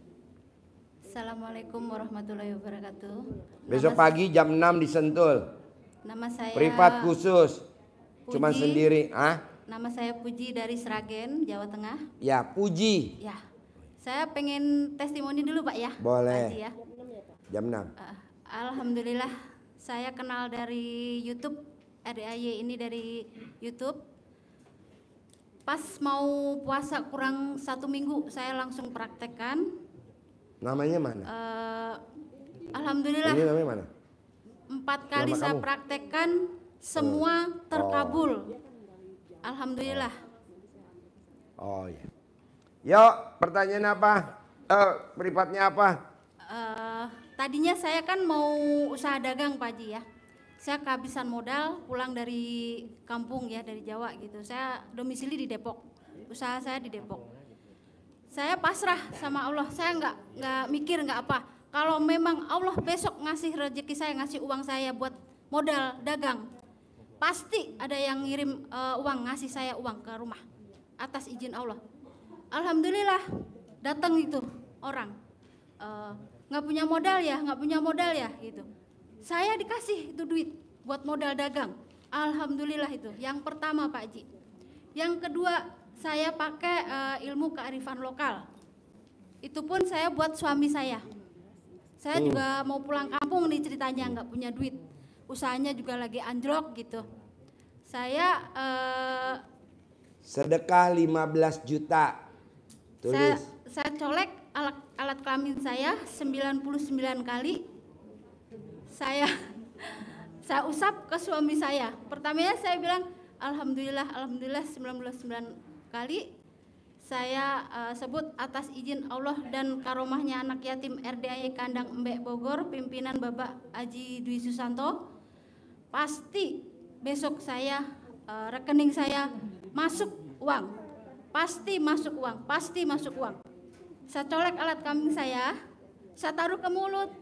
Assalamualaikum warahmatullahi wabarakatuh. Besok Nama pagi jam 6 di Sentul. Nama saya Privat khusus. Puji. Cuman sendiri, ah? Nama saya Puji dari Sragen, Jawa Tengah. Ya, Puji. Ya. Saya pengen testimoni dulu, Pak ya. Boleh. ya. Jam 6. Uh, eh, Alhamdulillah saya kenal dari YouTube RDAY ini dari YouTube Pas mau puasa kurang satu minggu saya langsung praktekkan. Namanya mana? Uh, Alhamdulillah. Ini namanya mana? Empat kali Nama saya kamu? praktekkan semua hmm. terkabul. Alhamdulillah. Oh, oh iya. Yuk, pertanyaan apa? Eh, uh, peripatnya apa? Uh, tadinya saya kan mau usaha dagang Pak Haji ya saya kehabisan modal pulang dari kampung ya dari Jawa gitu. Saya domisili di Depok, usaha saya di Depok. Saya pasrah sama Allah. Saya nggak nggak mikir nggak apa. Kalau memang Allah besok ngasih rezeki saya, ngasih uang saya buat modal dagang, pasti ada yang ngirim uh, uang ngasih saya uang ke rumah atas izin Allah. Alhamdulillah datang itu orang eh, nggak uh, punya modal ya, nggak punya modal ya gitu saya dikasih itu duit buat modal dagang. Alhamdulillah itu. Yang pertama Pak Ji. Yang kedua saya pakai uh, ilmu kearifan lokal. Itu pun saya buat suami saya. Saya hmm. juga mau pulang kampung nih ceritanya nggak punya duit. Usahanya juga lagi anjlok gitu. Saya uh, sedekah 15 juta. Tulis. Saya, saya colek alat, alat kelamin saya 99 kali saya saya usap ke suami saya. Pertamanya saya bilang alhamdulillah alhamdulillah 99 kali saya uh, sebut atas izin Allah dan karomahnya anak yatim RDAI Kandang Mbek Bogor pimpinan Bapak Aji Dwi Susanto pasti besok saya uh, rekening saya masuk uang pasti masuk uang pasti masuk uang saya colek alat kambing saya saya taruh ke mulut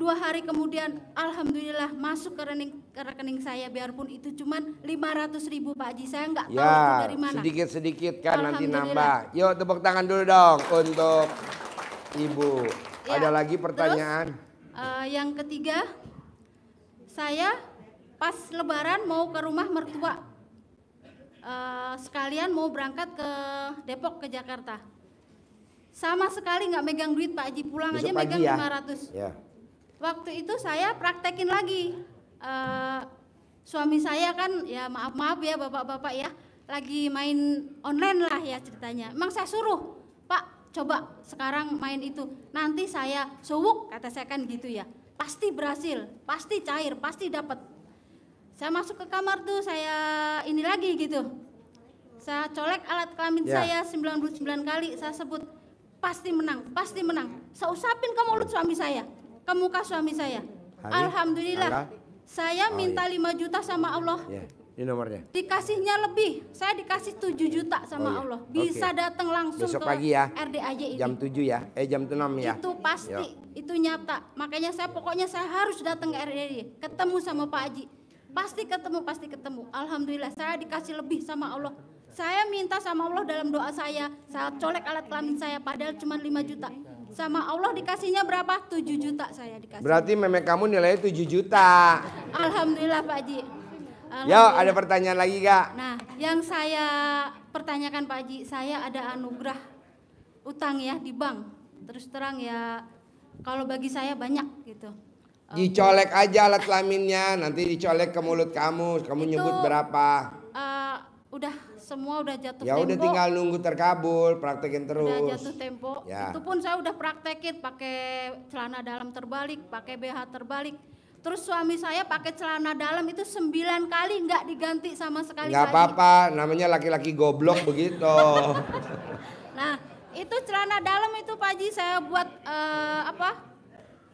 Dua hari kemudian, alhamdulillah masuk ke rekening, ke rekening saya, biarpun itu lima 500 ribu Pak Haji. Saya nggak ya, tahu dari mana. Sedikit-sedikit kan nanti nambah. Yuk tepuk tangan dulu dong untuk Ibu. Ya, Ada lagi pertanyaan? Terus, uh, yang ketiga, saya pas lebaran mau ke rumah mertua. Uh, sekalian mau berangkat ke Depok ke Jakarta sama sekali nggak megang duit Pak Haji pulang Besok aja megang ya. 500 ya waktu itu saya praktekin lagi uh, suami saya kan ya maaf maaf ya bapak-bapak ya lagi main online lah ya ceritanya emang saya suruh pak coba sekarang main itu nanti saya suwuk kata saya kan gitu ya pasti berhasil pasti cair pasti dapat saya masuk ke kamar tuh saya ini lagi gitu saya colek alat kelamin ya. saya 99 kali saya sebut pasti menang pasti menang saya usapin ke mulut suami saya ke muka suami saya. Hari? Alhamdulillah. Saya oh, minta iya. 5 juta sama Allah. Ya. Ini nomornya. Dikasihnya lebih. Saya dikasih 7 juta sama oh, iya. Allah. Bisa okay. datang langsung Besok ke pagi ya. RDAJ ini. Jam 7 ya. Eh jam 6 ya. Itu pasti, Yo. Iya. itu nyata. Makanya saya pokoknya saya harus datang ke RDAJ, ketemu sama Pak Haji. Pasti ketemu, pasti ketemu. Alhamdulillah saya dikasih lebih sama Allah. Saya minta sama Allah dalam doa saya, saya colek alat kelamin saya padahal cuma 5 juta. Sama Allah dikasihnya berapa? 7 juta saya dikasih. Berarti memek kamu nilai 7 juta. Alhamdulillah Pak Haji. Ya, ada pertanyaan lagi gak? Nah, yang saya pertanyakan Pak Haji, saya ada anugerah utang ya di bank. Terus terang ya, kalau bagi saya banyak gitu. Dicolek aja alat kelaminnya, nanti dicolek ke mulut kamu, kamu itu, nyebut berapa? Uh, udah semua udah jatuh tempo. Ya udah tinggal nunggu terkabul, praktekin terus. Udah jatuh tempo. Ya. Itu pun saya udah praktekin pakai celana dalam terbalik, pakai BH terbalik. Terus suami saya pakai celana dalam itu sembilan kali nggak diganti sama sekali. Nggak apa-apa, namanya laki-laki goblok begitu. nah, itu celana dalam itu Pak Haji saya buat uh, apa?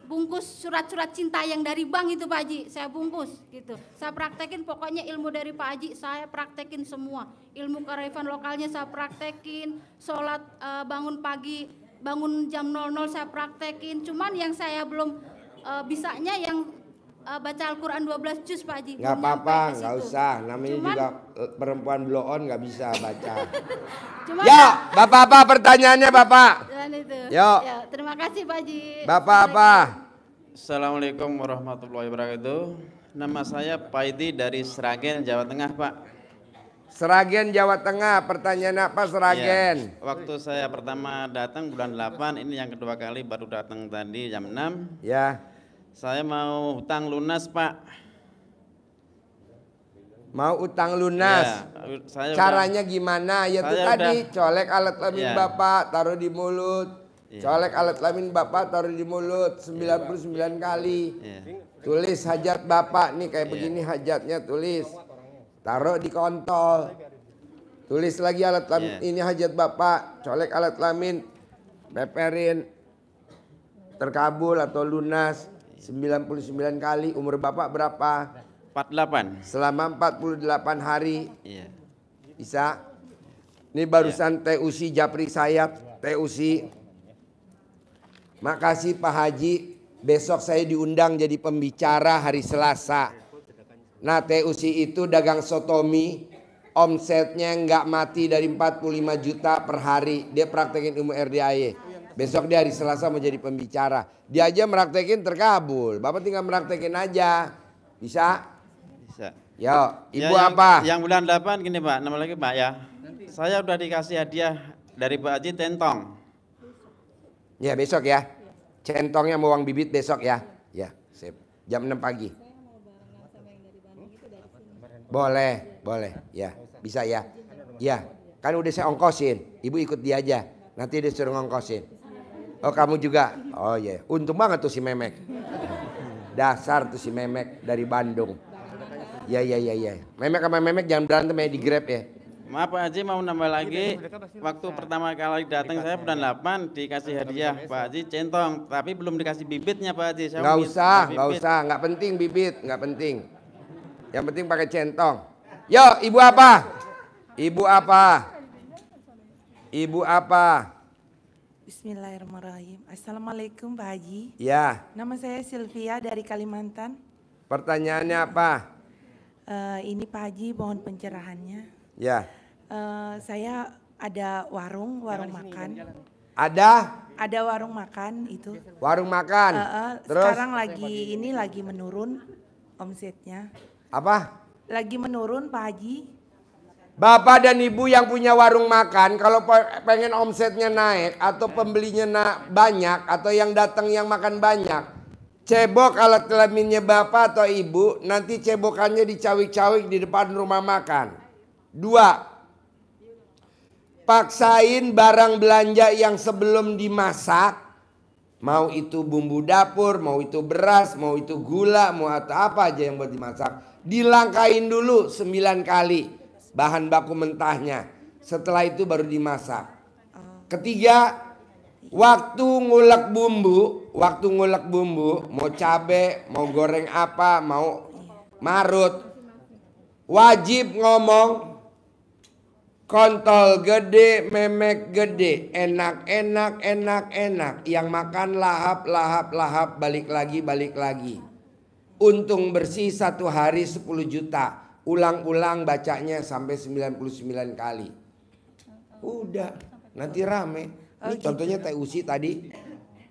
bungkus surat-surat cinta yang dari bank itu Pak Haji, saya bungkus gitu. Saya praktekin pokoknya ilmu dari Pak Haji saya praktekin semua. Ilmu Karifan lokalnya saya praktekin, sholat uh, bangun pagi, bangun jam 00 saya praktekin. Cuman yang saya belum uh, bisanya yang uh, baca Al-Quran 12 juz Pak Haji. Nggak apa-apa, nggak usah. Namanya Cuman, juga eh, perempuan blow on nggak bisa baca. Cuman, ya, Bapak apa pertanyaannya Bapak? Cuman itu. Yo. Ya, terima kasih Pak Haji. Bapak apa? Assalamualaikum warahmatullahi wabarakatuh. Nama saya Paidi dari Sragen, Jawa Tengah Pak. Seragen Jawa Tengah, pertanyaan apa iya. Seragen? Ya, waktu saya pertama datang bulan 8, ini yang kedua kali baru datang tadi jam 6. Ya saya mau utang lunas, Pak. Mau utang lunas. Ya, saya Caranya udah, gimana? Ya itu tadi udah, colek alat lamin ya. Bapak, taruh di mulut. Ya. Colek alat lamin Bapak taruh di mulut 99 ya, kali. Ya. Tulis hajat Bapak nih kayak ya. begini hajatnya tulis. Taruh di kontol. Tulis lagi alat lamin ya. ini hajat Bapak, colek alat lamin, peperin terkabul atau lunas. 99 kali umur Bapak berapa? 48. Selama 48 hari. Iya. Bisa. Ini barusan iya. TUC Japri Sayap, TUC. Makasih Pak Haji, besok saya diundang jadi pembicara hari Selasa. Nah TUC itu dagang sotomi, omsetnya nggak mati dari 45 juta per hari. Dia praktekin ilmu RDIA. Besok dia hari Selasa mau jadi pembicara. Dia aja meraktekin terkabul. Bapak tinggal meraktekin aja. Bisa? Bisa. Yo, ya, ibu ya, yang, apa? Yang bulan 8 gini Pak, nama lagi Pak ya. Nanti. Saya udah dikasih hadiah dari Pak Haji tentong. Ya besok ya. Centongnya mau uang bibit besok ya. Ya, sip. Jam 6 pagi. Boleh, boleh. Ya, bisa ya. Ya, kan udah saya ongkosin. Ibu ikut dia aja. Nanti dia suruh ngongkosin. Oh kamu juga? Oh iya. Yeah. Untung banget tuh si Memek. Dasar tuh si Memek dari Bandung. Ya ya ya ya. Memek sama Memek jangan berantem ya di Grab ya. Maaf Pak Haji mau nambah lagi. Waktu pertama kali datang saya bulan 8 dikasih hadiah Pak Haji centong, tapi belum dikasih bibitnya Pak Haji. Saya nggak usah, gak usah, Gak penting bibit, gak penting. Yang penting pakai centong. Yo, ibu apa? Ibu apa? Ibu apa? Bismillahirrahmanirrahim. Assalamualaikum Pak Haji. Ya. Nama saya Sylvia dari Kalimantan. Pertanyaannya apa? Uh, ini Pak Haji mohon pencerahannya. Ya. Uh, saya ada warung, warung jalan makan. Ada? Ada warung makan itu. Warung makan. Uh, uh, Terus? Sekarang lagi ini lagi menurun omsetnya. Apa? Lagi menurun Pak Haji. Bapak dan ibu yang punya warung makan, kalau pengen omsetnya naik atau pembelinya na banyak atau yang datang yang makan banyak, cebok alat kelaminnya bapak atau ibu, nanti cebokannya dicawik-cawik di depan rumah makan. Dua, paksain barang belanja yang sebelum dimasak, mau itu bumbu dapur, mau itu beras, mau itu gula, mau atau apa aja yang buat dimasak, dilangkain dulu sembilan kali bahan baku mentahnya. Setelah itu baru dimasak. Oh. Ketiga, waktu ngulek bumbu, waktu ngulek bumbu, mau cabe, mau goreng apa, mau marut, wajib ngomong kontol gede, memek gede, enak, enak, enak, enak. Yang makan lahap, lahap, lahap, balik lagi, balik lagi. Untung bersih satu hari 10 juta ulang-ulang bacanya sampai 99 kali. Udah, nanti rame. Ini oh, contohnya gitu. TUC tadi.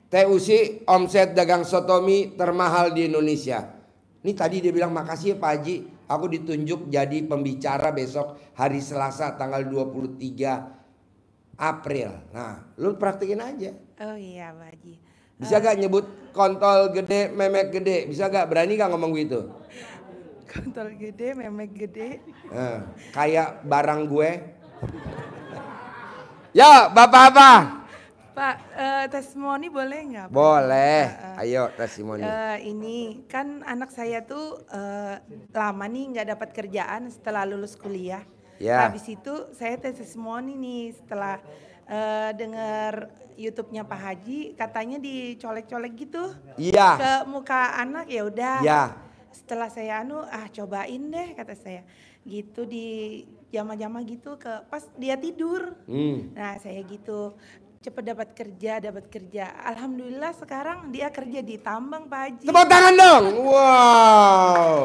TUC omset dagang sotomi termahal di Indonesia. Ini tadi dia bilang makasih ya Pak Haji, aku ditunjuk jadi pembicara besok hari Selasa tanggal 23 April. Nah, lu praktekin aja. Oh iya Pak Haji. Bisa oh. gak nyebut kontol gede, memek gede? Bisa gak? Berani gak ngomong gitu? kontol gede, memek gede. Eh, kayak barang gue. ya, Bapak apa? Pak, uh, testimoni boleh nggak? Boleh, uh, ayo testimoni. Uh, ini kan anak saya tuh uh, lama nih nggak dapat kerjaan setelah lulus kuliah. Ya. Habis itu saya testimoni nih setelah uh, dengar YouTube-nya Pak Haji, katanya dicolek-colek gitu. Iya. Ke muka anak ya udah. Iya setelah saya anu ah cobain deh kata saya gitu di jama-jama gitu ke pas dia tidur hmm. nah saya gitu cepat dapat kerja dapat kerja alhamdulillah sekarang dia kerja di tambang pak Haji tepuk tangan dong wow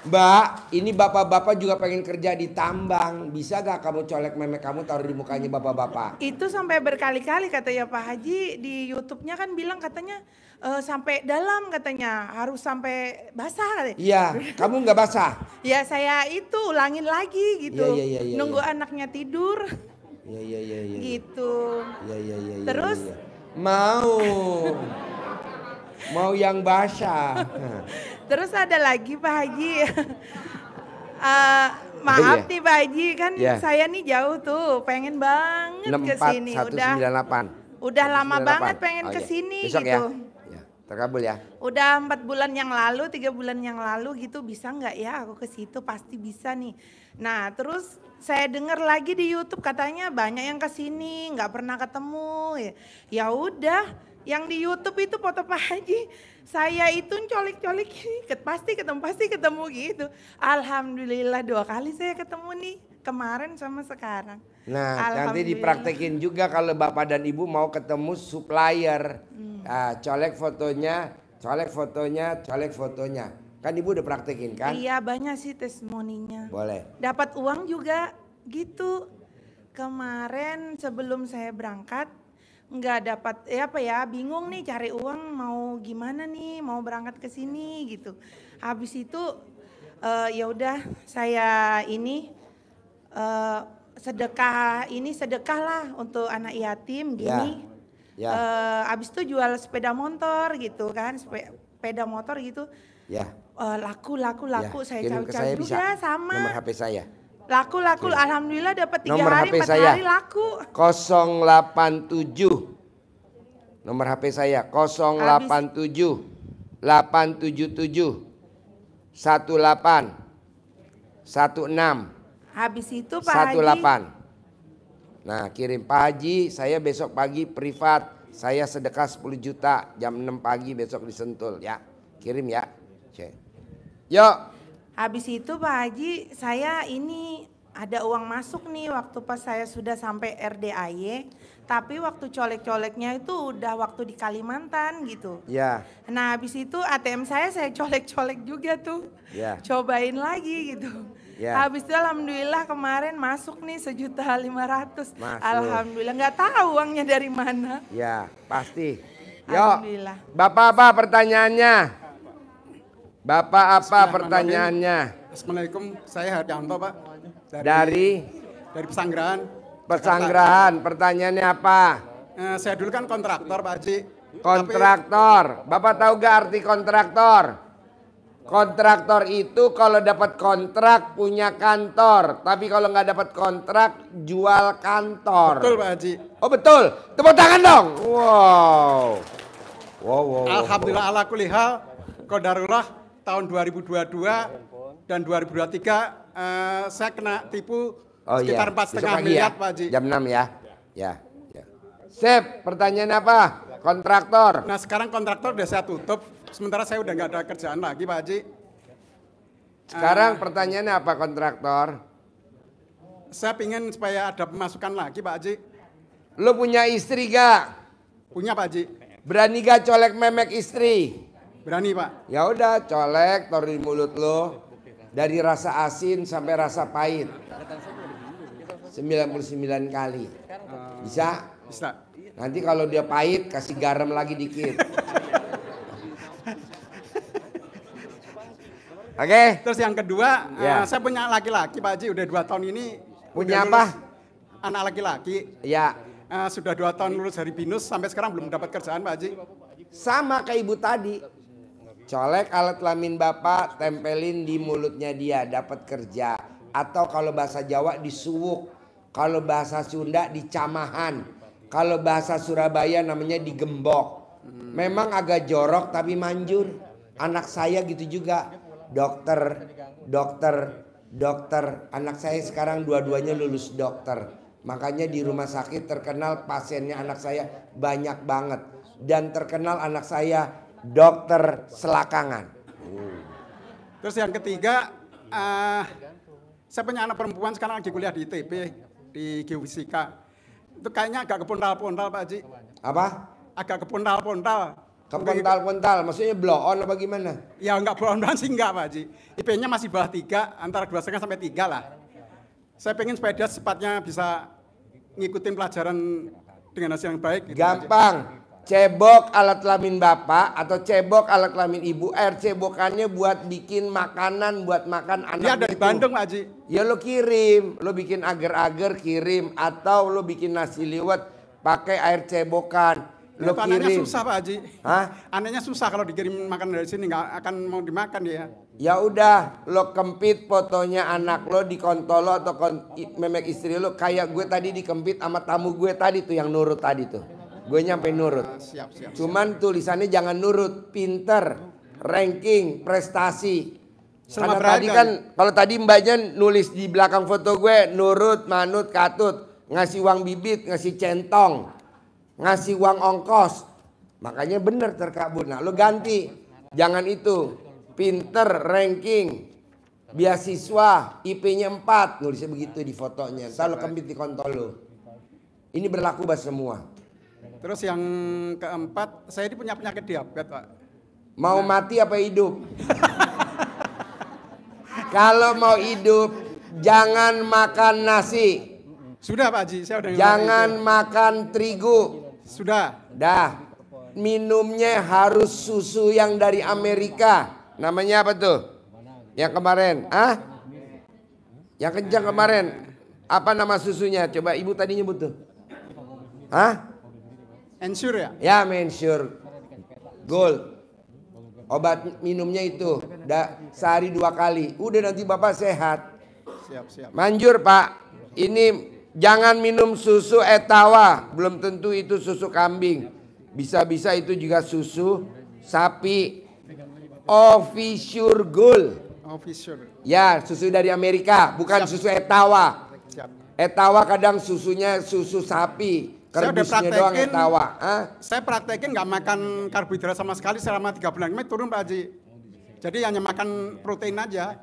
Mbak, ini bapak-bapak juga pengen kerja di tambang. Bisa gak kamu colek memek kamu taruh di mukanya bapak-bapak? Itu sampai berkali-kali kata ya Pak Haji di YouTube-nya kan bilang katanya uh, sampai dalam katanya harus sampai basah katanya. Iya, kamu nggak basah. ya saya itu ulangin lagi gitu. Ya, ya, ya, ya, Nunggu ya. anaknya tidur. Iya iya iya. Ya, gitu. Iya iya iya. Ya, Terus ya, ya. mau mau yang basah. Terus ada lagi Pak Haji. uh, maaf nih Pak Haji kan yeah. saya nih jauh tuh pengen banget ke sini udah. Udah lama banget pengen oh, ke iya. sini ya. gitu. Ya. Terkabul ya. Udah empat bulan yang lalu, tiga bulan yang lalu gitu bisa nggak ya aku ke situ pasti bisa nih. Nah terus saya dengar lagi di YouTube katanya banyak yang ke sini, nggak pernah ketemu. Ya udah, yang di YouTube itu foto Pak Haji, saya itu colik-colik pasti ketemu pasti ketemu gitu. Alhamdulillah dua kali saya ketemu nih kemarin sama sekarang. Nah, nanti dipraktekin juga kalau bapak dan ibu mau ketemu supplier, hmm. nah, colek fotonya, colek fotonya, colek fotonya. Kan ibu udah praktekin kan? Iya banyak sih testimoninya. Boleh. Dapat uang juga gitu. Kemarin sebelum saya berangkat nggak dapat ya apa ya bingung nih cari uang mau gimana nih mau berangkat ke sini gitu. Habis itu uh, ya udah saya ini uh, sedekah ini sedekah lah untuk anak yatim ya. gini. Ya. ya. Uh, abis itu jual sepeda motor gitu kan, sepeda motor gitu. Ya. Uh, eh, laku laku laku ya. saya cari-cari juga bisa. sama. Nomor HP saya. Laku laku Oke. alhamdulillah dapat tiga hari empat hari laku. 087. Nomor HP saya 087 877 18 16 Habis itu Pak 18. Haji. Nah kirim Pak Haji saya besok pagi privat. Saya sedekah 10 juta jam 6 pagi besok disentul ya. Kirim ya. Cek. Yuk. Habis itu Pak Haji saya ini ada uang masuk nih waktu pas saya sudah sampai RDAY. Tapi waktu colek-coleknya itu udah waktu di Kalimantan gitu. Ya. Nah habis itu ATM saya saya colek-colek juga tuh. Ya. Cobain lagi gitu. Yeah. Habis itu alhamdulillah kemarin masuk nih sejuta lima ratus. Alhamdulillah nggak tahu uangnya dari mana. Ya pasti. Alhamdulillah. Bapak apa pertanyaannya? Bapak apa pertanyaannya? Assalamualaikum, saya Haryanto Pak. Dari dari, dari pesanggrahan. Pesanggrahan, pertanyaannya apa? Eh, saya dulu kan kontraktor Pak Haji. Kontraktor, Bapak tahu gak arti kontraktor? Kontraktor itu kalau dapat kontrak punya kantor, tapi kalau nggak dapat kontrak jual kantor. Betul Pak Haji. Oh betul. Tepuk tangan dong. Wow. Wow. wow Alhamdulillah wow. ala kulihal kodarullah tahun 2022 dan 2023 uh, eh, saya kena tipu oh, iya. sekitar empat setengah ya. miliar ya. Pak Haji. Jam 6 ya. Ya. ya. Sip, pertanyaan apa? Kontraktor. Nah sekarang kontraktor udah saya tutup Sementara saya udah nggak ada kerjaan lagi Pak Haji. Sekarang uh, pertanyaannya apa kontraktor? Saya pingin supaya ada pemasukan lagi Pak Haji. Lu punya istri gak? Punya Pak Haji. Berani gak colek memek istri? Berani Pak. Ya udah colek taruh di mulut lo dari rasa asin sampai rasa pahit. 99 kali. Bisa? Bisa. Nanti kalau dia pahit kasih garam lagi dikit. Oke. Okay. Terus yang kedua, yeah. uh, ya. saya punya laki-laki Pak Haji udah dua tahun ini. Punya apa? Anak laki-laki. Ya. Uh, sudah dua tahun lulus dari binus sampai sekarang belum dapat kerjaan Pak Haji. Sama kayak ibu tadi. Colek alat lamin bapak tempelin di mulutnya dia dapat kerja. Atau kalau bahasa Jawa disuwuk. Kalau bahasa Sunda dicamahan. Kalau bahasa Surabaya namanya digembok. Hmm. Memang agak jorok tapi manjur. Anak saya gitu juga dokter, dokter, dokter. Anak saya sekarang dua-duanya lulus dokter. Makanya di rumah sakit terkenal pasiennya anak saya banyak banget dan terkenal anak saya dokter selakangan. Terus yang ketiga, uh, saya punya anak perempuan sekarang lagi kuliah di ITB di geofisika. Itu kayaknya agak kepontal-pontal Pak Haji. Apa? Agak kepontal-pontal kepental kepental maksudnya blow on apa gimana? Ya enggak blow on sih enggak Pak Haji. IP-nya masih bawah tiga antara setengah sampai tiga lah. Saya pengen sepeda sepatnya bisa ngikutin pelajaran dengan hasil yang baik. Gitu Gampang. Cebok alat kelamin bapak atau cebok alat kelamin ibu. Air cebokannya buat bikin makanan, buat makan anak Iya ada di gitu. Bandung Pak Haji. Ya lo kirim, lo bikin agar-agar kirim. Atau lo bikin nasi liwet pakai air cebokan lo kirim. susah Pak Haji. Hah? anehnya susah kalau dikirim makan dari sini nggak akan mau dimakan dia. Ya udah, lo kempit fotonya anak lo di lo atau kon memek istri lo kayak gue tadi dikempit sama tamu gue tadi tuh yang nurut tadi tuh. Gue nyampe nurut. Ah, siap, siap, Cuman siap. tulisannya jangan nurut, pinter, ranking, prestasi. Selama Karena beragam. tadi kan kalau tadi mbaknya nulis di belakang foto gue nurut, manut, katut, ngasih uang bibit, ngasih centong ngasih uang ongkos. Makanya bener terkabur. Nah lu ganti. Jangan itu. Pinter, ranking, beasiswa, IP-nya 4. Nulisnya begitu di fotonya. Ntar lu kembit di kontol lu. Ini berlaku buat semua. Terus yang keempat, saya ini punya penyakit diabetes, Pak. Mau nah. mati apa hidup? Kalau mau hidup, jangan makan nasi. Sudah Pak Haji, saya udah Jangan makan terigu. Sudah. Dah. Minumnya harus susu yang dari Amerika. Namanya apa tuh? Yang kemarin. Ah? Yang kencang kemarin. Apa nama susunya? Coba ibu tadi nyebut tuh. Hah? Ensure ya? Ya, mensure. Gold. Obat minumnya itu da, sehari dua kali. Udah nanti bapak sehat. Siap, siap. Manjur pak. Ini Jangan minum susu etawa, belum tentu itu susu kambing. Bisa-bisa itu juga susu sapi. Official Official. Ya, susu dari Amerika, bukan susu etawa. Etawa kadang susunya susu sapi. Saya doang etawa. Hah? Saya praktekin nggak makan karbohidrat sama sekali selama tiga bulan. Kemarin turun Pak Haji. Jadi hanya makan protein aja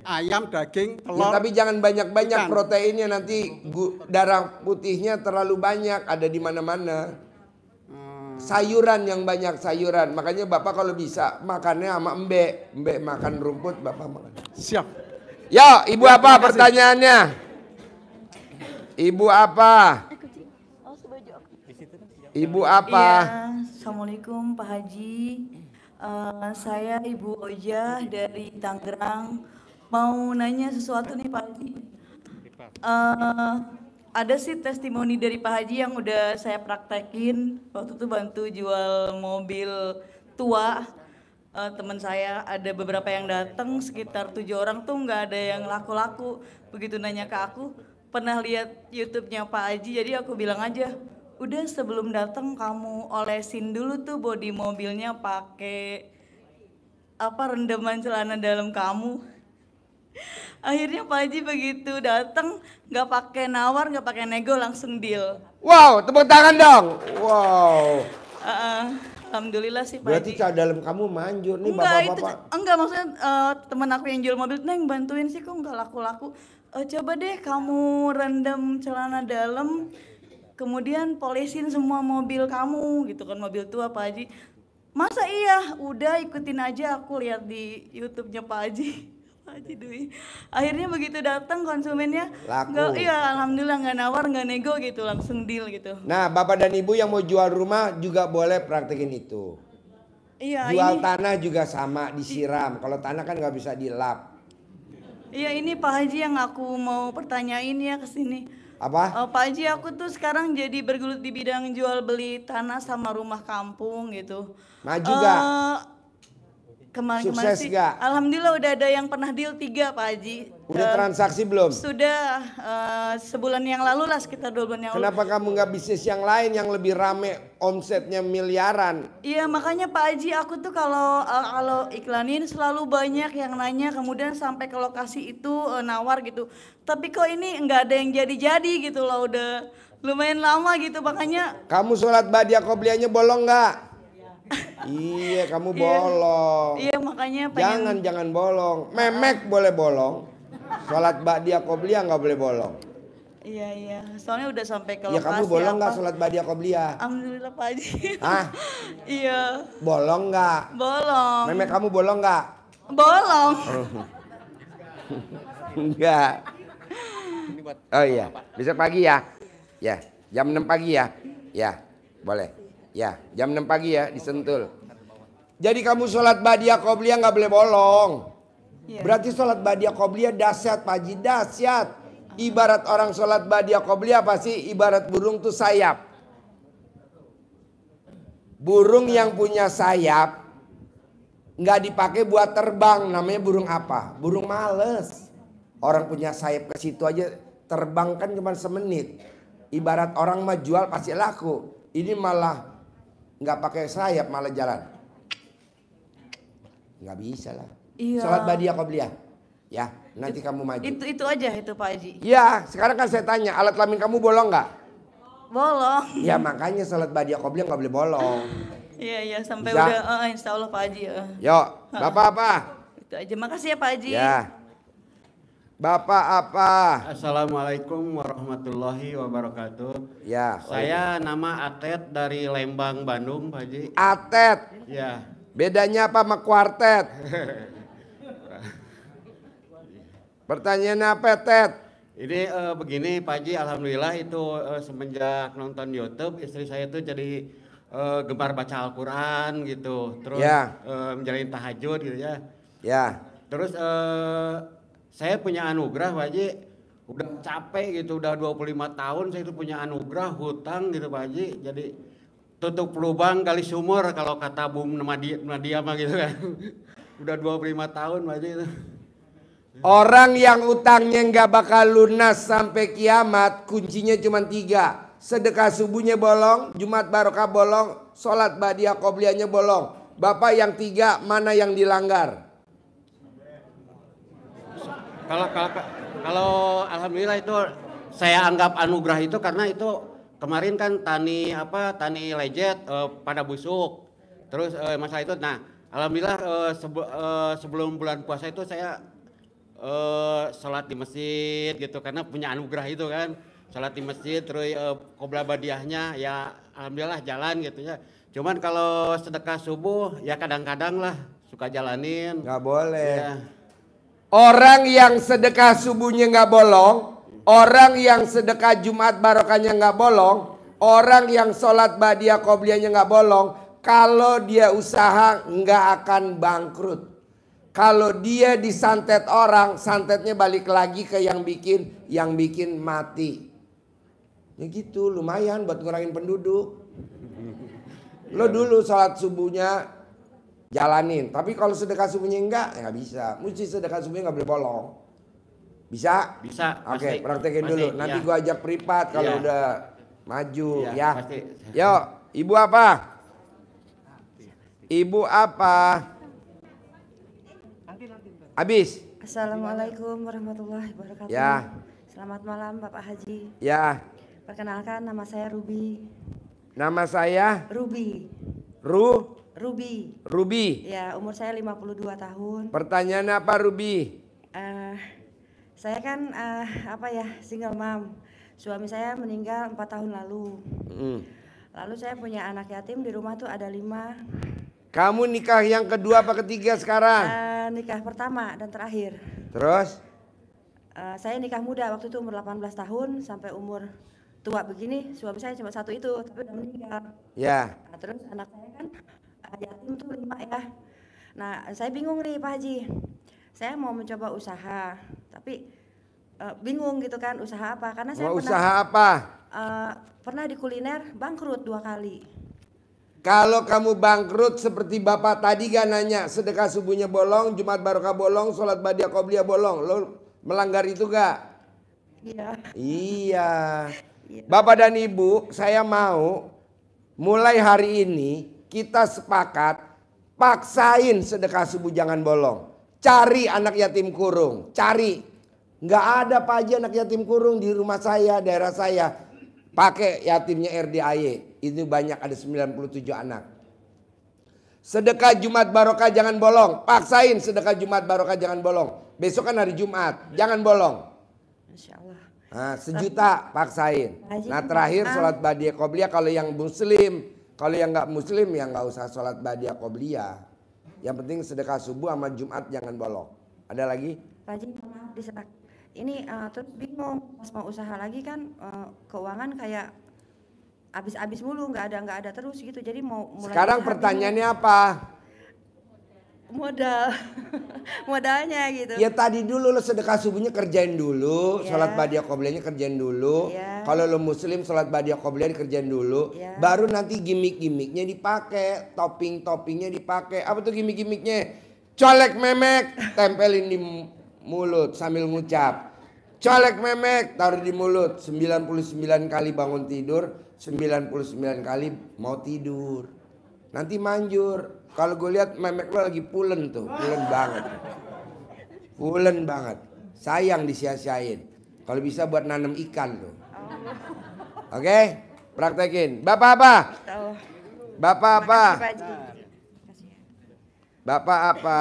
ayam, daging, ya, telur. Ya, tapi jangan banyak-banyak proteinnya nanti darah putihnya terlalu banyak ada di mana-mana. Hmm. Sayuran yang banyak sayuran. Makanya Bapak kalau bisa makannya sama embe. Embe makan rumput, Bapak makan. Siap. Ya, Ibu ya, apa pertanyaannya? Ibu apa? Ibu apa? Ya, Assalamualaikum Pak Haji. Uh, saya Ibu Oja dari Tangerang mau nanya sesuatu nih Pak Haji. Uh, ada sih testimoni dari Pak Haji yang udah saya praktekin waktu itu bantu jual mobil tua uh, teman saya ada beberapa yang datang sekitar tujuh orang tuh nggak ada yang laku-laku begitu nanya ke aku pernah lihat YouTube-nya Pak Haji jadi aku bilang aja udah sebelum datang kamu olesin dulu tuh body mobilnya pakai apa rendaman celana dalam kamu Akhirnya Pak Haji begitu datang nggak pakai nawar nggak pakai nego langsung deal. Wow, tepuk tangan dong. Wow. Uh, Alhamdulillah sih Pak Berarti Haji. Berarti dalam kamu manjur nih enggak, bapak bapak. itu, enggak maksudnya uh, eh, teman aku yang jual mobil, Neng bantuin sih kok nggak laku-laku. Uh, coba deh kamu rendam celana dalam, kemudian polisin semua mobil kamu gitu kan mobil tua Pak Haji. Masa iya, udah ikutin aja aku lihat di YouTube-nya Pak Haji. Haji Dwi. Akhirnya begitu datang konsumennya, Laku. Gak, iya alhamdulillah nggak nawar nggak nego gitu langsung deal gitu. Nah bapak dan ibu yang mau jual rumah juga boleh praktekin itu. Iya. Jual ini... tanah juga sama disiram. Kalau tanah kan nggak bisa dilap. Iya ini Pak Haji yang aku mau pertanyain ya ke sini. Apa? oh, Pak Haji aku tuh sekarang jadi bergelut di bidang jual beli tanah sama rumah kampung gitu. Maju uh, gak? Eh, kemarin Sukses kemarin sih, gak? Alhamdulillah udah ada yang pernah deal tiga Pak Haji. Udah uh, transaksi belum? Sudah uh, sebulan yang lalu lah sekitar dua bulan yang Kenapa lalu. Kenapa kamu nggak bisnis yang lain yang lebih rame omsetnya miliaran? Iya makanya Pak Haji aku tuh kalau uh, kalau iklanin selalu banyak yang nanya kemudian sampai ke lokasi itu uh, nawar gitu. Tapi kok ini nggak ada yang jadi-jadi gitu loh udah lumayan lama gitu makanya. Kamu sholat badia kobliannya bolong nggak? iya, kamu iya. bolong. Iya, makanya pengen... Jangan, jangan bolong. Memek boleh bolong. Sholat badia Qobliyah nggak boleh bolong. Iya iya, soalnya udah sampai ke lokasi. Ya kamu bolong nggak sholat badia qobliyah? Alhamdulillah Pak Haji. Hah? iya. Bolong nggak? Bolong. Memek kamu bolong nggak? Bolong. Enggak. oh iya, besok pagi ya. Ya, jam 6 pagi ya. Ya, boleh. Ya, jam 6 pagi ya disentul. Jadi kamu sholat badia qobliyah nggak boleh bolong. Iya. Berarti sholat badia qobliyah dahsyat Paji, dahsyat. Ibarat orang sholat badia apa sih? ibarat burung tuh sayap. Burung yang punya sayap nggak dipakai buat terbang namanya burung apa? Burung males. Orang punya sayap ke situ aja terbang kan cuma semenit. Ibarat orang mah jual pasti laku. Ini malah nggak pakai sayap malah jalan nggak bisa lah iya. sholat badia belia ya nanti itu, kamu maju itu itu aja itu Pak Haji ya sekarang kan saya tanya alat kelamin kamu bolong nggak bolong ya makanya sholat badia belia nggak boleh bolong Iya iya sampai Bisa? udah uh, insya Allah Pak Haji. Uh. Eh. Yo, Bapak apa? Itu aja. Makasih ya Pak Haji. Ya. Bapak apa? Assalamualaikum warahmatullahi wabarakatuh. Ya. Saya oh. nama Atet dari Lembang, Bandung, Pak Haji. Atet. Ya. Bedanya apa sama kuartet? Pertanyaan apa, Tet? Ini uh, begini, Pak Haji, alhamdulillah itu uh, semenjak nonton YouTube istri saya itu jadi uh, gemar baca Al-Qur'an gitu. Terus ya. uh, menjalani tahajud gitu ya. Ya. Terus uh, saya punya anugerah Pak Haji udah capek gitu udah 25 tahun saya itu punya anugerah hutang gitu Pak Haji jadi tutup lubang kali sumur kalau kata Bum Nadia, Nadia mah gitu kan udah 25 tahun Pak Haji itu Orang yang utangnya nggak bakal lunas sampai kiamat, kuncinya cuma tiga. Sedekah subuhnya bolong, Jumat barokah bolong, sholat badiah kobliannya bolong. Bapak yang tiga, mana yang dilanggar? Kalau kalau kalau alhamdulillah itu saya anggap anugerah itu karena itu kemarin kan tani apa tani lejet uh, eh, pada busuk. Terus uh, masalah itu nah alhamdulillah eh, sebe, sebelum bulan puasa itu saya sholat di masjid gitu karena punya anugerah itu kan. sholat di masjid terus kobra badiahnya ya alhamdulillah jalan gitu ya. Cuman kalau sedekah subuh ya kadang-kadang lah suka jalanin. nggak boleh. Ya. Orang yang sedekah subuhnya nggak bolong, orang yang sedekah Jumat barokahnya nggak bolong, orang yang sholat badia Kobliannya nggak bolong, kalau dia usaha nggak akan bangkrut. Kalau dia disantet orang, santetnya balik lagi ke yang bikin, yang bikin mati. Ya gitu, lumayan buat ngurangin penduduk. Lo dulu sholat subuhnya jalanin. Tapi kalau sedekah sumbunya enggak, ya nggak bisa. Mesti sedekah sumbunya nggak boleh bolong. Bisa? Bisa. Oke, okay, praktekin pasti, dulu. Nanti Nanti iya. gua ajak privat kalau ya. udah maju, ya. ya. Pasti. Yo, ibu apa? Ibu apa? Habis. Assalamualaikum warahmatullahi wabarakatuh. Ya. Selamat malam Bapak Haji. Ya. Perkenalkan nama saya Ruby. Nama saya? Ruby. Ru? Ruby. Ruby. Ya, umur saya 52 tahun. Pertanyaan apa Ruby? Uh, saya kan uh, apa ya, single mom. Suami saya meninggal empat tahun lalu. Mm. Lalu saya punya anak yatim di rumah tuh ada lima. Kamu nikah yang kedua apa ketiga sekarang? Uh, nikah pertama dan terakhir. Terus? Uh, saya nikah muda waktu itu umur 18 tahun sampai umur tua begini suami saya cuma satu itu tapi udah meninggal. Ya. Nah, terus anak saya kan anak yatim tuh lima ya. Nah, saya bingung nih Pak Haji. Saya mau mencoba usaha, tapi uh, bingung gitu kan usaha apa? Karena saya mau pernah, usaha apa? Uh, pernah di kuliner bangkrut dua kali. Kalau kamu bangkrut seperti bapak tadi gak nanya sedekah subuhnya bolong, Jumat barokah bolong, sholat badia qobliyah bolong. Lo melanggar itu gak? Iya. iya. Iya. Bapak dan Ibu, saya mau mulai hari ini kita sepakat paksain sedekah subuh jangan bolong. Cari anak yatim kurung, cari. Nggak ada Pak Haji anak yatim kurung di rumah saya, daerah saya. Pakai yatimnya RDAY. Itu banyak ada 97 anak. Sedekah Jumat Barokah jangan bolong. Paksain sedekah Jumat Barokah jangan bolong. Besok kan hari Jumat, jangan bolong. Insya Allah. Nah, sejuta paksain. Nah terakhir sholat badia Qobliya kalau yang muslim kalau yang nggak muslim ya nggak usah sholat badia qobliyah. Yang penting sedekah subuh sama Jumat jangan bolong. Ada lagi? Rajin maaf disetak. Ini uh, terus bingung pas mau usaha lagi kan uh, keuangan kayak abis-abis mulu nggak ada nggak ada terus gitu. Jadi mau mulai Sekarang pertanyaannya apa? modal modalnya gitu ya tadi dulu lo sedekah subuhnya kerjain dulu yeah. sholat badiah qobliyahnya kerjain dulu yeah. kalau lo muslim sholat badiah qobliyah kerjain dulu yeah. baru nanti gimmick-gimmicknya dipakai topping-toppingnya dipakai apa tuh gimmick-gimmicknya colek memek tempelin di mulut sambil ngucap colek memek taruh di mulut 99 kali bangun tidur 99 kali mau tidur nanti manjur kalau gue lihat memek lo lagi pulen tuh, pulen banget. Pulen banget. Sayang disia-siain. Kalau bisa buat nanam ikan tuh. Oke? Okay? Praktekin. Bapak apa? Bapak apa? Bapak apa?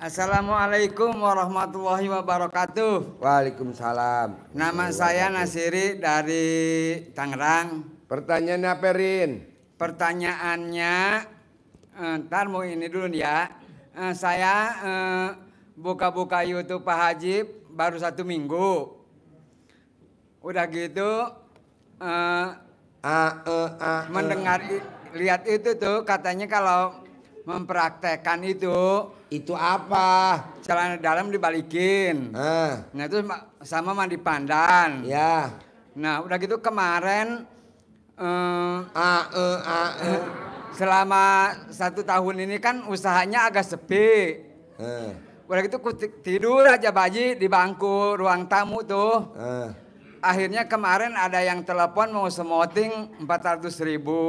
Assalamualaikum warahmatullahi wabarakatuh. Waalaikumsalam. Nama iya, saya Nasiri dari Tangerang. Pertanyaannya Perin. Pertanyaannya Eh, ntar mau ini dulu nih ya. Uh, saya eh, buka-buka uh, YouTube Pak Haji baru satu minggu. Udah gitu uh, uh, uh, uh, mendengar lihat itu tuh katanya kalau mempraktekkan itu itu apa celana dalam dibalikin. Uh. Nah itu sama mandi pandan. Ya. Yeah. Nah udah gitu kemarin uh, uh, uh, uh, uh selama satu tahun ini kan usahanya agak sepi. Eh. Udah gitu tidur aja baji di bangku ruang tamu tuh. Eh. Akhirnya kemarin ada yang telepon mau semoting 400 ribu.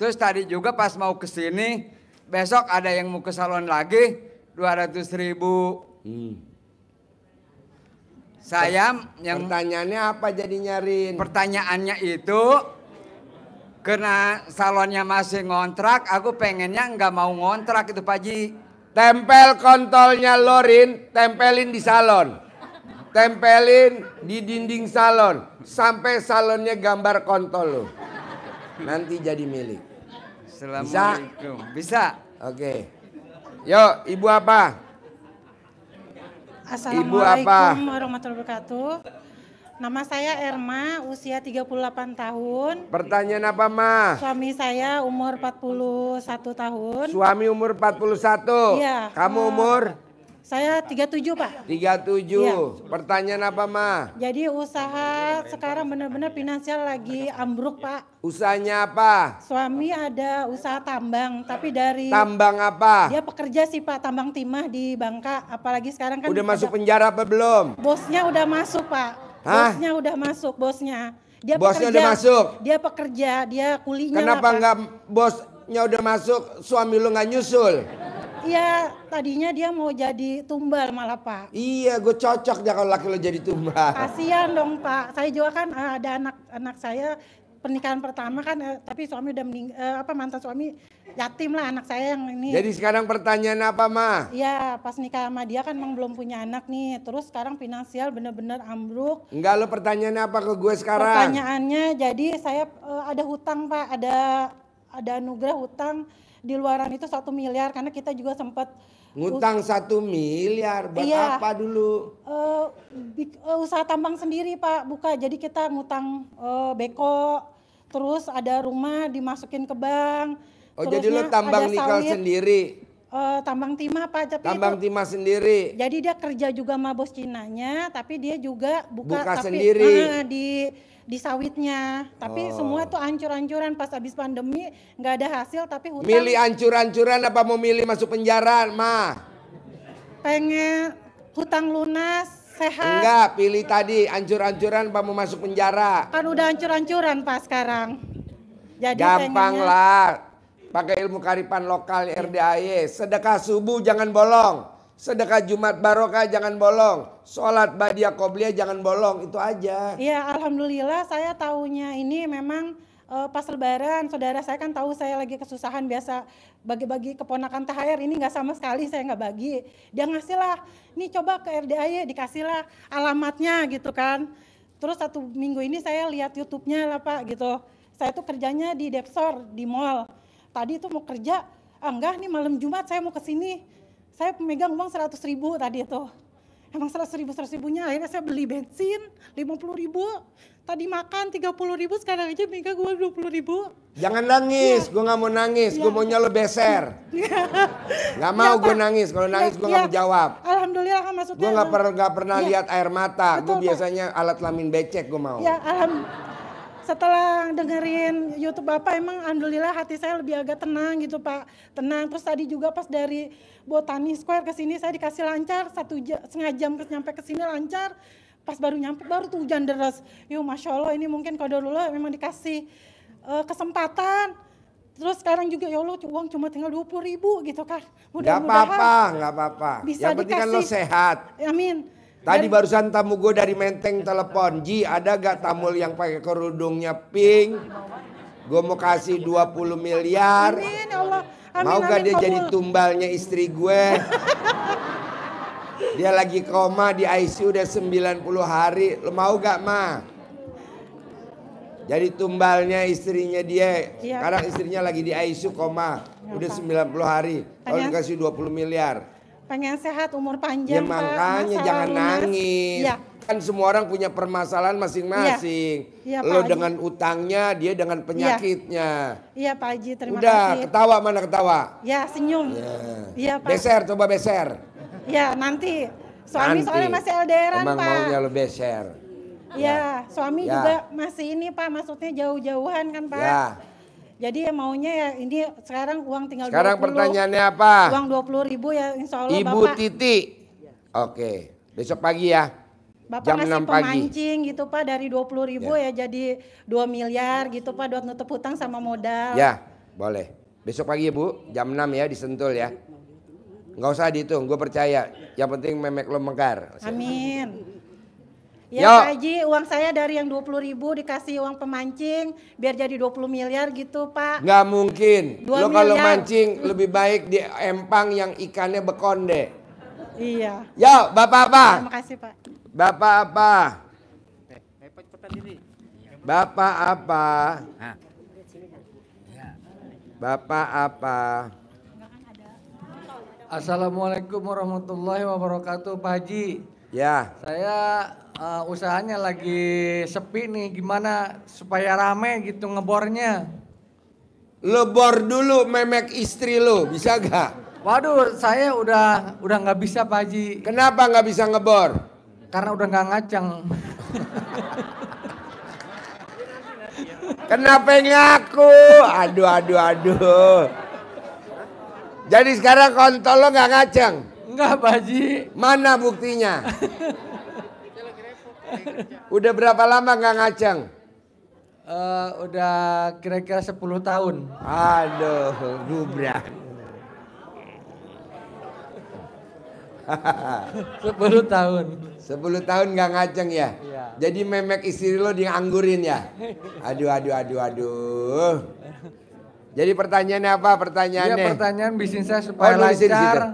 Terus tadi juga pas mau ke sini, besok ada yang mau ke salon lagi 200 ribu. Hmm. Saya yang pertanyaannya apa jadi nyarin? Pertanyaannya itu karena salonnya masih ngontrak, aku pengennya nggak mau ngontrak itu Pak Ji. Tempel kontolnya Lorin, tempelin di salon. Tempelin di dinding salon. Sampai salonnya gambar kontol lo. Nanti jadi milik. Assalamualaikum. Bisa? Bisa? Oke. Okay. Yuk, ibu apa? Assalamualaikum ibu apa? warahmatullahi wabarakatuh. Nama saya Erma, usia 38 tahun. Pertanyaan apa, Ma? Suami saya umur 41 tahun. Suami umur 41? Iya. Kamu uh, umur? Saya 37, Pak. 37. Iya. Pertanyaan apa, Ma? Jadi usaha sekarang benar-benar finansial lagi ambruk, Pak. Usahanya apa? Suami ada usaha tambang, tapi dari Tambang apa? Dia pekerja sih, Pak, tambang timah di Bangka, apalagi sekarang kan Udah masuk penjara apa belum? Bosnya udah masuk, Pak. Hah? Bosnya udah masuk, bosnya. Dia bosnya pekerja, udah masuk. Dia pekerja, dia kulinya. Kenapa nggak bosnya udah masuk, suami lu nggak nyusul? Iya, tadinya dia mau jadi tumbal malah Pak. Iya, gue cocok ya kalau laki lo jadi tumbal. Kasian dong Pak. Saya juga kan eh, ada anak anak saya pernikahan pertama kan, eh, tapi suami udah mening, eh, apa mantan suami yatim lah anak saya yang ini. Jadi sekarang pertanyaan apa, Ma? Iya, pas nikah sama dia kan emang belum punya anak nih. Terus sekarang finansial bener-bener ambruk. Enggak, lo pertanyaan apa ke gue sekarang? Pertanyaannya, jadi saya uh, ada hutang, Pak. Ada ada anugerah hutang di luaran itu satu miliar karena kita juga sempat ngutang satu miliar buat iya, apa dulu? Uh, uh, usaha tambang sendiri pak buka jadi kita ngutang uh, beko terus ada rumah dimasukin ke bank Oh Terusnya jadi lo tambang nikel sendiri? Uh, tambang timah Pak. Tapi tambang itu, timah sendiri. Jadi dia kerja juga sama bos Cinanya, tapi dia juga buka, buka tapi, sendiri uh, di di sawitnya. Tapi oh. semua tuh ancur-ancuran pas habis pandemi nggak ada hasil tapi hutang. Milih ancur-ancuran apa mau milih masuk penjara, ma? Pengen hutang lunas sehat. Enggak, pilih tadi ancur-ancuran apa mau masuk penjara. Kan udah ancur-ancuran Pak sekarang. Jadi Gampang pengennya... lah pakai ilmu karipan lokal RDAY. Sedekah subuh jangan bolong. Sedekah Jumat Barokah jangan bolong. Sholat Badia Koblia jangan bolong. Itu aja. Iya Alhamdulillah saya tahunya ini memang uh, pas lebaran saudara saya kan tahu saya lagi kesusahan biasa bagi-bagi keponakan THR ini nggak sama sekali saya nggak bagi dia ngasih lah nih coba ke RDAY dikasih lah alamatnya gitu kan terus satu minggu ini saya lihat YouTube-nya lah pak gitu saya tuh kerjanya di Depsor di mall tadi itu mau kerja, ah, enggak nih malam Jumat saya mau ke sini, saya memegang uang 100 ribu tadi itu. Emang 100 ribu, 100 ribunya akhirnya saya beli bensin 50 ribu, tadi makan 30 ribu, sekarang aja Mega gue 20 ribu. Jangan nangis, ya. gue gak mau nangis, ya. gue maunya lo beser. Ya. Gak mau ya, gue nangis, kalau iya, nangis ya, gue ya. gak iya. mau jawab. Alhamdulillah maksudnya. Gue gak, per, gak pernah ya. lihat air mata, gue biasanya alat lamin becek gue mau. Ya, alham, setelah dengerin YouTube Bapak emang alhamdulillah hati saya lebih agak tenang gitu Pak. Tenang. Terus tadi juga pas dari Botani Square ke sini saya dikasih lancar satu jam, setengah jam nyampe ke sini lancar. Pas baru nyampe baru tuh hujan deras. Yo masya Allah ini mungkin dulu memang dikasih uh, kesempatan. Terus sekarang juga ya Allah uang cuma tinggal dua puluh ribu gitu kan. Mudah-mudahan. Gak apa-apa, gak apa-apa. Yang dikasih kan lo sehat. Amin. Tadi barusan tamu gue dari Menteng telepon, Ji ada gak tamu yang pakai kerudungnya pink? Gue mau kasih 20 miliar. Ya mau gak dia jadi tumbalnya istri gue? dia lagi koma di ICU udah 90 hari. Lo mau gak ma? Jadi tumbalnya istrinya dia. Ya. Sekarang istrinya lagi di ICU koma. Udah 90 hari. Kalau dikasih 20 miliar pengen sehat umur panjang. Ya makanya jangan lunas. nangis. Ya. Kan semua orang punya permasalahan masing-masing. Ya. Ya, Lo Pak dengan utangnya, dia dengan ya. penyakitnya. Iya ya, Pak Haji, terima Udah, kasih. Udah, ketawa mana ketawa? Ya, senyum. Iya ya, Pak. Beser, coba beser. Ya, nanti. Suami nanti. soalnya masih LDR Pak. Emang maunya lo beser. Ya, ya. suami ya. juga masih ini Pak, maksudnya jauh-jauhan kan Pak. Ya. Jadi ya maunya ya ini sekarang uang tinggal Sekarang 20, pertanyaannya apa? Uang 20 ribu ya insya Allah Ibu Bapak. Titi. Oke, besok pagi ya. Bapak jam ngasih 6 pemancing gitu Pak dari 20 ribu ya, ya jadi 2 miliar gitu Pak buat nutup hutang sama modal. Ya, boleh. Besok pagi ya Bu, jam 6 ya disentul ya. Nggak usah dihitung, gue percaya. Yang penting memek lo mekar. Amin. Ya Pak Haji, uang saya dari yang 20 ribu dikasih uang pemancing biar jadi 20 miliar gitu Pak. Nggak mungkin. Lo kalau mancing lebih baik di empang yang ikannya bekonde. Iya. Ya, Bapak apa? Terima kasih Pak. Bapak apa? Bapak apa? Iya. Bapak apa? Assalamualaikum warahmatullahi wabarakatuh Pak Haji. Ya. Saya uh, usahanya lagi sepi nih, gimana supaya rame gitu ngebornya? Lebor dulu memek istri lu, bisa gak? Waduh, saya udah udah nggak bisa Pak Haji. Kenapa nggak bisa ngebor? Karena udah nggak ngaceng. Kenapa ngaku? Aduh, aduh, aduh. Jadi sekarang kontol lo nggak ngaceng? Nggak, Pak Haji. Mana buktinya? Udah berapa lama nggak ngaceng? Uh, udah kira-kira 10 tahun. Aduh, gubrak. 10 tahun. 10 tahun nggak ngaceng ya? Iya. Jadi memek istri lo dianggurin ya? Aduh, aduh, aduh, aduh. Jadi pertanyaannya apa? Pertanyaannya. Iya, pertanyaan bisnis saya supaya oh, nulisnya lancar. Di situ.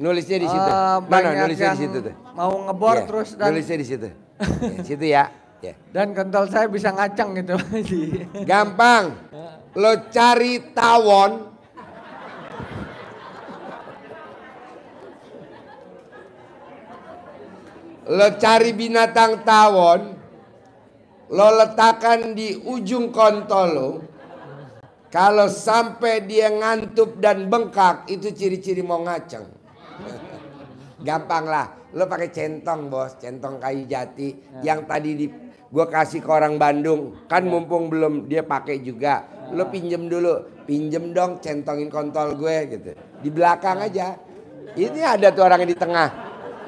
Nulisnya di situ. Uh, eh, Mana nulisnya di situ tuh. Mau ngebor yeah. terus dan nulisnya di situ. Ya, situ ya. Yeah. Dan kental saya bisa ngacang gitu. Gampang. Lo cari tawon. Lo cari binatang tawon. Lo letakkan di ujung kontol lo. Kalau sampai dia ngantuk dan bengkak itu ciri-ciri mau ngaceng Gampang lah. Lo pakai centong bos, centong kayu jati ya. yang tadi di gue kasih ke orang Bandung kan ya. mumpung belum dia pakai juga lo pinjem dulu pinjem dong centongin kontol gue gitu di belakang ya. aja ini ada tuh yang di tengah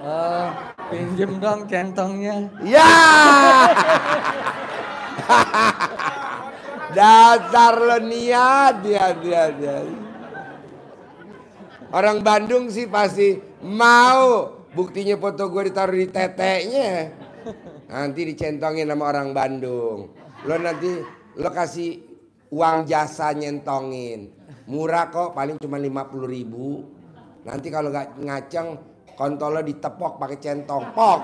oh, pinjem dong centongnya ya dasar lo niat dia dia dia orang Bandung sih pasti Mau. Buktinya foto gue ditaruh di teteknya. Nanti dicentongin sama orang Bandung. Lo nanti lo kasih uang jasa nyentongin. Murah kok paling cuma 50 ribu. Nanti kalau gak ngaceng kontolnya ditepok pakai centong. Pok.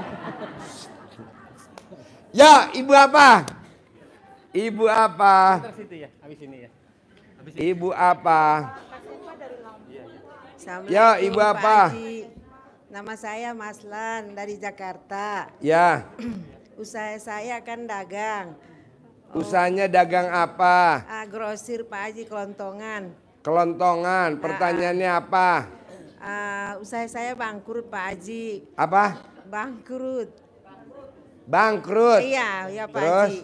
Ya, ibu apa? Ibu apa? Ya, ya. Ibu apa? Ya, Ibu apa? Haji. Nama saya Maslan dari Jakarta. Ya. Usaha saya kan dagang. Oh. Usahanya dagang apa? Ah, grosir Pak Haji kelontongan. Kelontongan. Ah, ah. Pertanyaannya ah, apa? Ah, usaha saya bangkrut Pak Haji. Apa? Bangkrut. Bangkrut. Iya, ya Pak Terus? Haji.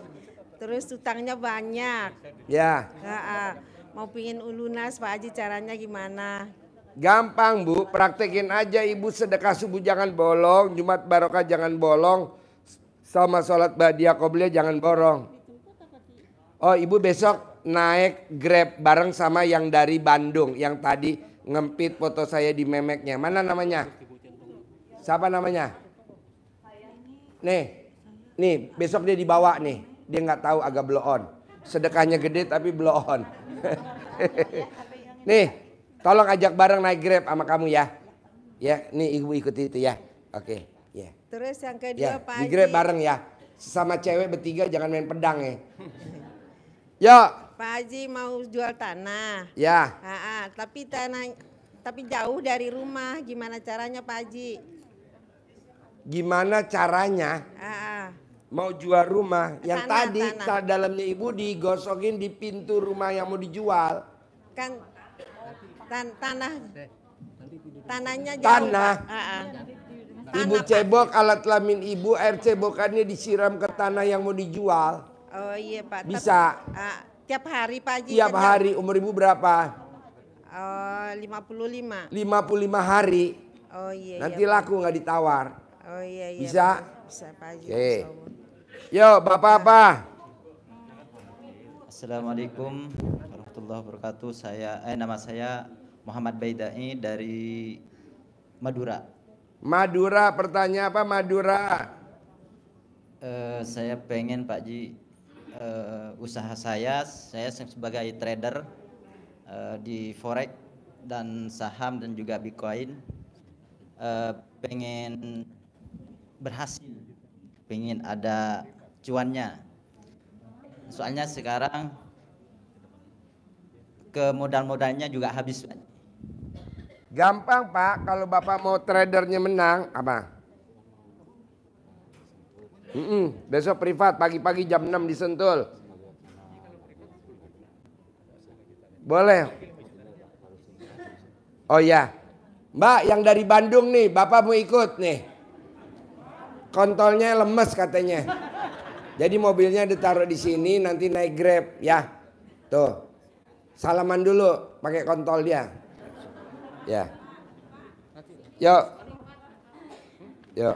Terus utangnya banyak. Ya. Ah, ah. Mau pingin ulunas Pak Haji caranya gimana? Gampang bu, praktekin aja ibu sedekah subuh jangan bolong, Jumat barokah jangan bolong, sama sholat badia qobliyah jangan borong. Oh ibu besok naik grab bareng sama yang dari Bandung, yang tadi ngempit foto saya di memeknya. Mana namanya? Siapa namanya? Nih, nih besok dia dibawa nih, dia nggak tahu agak blow on. Sedekahnya gede tapi blow on. nih, Tolong ajak bareng naik Grab sama kamu ya. Ya, nih ibu ikuti itu ya. Oke, ya. Terus yang kedua ya, Pak Di Grab bareng ya. Sama cewek bertiga jangan main pedang ya. Ya. Pak Haji mau jual tanah. Ya. Aa, ah, ah, tapi tanah tapi jauh dari rumah. Gimana caranya Pak Haji? Gimana caranya? Aa. Ah, mau jual rumah yang tadi tanah. dalamnya ibu digosokin di pintu rumah yang mau dijual. Kan Tan tanah. Tanahnya jauh. Tanah. Ah, ah. Tanah. Ibu cebok alat lamin ibu air cebokannya disiram ke tanah yang mau dijual. Oh iya Pak. Bisa. Tapi, uh, tiap hari Pak Haji. Tiap hari umur ibu berapa? Oh, lima puluh lima hari. Oh iya. Nanti iya, laku nggak ditawar. Oh iya iya. Bisa? Bisa Pak Haji. Oke. Okay. Yo, Bapak apa? Assalamualaikum warahmatullahi wabarakatuh. Saya eh nama saya Muhammad Baidai dari Madura. Madura, pertanyaan apa Madura? Uh, saya pengen Pak Ji uh, usaha saya, saya sebagai trader uh, di forex dan saham dan juga bitcoin uh, pengen berhasil, pengen ada cuannya. Soalnya sekarang ke modal-modalnya juga habis. Gampang Pak, kalau Bapak mau tradernya menang, apa? Mm -mm. Besok privat pagi-pagi jam 6 di Sentul. Boleh. Oh ya. Mbak yang dari Bandung nih, Bapak mau ikut nih. Kontolnya lemes katanya. Jadi mobilnya ditaruh di sini nanti naik Grab ya. Tuh. Salaman dulu pakai kontol dia. Ya. Yo, yo,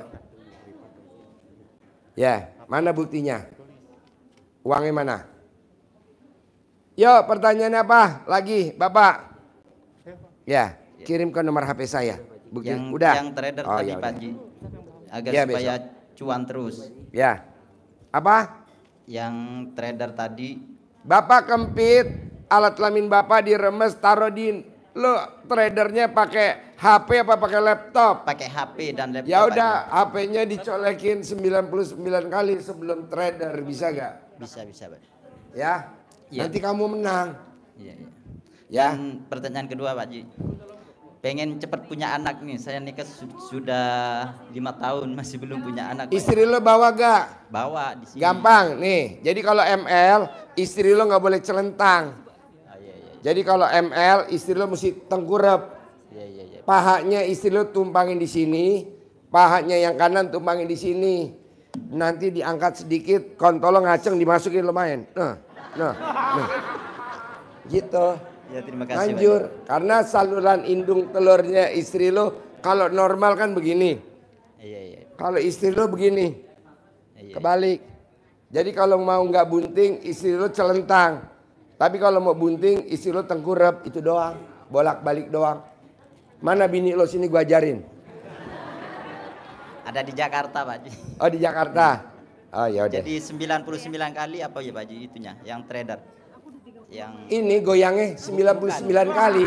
Ya, mana buktinya? Uangnya mana? Yo, pertanyaannya apa? Lagi, Bapak. Ya, kirim ke nomor HP saya. Bukti yang, udah. Yang trader oh, tadi ya pagi. Agar ya, supaya besok. cuan terus. Ya. Apa? Yang trader tadi. Bapak kempit alat kelamin bapak diremes taruh di lo tradernya pakai HP apa pakai laptop? Pakai HP dan laptop. Ya udah, HP-nya dicolekin 99 kali sebelum trader bisa gak? Bisa bisa, Pak. Ya. ya. Nanti kamu menang. Iya, iya. Ya. Ya. pertanyaan kedua, Pak Ji. Pengen cepet punya anak nih. Saya nikah su sudah lima tahun masih belum punya anak. Istri lo bawa gak? Bawa di sini. Gampang nih. Jadi kalau ML, istri lo nggak boleh celentang jadi kalau ML istri lo mesti tengkurap. Ya, ya, ya. Pahanya istri lo tumpangin di sini, pahanya yang kanan tumpangin di sini. Nanti diangkat sedikit, kontol lo ngaceng dimasukin lumayan. Nah, nah, nah. Gitu. Ya, terima kasih. Lanjut, karena saluran indung telurnya istri lo kalau normal kan begini. Iya, iya. Kalau istri lo begini. Iya. iya. Kebalik. Jadi kalau mau nggak bunting, istri lo celentang. Tapi kalau mau bunting isi lo tengkurap itu doang. Bolak-balik doang. Mana bini lo sini gua ajarin? Ada di Jakarta, Pak Ji. Oh, di Jakarta. Oh, ya Jadi 99 kali apa ya, Pak Ji itunya yang trader. Yang Ini goyangnya 99 kali.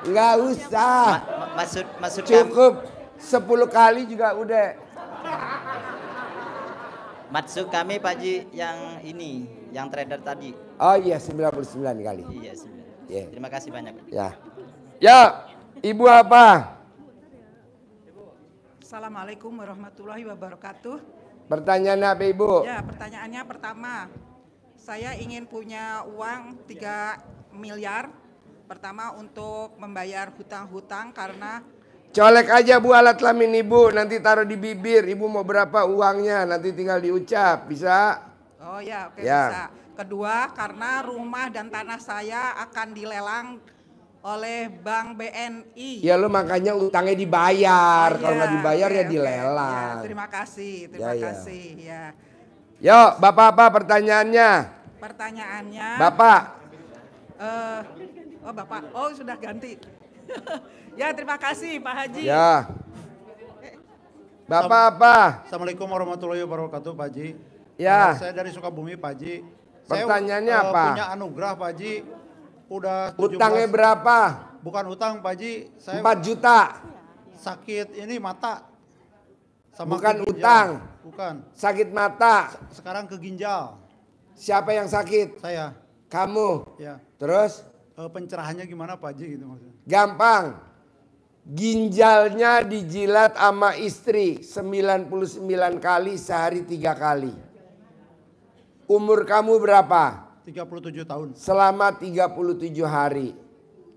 Enggak usah. Ma ma maksud maksud cukup kami... 10 kali juga udah Maksud kami Pak Ji yang ini, yang trader tadi. Oh iya 99 kali. Iya Yeah. Terima kasih banyak. Pak. Ya. Ya, Ibu apa? Assalamualaikum warahmatullahi wabarakatuh. Pertanyaan apa Ibu? Ya, pertanyaannya pertama. Saya ingin punya uang 3 miliar. Pertama untuk membayar hutang-hutang karena Colek aja bu alat lamin ibu, nanti taruh di bibir. Ibu mau berapa uangnya, nanti tinggal diucap, bisa? Oh ya, oke okay, ya. bisa. Kedua, karena rumah dan tanah saya akan dilelang oleh Bank BNI. Ya lo makanya utangnya dibayar, oh, kalau nggak iya, dibayar okay, ya dilelang. Ya, terima kasih, ya, terima ya, kasih. Ya. ya. Yuk, bapak apa pertanyaannya? Pertanyaannya. Bapak. Uh, oh bapak, oh sudah ganti. ya terima kasih Pak Haji. Ya. Bapak apa? Assalamualaikum warahmatullahi wabarakatuh Pak Haji. Ya. Anak saya dari Sukabumi Pak Haji. Pertanyaannya saya, uh, eh, apa? Punya anugerah Pak Haji. Udah 17, Utangnya berapa? Bukan utang Pak Haji. Saya 4 juta. Sakit ini mata. Sama Bukan utang. Bukan. Sakit mata. Sekarang ke ginjal. Siapa yang sakit? Saya. Kamu. Ya. Terus? Eh, pencerahannya gimana Pak Haji gitu maksudnya? Gampang. Ginjalnya dijilat sama istri 99 kali sehari tiga kali. Umur kamu berapa? 37 tahun. Selama 37 hari.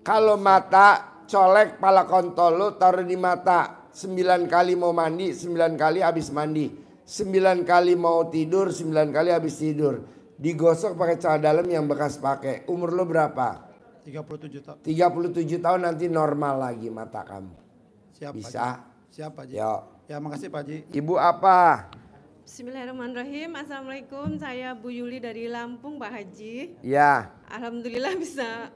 Kalau mata colek pala kontol lo taruh di mata. 9 kali mau mandi, 9 kali habis mandi. 9 kali mau tidur, 9 kali habis tidur. Digosok pakai celana dalam yang bekas pakai. Umur lo berapa? 37 tahun. 37 tahun nanti normal lagi mata kamu. Siap, Bisa? Pak Siap Pak Ya makasih Pak Ji. Ibu apa? Bismillahirrahmanirrahim. Assalamualaikum. Saya Bu Yuli dari Lampung, Pak Haji. Ya. Alhamdulillah bisa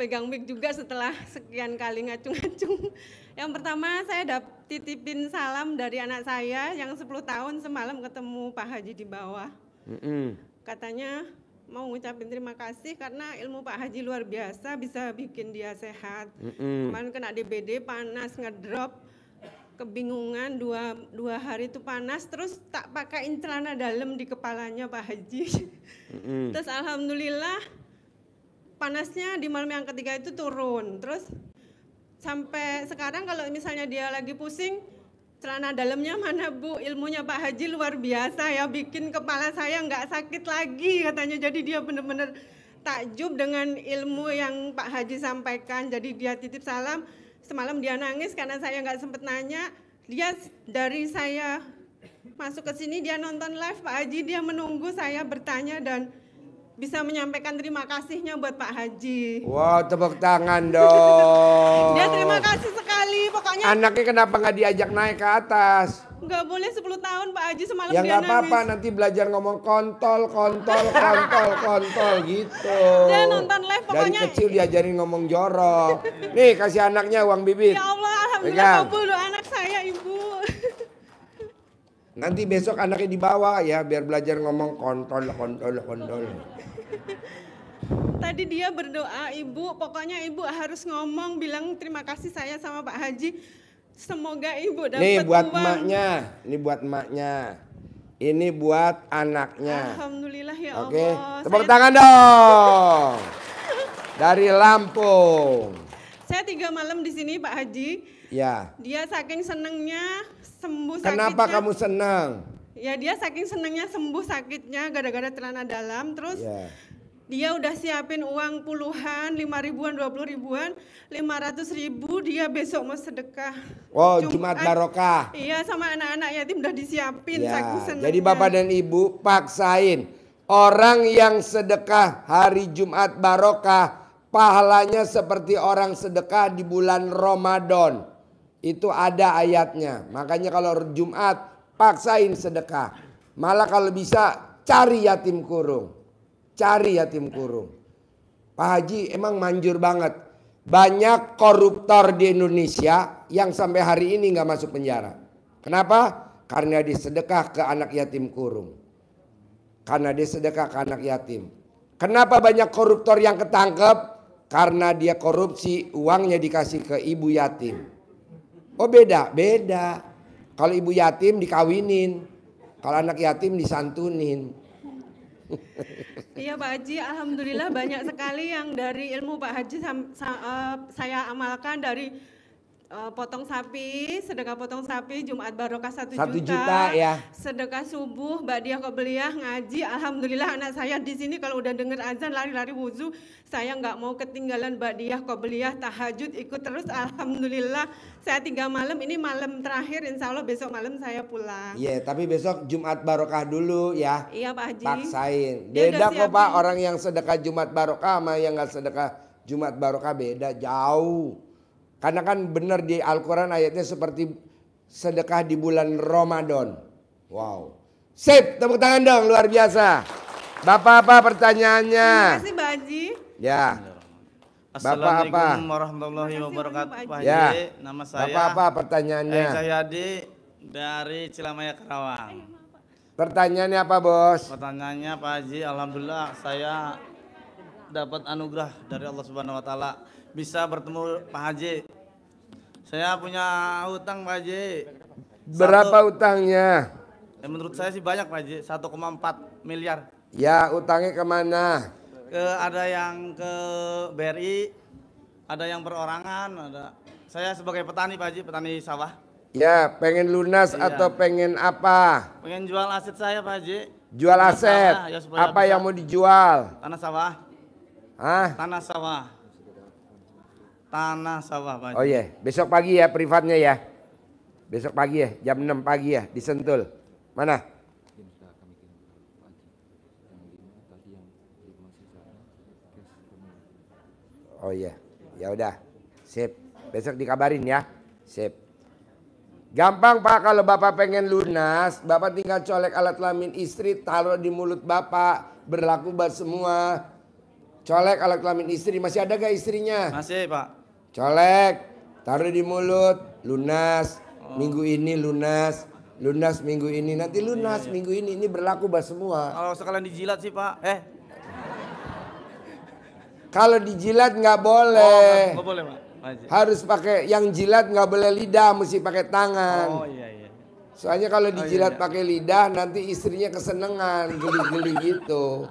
pegang mic juga setelah sekian kali ngacung-ngacung. Yang pertama saya dapat titipin salam dari anak saya yang 10 tahun semalam ketemu Pak Haji di bawah. Mm -mm. Katanya mau ngucapin terima kasih karena ilmu Pak Haji luar biasa bisa bikin dia sehat. mm hmm Kemarin kena DBD panas ngedrop kebingungan dua dua hari itu panas terus tak pakai celana dalam di kepalanya Pak Haji. mm hmm Terus alhamdulillah panasnya di malam yang ketiga itu turun. Terus sampai sekarang kalau misalnya dia lagi pusing celana dalamnya mana Bu? Ilmunya Pak Haji luar biasa ya, bikin kepala saya nggak sakit lagi katanya. Jadi dia benar-benar takjub dengan ilmu yang Pak Haji sampaikan. Jadi dia titip salam. Semalam dia nangis karena saya nggak sempat nanya. Dia dari saya masuk ke sini dia nonton live Pak Haji, dia menunggu saya bertanya dan bisa menyampaikan terima kasihnya buat Pak Haji. Wah, wow, tepuk tangan dong. Dia terima kasih sekali, pokoknya. Anaknya kenapa nggak diajak naik ke atas? Nggak boleh 10 tahun Pak Haji semalam ya, dia nggak apa-apa, nanti belajar ngomong kontol, kontol, kontol, kontol gitu. Dia nonton live pokoknya. Dari kecil diajarin ngomong jorok. Nih, kasih anaknya uang bibit. Ya Allah, Alhamdulillah Pegang. kabul anak saya, Ibu. Nanti besok anaknya dibawa ya biar belajar ngomong kontol kontol kontol. Tadi dia berdoa, Ibu, pokoknya Ibu harus ngomong bilang terima kasih saya sama Pak Haji. Semoga Ibu dapat Nih buat uang. maknya, ini buat emaknya, Ini buat anaknya. Alhamdulillah ya Allah. Oke, tepuk saya... tangan dong. Dari Lampung. Saya tiga malam di sini Pak Haji. Ya. Dia saking senengnya sembuh Kenapa kamu senang? Ya dia saking senangnya sembuh sakitnya gara-gara celana dalam terus yeah. Dia udah siapin uang puluhan, lima ribuan, dua puluh ribuan, lima ratus ribu. Dia besok mau sedekah. Oh, Jumat, barokah. Iya, sama anak-anak yatim udah disiapin. Ya, jadi bapak dan ibu paksain. Orang yang sedekah hari Jumat barokah, pahalanya seperti orang sedekah di bulan Ramadan. Itu ada ayatnya. Makanya kalau Jumat paksain sedekah. Malah kalau bisa cari yatim kurung. Cari yatim kurung. Pak Haji emang manjur banget. Banyak koruptor di Indonesia yang sampai hari ini nggak masuk penjara. Kenapa? Karena disedekah ke anak yatim kurung. Karena disedekah ke anak yatim. Kenapa banyak koruptor yang ketangkep? Karena dia korupsi, uangnya dikasih ke ibu yatim. Oh beda, beda. Kalau ibu yatim dikawinin, kalau anak yatim disantunin. Iya Pak Haji, Alhamdulillah banyak sekali yang dari ilmu Pak Haji eh, saya amalkan dari Eh, potong sapi, sedekah potong sapi, Jumat barokah satu juta, juta ya. sedekah subuh, Mbak Dia beliah ngaji, Alhamdulillah anak saya di sini kalau udah dengar azan lari-lari wudhu, saya nggak mau ketinggalan Mbak Dia beliah tahajud ikut terus, Alhamdulillah saya tinggal malam, ini malam terakhir, Insya Allah besok malam saya pulang. Iya, yeah, tapi besok Jumat barokah dulu ya. Iya Pak Haji. Paksain. Ya beda kok Pak orang yang sedekah Jumat barokah sama yang nggak sedekah Jumat barokah beda jauh. Karena kan benar di Al-Quran ayatnya seperti sedekah di bulan Ramadan. Wow. Sip, tepuk tangan dong, luar biasa. Bapak apa pertanyaannya? Terima kasih, Pak Haji. Ya. Bapak apa? Assalamualaikum warahmatullahi wabarakatuh. Pak Haji. Ya. Nama saya Bapak apa pertanyaannya? Eh, saya Adi dari Cilamaya Karawang. Pertanyaannya apa, Bos? Pertanyaannya Pak Haji, alhamdulillah saya dapat anugerah dari Allah Subhanahu wa taala bisa bertemu Pak Haji. Saya punya hutang Pak Haji. Berapa Satu, utangnya? Ya menurut saya sih banyak Pak Haji, 1,4 miliar. Ya, utangnya kemana? Ke ada yang ke BRI, ada yang perorangan, ada. Saya sebagai petani Pak Haji, petani sawah. Ya, pengen lunas iya. atau pengen apa? Pengen jual aset saya Pak Haji. Jual aset? ya, apa bisa. yang mau dijual? Tanah sawah. Hah? Tanah sawah. Tanah sawah Pak Oh iya, yeah. besok pagi ya privatnya ya. Besok pagi ya, jam 6 pagi ya, di Sentul. Mana? Oh iya, yeah. ya udah, sip. Besok dikabarin ya, sip. Gampang pak kalau bapak pengen lunas, bapak tinggal colek alat kelamin istri, taruh di mulut bapak, berlaku buat semua. Colek alat kelamin istri, masih ada gak istrinya? Masih pak colek taruh di mulut lunas minggu ini lunas lunas minggu ini nanti lunas iya, iya. minggu ini ini berlaku buat semua kalau sekalian dijilat sih pak eh kalau dijilat nggak boleh oh, nggak boleh pak harus pakai yang jilat nggak boleh lidah mesti pakai tangan oh iya, iya. soalnya kalau oh, dijilat iya, iya. pakai lidah nanti istrinya kesenengan geli-geli gitu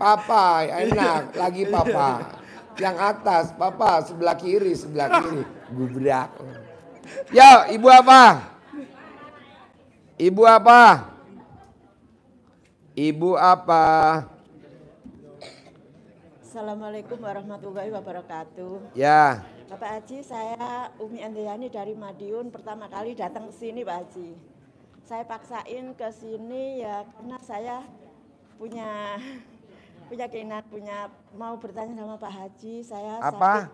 papa enak lagi papa yang atas, papa sebelah kiri, sebelah kiri, gubrak. Ya, ibu apa? Ibu apa? Ibu apa? Assalamualaikum warahmatullahi wabarakatuh. Ya. Bapak Haji, saya Umi Andriani dari Madiun pertama kali datang ke sini Pak Haji. Saya paksain ke sini ya karena saya punya punya keinginan punya mau bertanya sama Pak Haji. Saya apa? Sakit,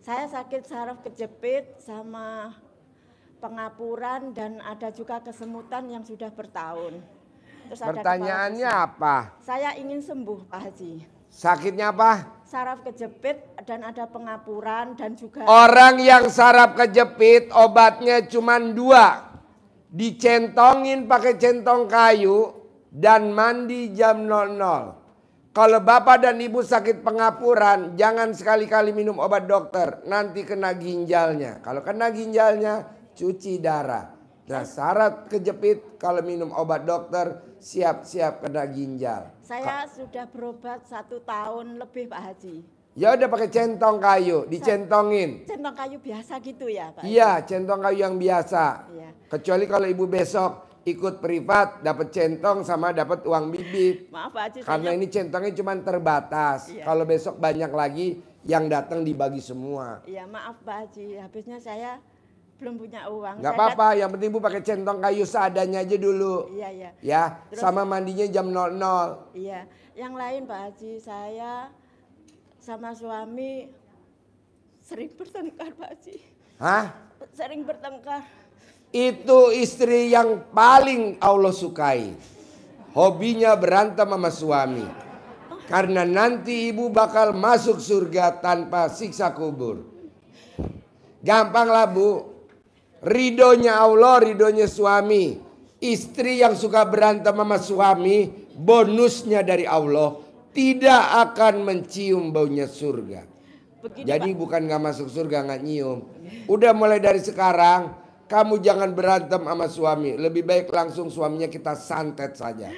saya sakit saraf kejepit sama pengapuran dan ada juga kesemutan yang sudah bertahun. Terus Pertanyaannya ada apa? Saya ingin sembuh Pak Haji. Sakitnya apa? Saraf kejepit dan ada pengapuran dan juga Orang yang saraf kejepit obatnya cuma dua. Dicentongin pakai centong kayu dan mandi jam 00. Kalau bapak dan ibu sakit pengapuran, jangan sekali-kali minum obat dokter. Nanti kena ginjalnya. Kalau kena ginjalnya, cuci darah. Nah syarat kejepit kalau minum obat dokter, siap-siap kena ginjal. Saya Ka sudah berobat satu tahun lebih Pak Haji. Ya udah pakai centong kayu, dicentongin. Centong kayu biasa gitu ya Pak? Iya, centong kayu yang biasa. Ya. Kecuali kalau ibu besok ikut privat dapat centong sama dapat uang bibit. Maaf Pak Haji, Karena ini centongnya cuma terbatas. Iya. Kalau besok banyak lagi yang datang dibagi semua. Iya, maaf Pak Haji, habisnya saya belum punya uang. Gak apa-apa, yang penting Bu pakai centong kayu seadanya aja dulu. Iya, iya. Ya, Terus, sama mandinya jam 00. Iya. Yang lain Pak Haji, saya sama suami sering bertengkar Pak Haji. Hah? Sering bertengkar itu istri yang paling Allah sukai. Hobinya berantem sama suami. Karena nanti ibu bakal masuk surga tanpa siksa kubur. Gampanglah bu. Ridonya Allah, ridonya suami. Istri yang suka berantem sama suami, bonusnya dari Allah tidak akan mencium baunya surga. Begini, Jadi Pak. bukan nggak masuk surga nggak nyium. Udah mulai dari sekarang kamu jangan berantem sama suami. Lebih baik langsung suaminya kita santet saja.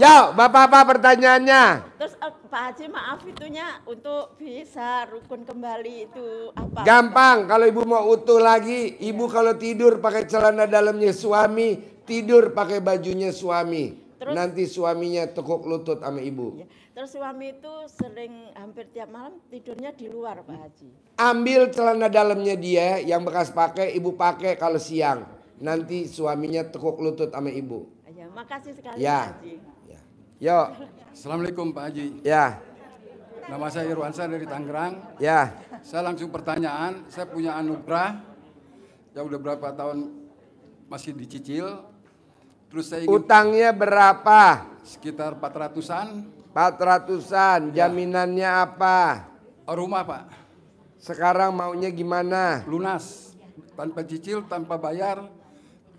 Ya, Bapak-bapak pertanyaannya. Terus eh, Pak Haji maaf itunya untuk bisa rukun kembali itu apa? Gampang, kalau ibu mau utuh lagi, ibu kalau tidur pakai celana dalamnya suami, tidur pakai bajunya suami. Terus, Nanti suaminya tekuk lutut sama ibu. Iya. Terus suami itu sering hampir tiap malam tidurnya di luar Pak Haji. Ambil celana dalamnya dia yang bekas pakai, ibu pakai kalau siang. Nanti suaminya tekuk lutut sama ibu. Ya, makasih sekali ya. Pak Haji. Ya. Yo. Assalamualaikum Pak Haji. Ya. Nama saya Irwansa dari Tangerang. Ya. Saya langsung pertanyaan, saya punya anugerah yang udah berapa tahun masih dicicil. Terus saya ingin, Utangnya berapa? Sekitar 400-an. Empat ratusan, ya. jaminannya apa? Oh, rumah, Pak. Sekarang maunya gimana? Lunas. Tanpa cicil, tanpa bayar,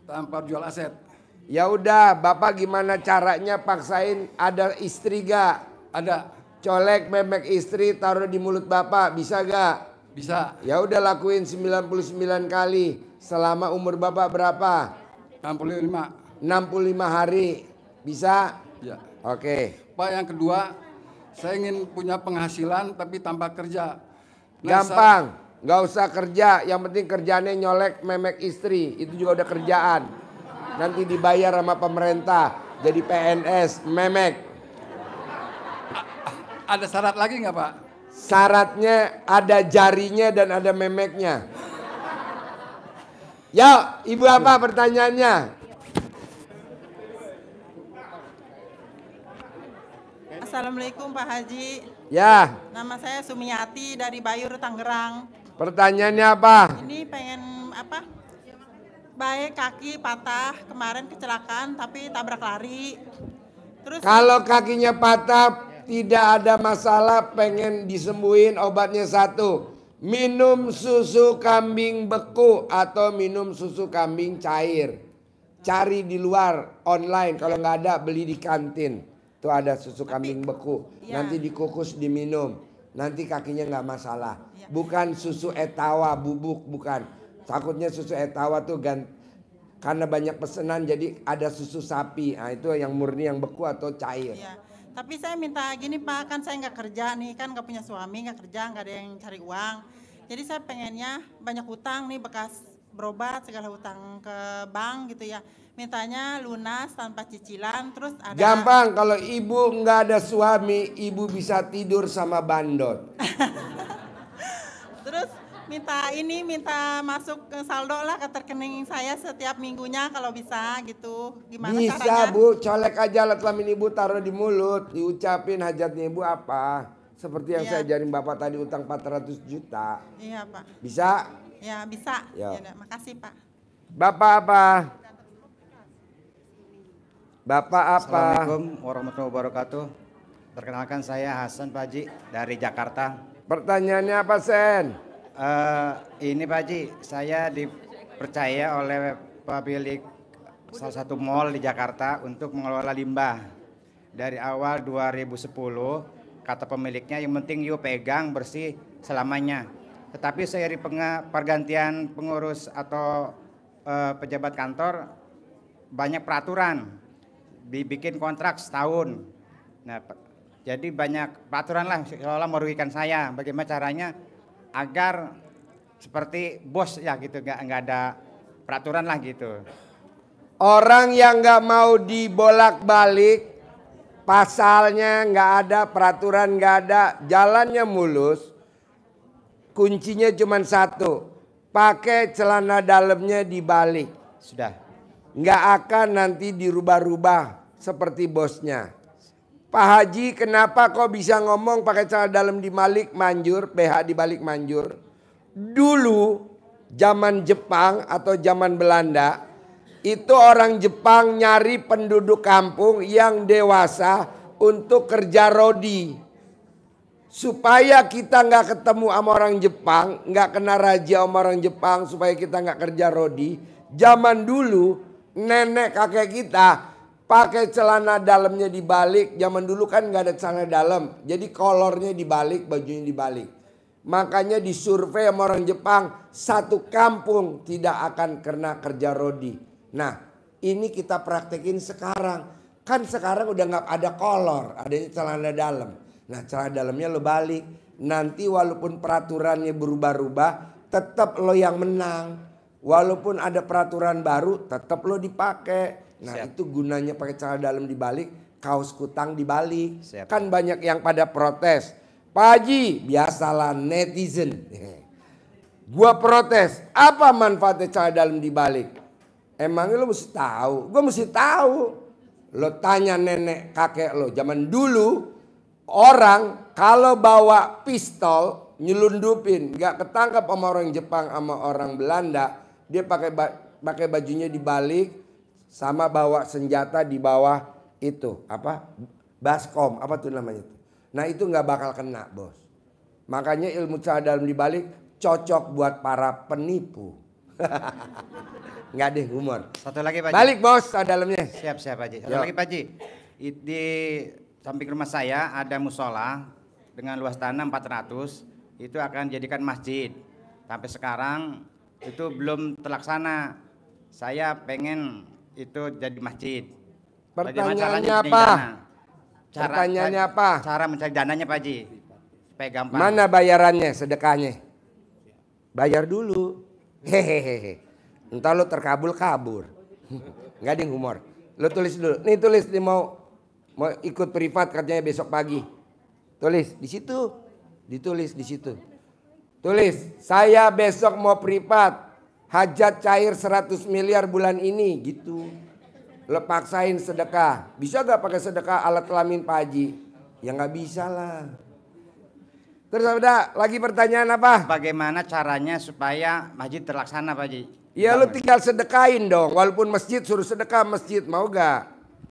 tanpa jual aset. Ya udah, Bapak gimana caranya paksain ada istri gak? Ada. Colek memek istri taruh di mulut Bapak, bisa gak? Bisa. Ya udah lakuin 99 kali selama umur Bapak berapa? 65. 65 hari. Bisa? Ya. Oke. Okay. Pak yang kedua, saya ingin punya penghasilan tapi tanpa kerja. Nah, Gampang, nggak usah kerja. Yang penting kerjanya nyolek memek istri, itu juga udah kerjaan. Nanti dibayar sama pemerintah, jadi PNS memek. ada syarat lagi nggak Pak? Syaratnya ada jarinya dan ada memeknya. Ya, ibu apa pertanyaannya? Assalamualaikum Pak Haji. Ya. Nama saya Sumiati dari Bayur Tangerang. Pertanyaannya apa? Ini pengen apa? Baik kaki patah kemarin kecelakaan tapi tabrak lari. Terus kalau kakinya patah tidak ada masalah pengen disembuhin obatnya satu. Minum susu kambing beku atau minum susu kambing cair. Cari di luar online kalau nggak ada beli di kantin itu ada susu kambing beku. Ya. Nanti dikukus diminum. Nanti kakinya nggak masalah. Ya. Bukan susu etawa bubuk bukan. Takutnya susu etawa tuh gan karena banyak pesanan jadi ada susu sapi. Nah, itu yang murni yang beku atau cair. Ya. Tapi saya minta gini Pak, kan saya nggak kerja nih, kan nggak punya suami, nggak kerja, nggak ada yang cari uang. Jadi saya pengennya banyak hutang nih bekas berobat segala hutang ke bank gitu ya mintanya lunas tanpa cicilan terus ada gampang kalau ibu nggak ada suami ibu bisa tidur sama bandot terus minta ini minta masuk ke saldo lah ke rekening saya setiap minggunya kalau bisa gitu gimana bisa caranya? bu colek aja alat kelamin ibu taruh di mulut diucapin hajatnya ibu apa seperti yang ya. saya ajarin bapak tadi utang 400 juta iya pak bisa ya bisa ya. Ya, makasih pak bapak apa Bapak apa? Assalamualaikum warahmatullahi wabarakatuh. Perkenalkan saya Hasan Paji dari Jakarta. Pertanyaannya apa Sen? Uh, ini Paji, saya dipercaya oleh pemilik salah satu mall di Jakarta untuk mengelola limbah. Dari awal 2010, kata pemiliknya yang penting yuk pegang bersih selamanya. Tetapi saya di pergantian pengurus atau uh, pejabat kantor banyak peraturan dibikin kontrak setahun. Nah, jadi banyak peraturan lah seolah merugikan saya. Bagaimana caranya agar seperti bos ya gitu nggak nggak ada peraturan lah gitu. Orang yang nggak mau dibolak balik pasalnya nggak ada peraturan nggak ada jalannya mulus kuncinya cuma satu pakai celana dalamnya dibalik sudah nggak akan nanti dirubah-rubah seperti bosnya. Pak Haji, kenapa kok bisa ngomong pakai cara dalam di Malik Manjur, PH di Balik Manjur? Dulu zaman Jepang atau zaman Belanda itu orang Jepang nyari penduduk kampung yang dewasa untuk kerja rodi supaya kita nggak ketemu sama orang Jepang, nggak kena raja sama orang Jepang, supaya kita nggak kerja rodi. Zaman dulu nenek kakek kita pakai celana dalamnya dibalik. Zaman dulu kan nggak ada celana dalam. Jadi kolornya dibalik, bajunya dibalik. Makanya di survei sama orang Jepang, satu kampung tidak akan kena kerja rodi. Nah, ini kita praktekin sekarang. Kan sekarang udah nggak ada kolor, adanya celana dalam. Nah, celana dalamnya lo balik. Nanti walaupun peraturannya berubah-ubah, tetap lo yang menang. Walaupun ada peraturan baru, tetap lo dipakai. Nah Siap. itu gunanya pakai cara dalam dibalik, kaos kutang dibalik. Siap. Kan banyak yang pada protes. Pak Haji, biasalah netizen. Gua protes, apa manfaatnya cara dalam dibalik? Emang lo mesti tahu? Gue mesti tahu. Lo tanya nenek kakek lo, zaman dulu orang kalau bawa pistol nyelundupin nggak ketangkap sama orang Jepang sama orang Belanda dia pakai pakai bajunya dibalik sama bawa senjata di bawah itu apa baskom apa tuh namanya itu. Nah itu nggak bakal kena bos. Makanya ilmu cara dalam dibalik cocok buat para penipu. nggak deh humor. Satu lagi Pak Balik bos dalamnya. Siap siap Pak Haji. Satu Yo. lagi Pak Ji. Di samping rumah saya ada musola dengan luas tanah 400 itu akan dijadikan masjid. Sampai sekarang itu belum terlaksana. Saya pengen itu jadi masjid. Pertanyaannya apa? Caranya apa? Cara mencari dananya Pak Haji. Supaya gampang. Mana bayarannya, sedekahnya? Bayar dulu. Hehehe. Entar lu terkabul kabur. Enggak ada humor. Lu tulis dulu. Nih tulis nih mau mau ikut privat katanya besok pagi. Tulis di situ. Ditulis di situ. Tulis, saya besok mau privat. Hajat cair 100 miliar bulan ini gitu. Lo paksain sedekah. Bisa gak pakai sedekah alat kelamin Pak Haji? Ya gak bisa lah. Terus ada lagi pertanyaan apa? Bagaimana caranya supaya masjid terlaksana Pak Haji? Ya lu tinggal sedekain dong. Walaupun masjid suruh sedekah masjid mau gak?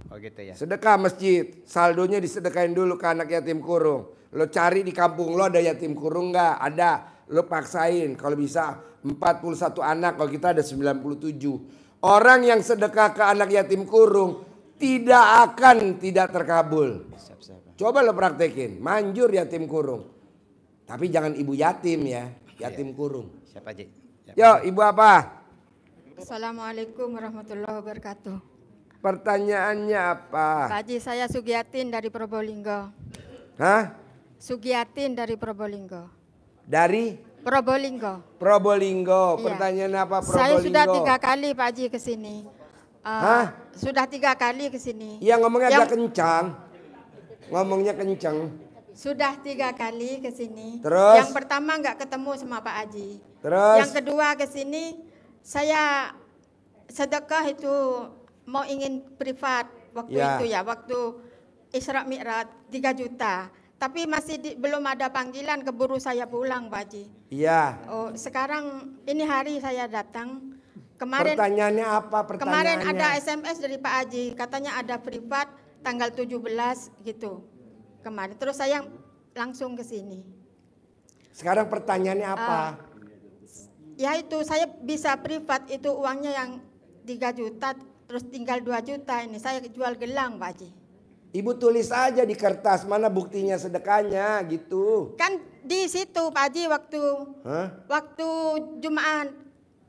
Oh gitu ya. Sedekah masjid. Saldonya disedekain dulu ke anak yatim kurung. Lo cari di kampung lo ada yatim kurung nggak? Ada Lu paksain kalau bisa 41 anak kalau kita ada 97. Orang yang sedekah ke anak yatim kurung tidak akan tidak terkabul. Coba lo praktekin, manjur yatim kurung. Tapi jangan ibu yatim ya, yatim iya. kurung. Siapa aja? Yo, ibu apa? Assalamualaikum warahmatullahi wabarakatuh. Pertanyaannya apa? Pak saya Sugiatin dari Probolinggo. Hah? Sugiatin dari Probolinggo dari Probolinggo. Probolinggo. Iya. Pertanyaan apa Probolinggo? Saya sudah tiga kali Pak Haji ke sini. Uh, Hah? Sudah tiga kali ke sini. Iya ngomongnya Yang... agak kencang. Ngomongnya kencang. Sudah tiga kali ke sini. Terus? Yang pertama nggak ketemu sama Pak Haji. Terus? Yang kedua ke sini saya sedekah itu mau ingin privat waktu ya. itu ya waktu Isra Mi'raj 3 juta. Tapi masih di, belum ada panggilan keburu saya pulang, Pak Haji. Iya. Oh, sekarang ini hari saya datang. Kemarin Pertanyaannya apa pertanyaannya? Kemarin ada SMS dari Pak Haji, katanya ada privat tanggal 17 gitu. Kemarin terus saya langsung ke sini. Sekarang pertanyaannya ah, apa? Uh, ya itu saya bisa privat itu uangnya yang 3 juta terus tinggal 2 juta ini saya jual gelang Pak Haji. Ibu tulis aja di kertas mana buktinya sedekahnya gitu. Kan di situ Pak Haji waktu Hah? waktu Jumaan.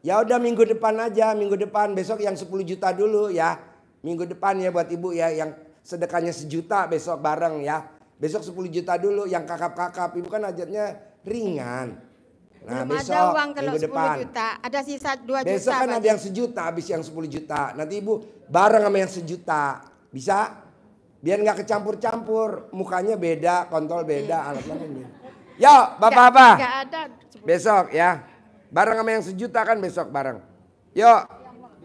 Ya udah minggu depan aja, minggu depan besok yang 10 juta dulu ya. Minggu depan ya buat Ibu ya yang sedekahnya sejuta besok bareng ya. Besok 10 juta dulu yang kakap-kakap. Ibu kan ajarnya ringan. Nah, Belum besok, ada uang kalau minggu 10 depan. juta, ada sisa 2 juta. Besok kan ada yang sejuta habis yang 10 juta. Nanti Ibu bareng sama yang sejuta. Bisa? Biar nggak kecampur-campur, mukanya beda, kontol beda, iya. alatnya beda. Yo, bapak apa? Besok ya, bareng sama yang sejuta kan besok bareng. Yo.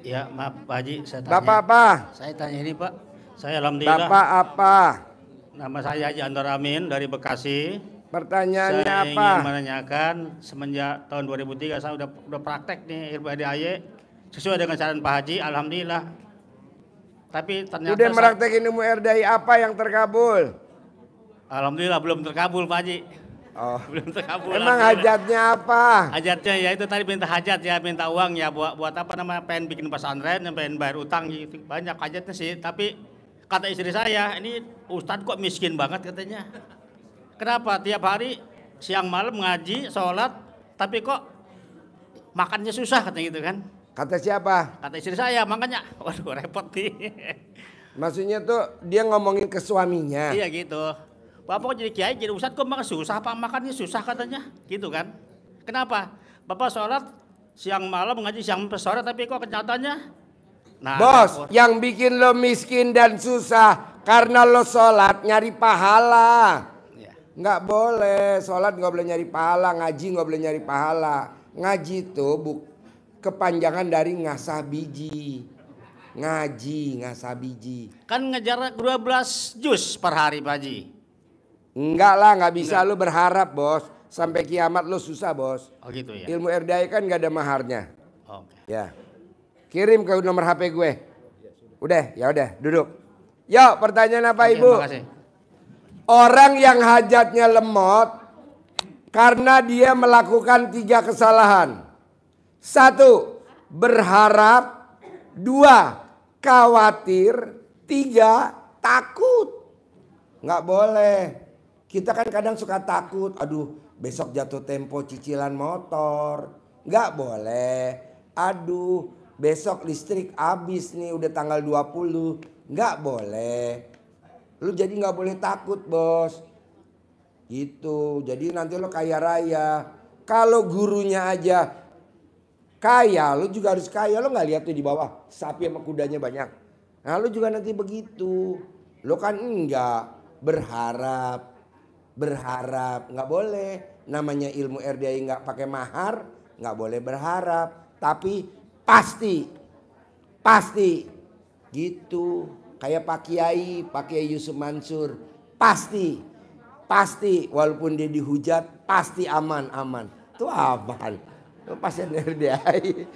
Ya maaf Pak Haji, saya tanya. Bapak apa? Saya tanya ini Pak. Saya alhamdulillah. Bapak apa? Nama saya Haji antar Amin dari Bekasi. Pertanyaannya saya apa? Saya ingin menanyakan semenjak tahun 2003 saya udah udah praktek nih ilmu aye sesuai dengan saran Pak Haji, alhamdulillah tapi ternyata Udah meraktekin ilmu RDI apa yang terkabul? Alhamdulillah belum terkabul Pak Haji. Oh. Belum terkabul. Emang hajatnya apa? Hajatnya ya itu tadi minta hajat ya, minta uang ya buat buat apa namanya? Pengen bikin pesantren, pengen bayar utang gitu. Banyak hajatnya sih, tapi kata istri saya, ini Ustadz kok miskin banget katanya. Kenapa? Tiap hari siang malam ngaji, sholat, tapi kok makannya susah katanya gitu kan. Kata siapa? Kata istri saya, makanya waduh repot nih. Maksudnya tuh dia ngomongin ke suaminya. Iya gitu. Bapak kok jadi kiai jadi ustadz kok makan susah pak makannya susah katanya gitu kan kenapa bapak sholat siang malam ngaji siang sore tapi kok kenyataannya nah, bos aku... yang bikin lo miskin dan susah karena lo sholat nyari pahala Enggak iya. nggak boleh sholat nggak boleh nyari pahala ngaji nggak boleh nyari pahala ngaji tuh kepanjangan dari ngasah biji. Ngaji, ngasah biji. Kan ngejar 12 jus per hari Pak Haji. Enggak lah, nggak bisa Enggak. lu berharap bos. Sampai kiamat lu susah bos. Oh gitu ya. Ilmu RDI kan nggak ada maharnya. Oke. Ya. Kirim ke nomor HP gue. Udah, ya udah, duduk. Yo, pertanyaan apa Oke, Ibu? Makasih. Orang yang hajatnya lemot karena dia melakukan tiga kesalahan. Satu, berharap. Dua, khawatir. Tiga, takut. Nggak boleh. Kita kan kadang suka takut. Aduh, besok jatuh tempo cicilan motor. Nggak boleh. Aduh, besok listrik habis nih udah tanggal 20. Nggak boleh. Lu jadi nggak boleh takut, bos. Gitu. Jadi nanti lo kaya raya. Kalau gurunya aja kaya, lu juga harus kaya. Lu nggak lihat tuh di bawah sapi sama kudanya banyak. Nah, lu juga nanti begitu. Lu kan enggak berharap, berharap nggak boleh. Namanya ilmu RDI nggak pakai mahar, nggak boleh berharap. Tapi pasti, pasti gitu. Kayak Pak Kiai, Pak Kiai Yusuf Mansur, pasti, pasti walaupun dia dihujat, pasti aman, aman. tuh aman. Pasien RDI.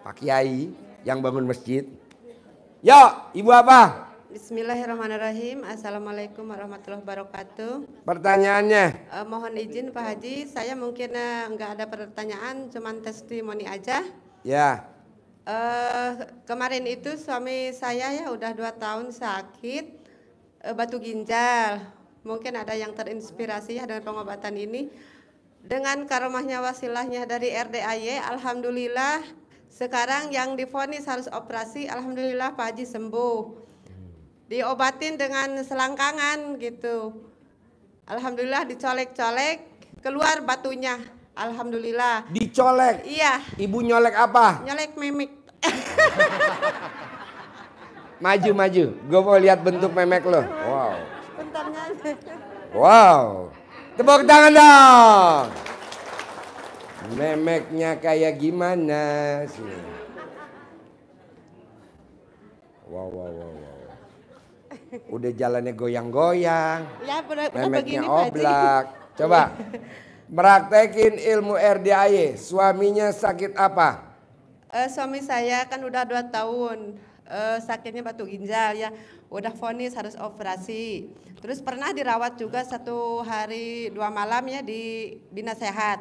Pak Kiai yang bangun masjid. Ya, Ibu apa? Bismillahirrahmanirrahim. Assalamualaikum warahmatullahi wabarakatuh. Pertanyaannya? Uh, mohon izin Pak Haji, saya mungkin uh, nggak ada pertanyaan, cuman testimoni aja. Ya. Uh, kemarin itu suami saya ya udah dua tahun sakit batu ginjal. Mungkin ada yang terinspirasi ya dengan pengobatan ini dengan karomahnya wasilahnya dari RDAY alhamdulillah sekarang yang difonis harus operasi alhamdulillah Pak Haji sembuh hmm. diobatin dengan selangkangan gitu alhamdulillah dicolek-colek keluar batunya alhamdulillah dicolek iya ibu nyolek apa nyolek memek maju maju gue mau lihat bentuk memek lo iya. wow bentarnya wow Tepuk tangan dong. Memeknya kayak gimana sih? Wow, wow, wow, wow. Udah jalannya goyang-goyang. Ya, Memeknya begini, oblak. Pak Coba praktekin ilmu RDAY. Suaminya sakit apa? Uh, suami saya kan udah dua tahun uh, sakitnya batu ginjal ya udah vonis harus operasi. Terus pernah dirawat juga satu hari dua malam ya di bina sehat.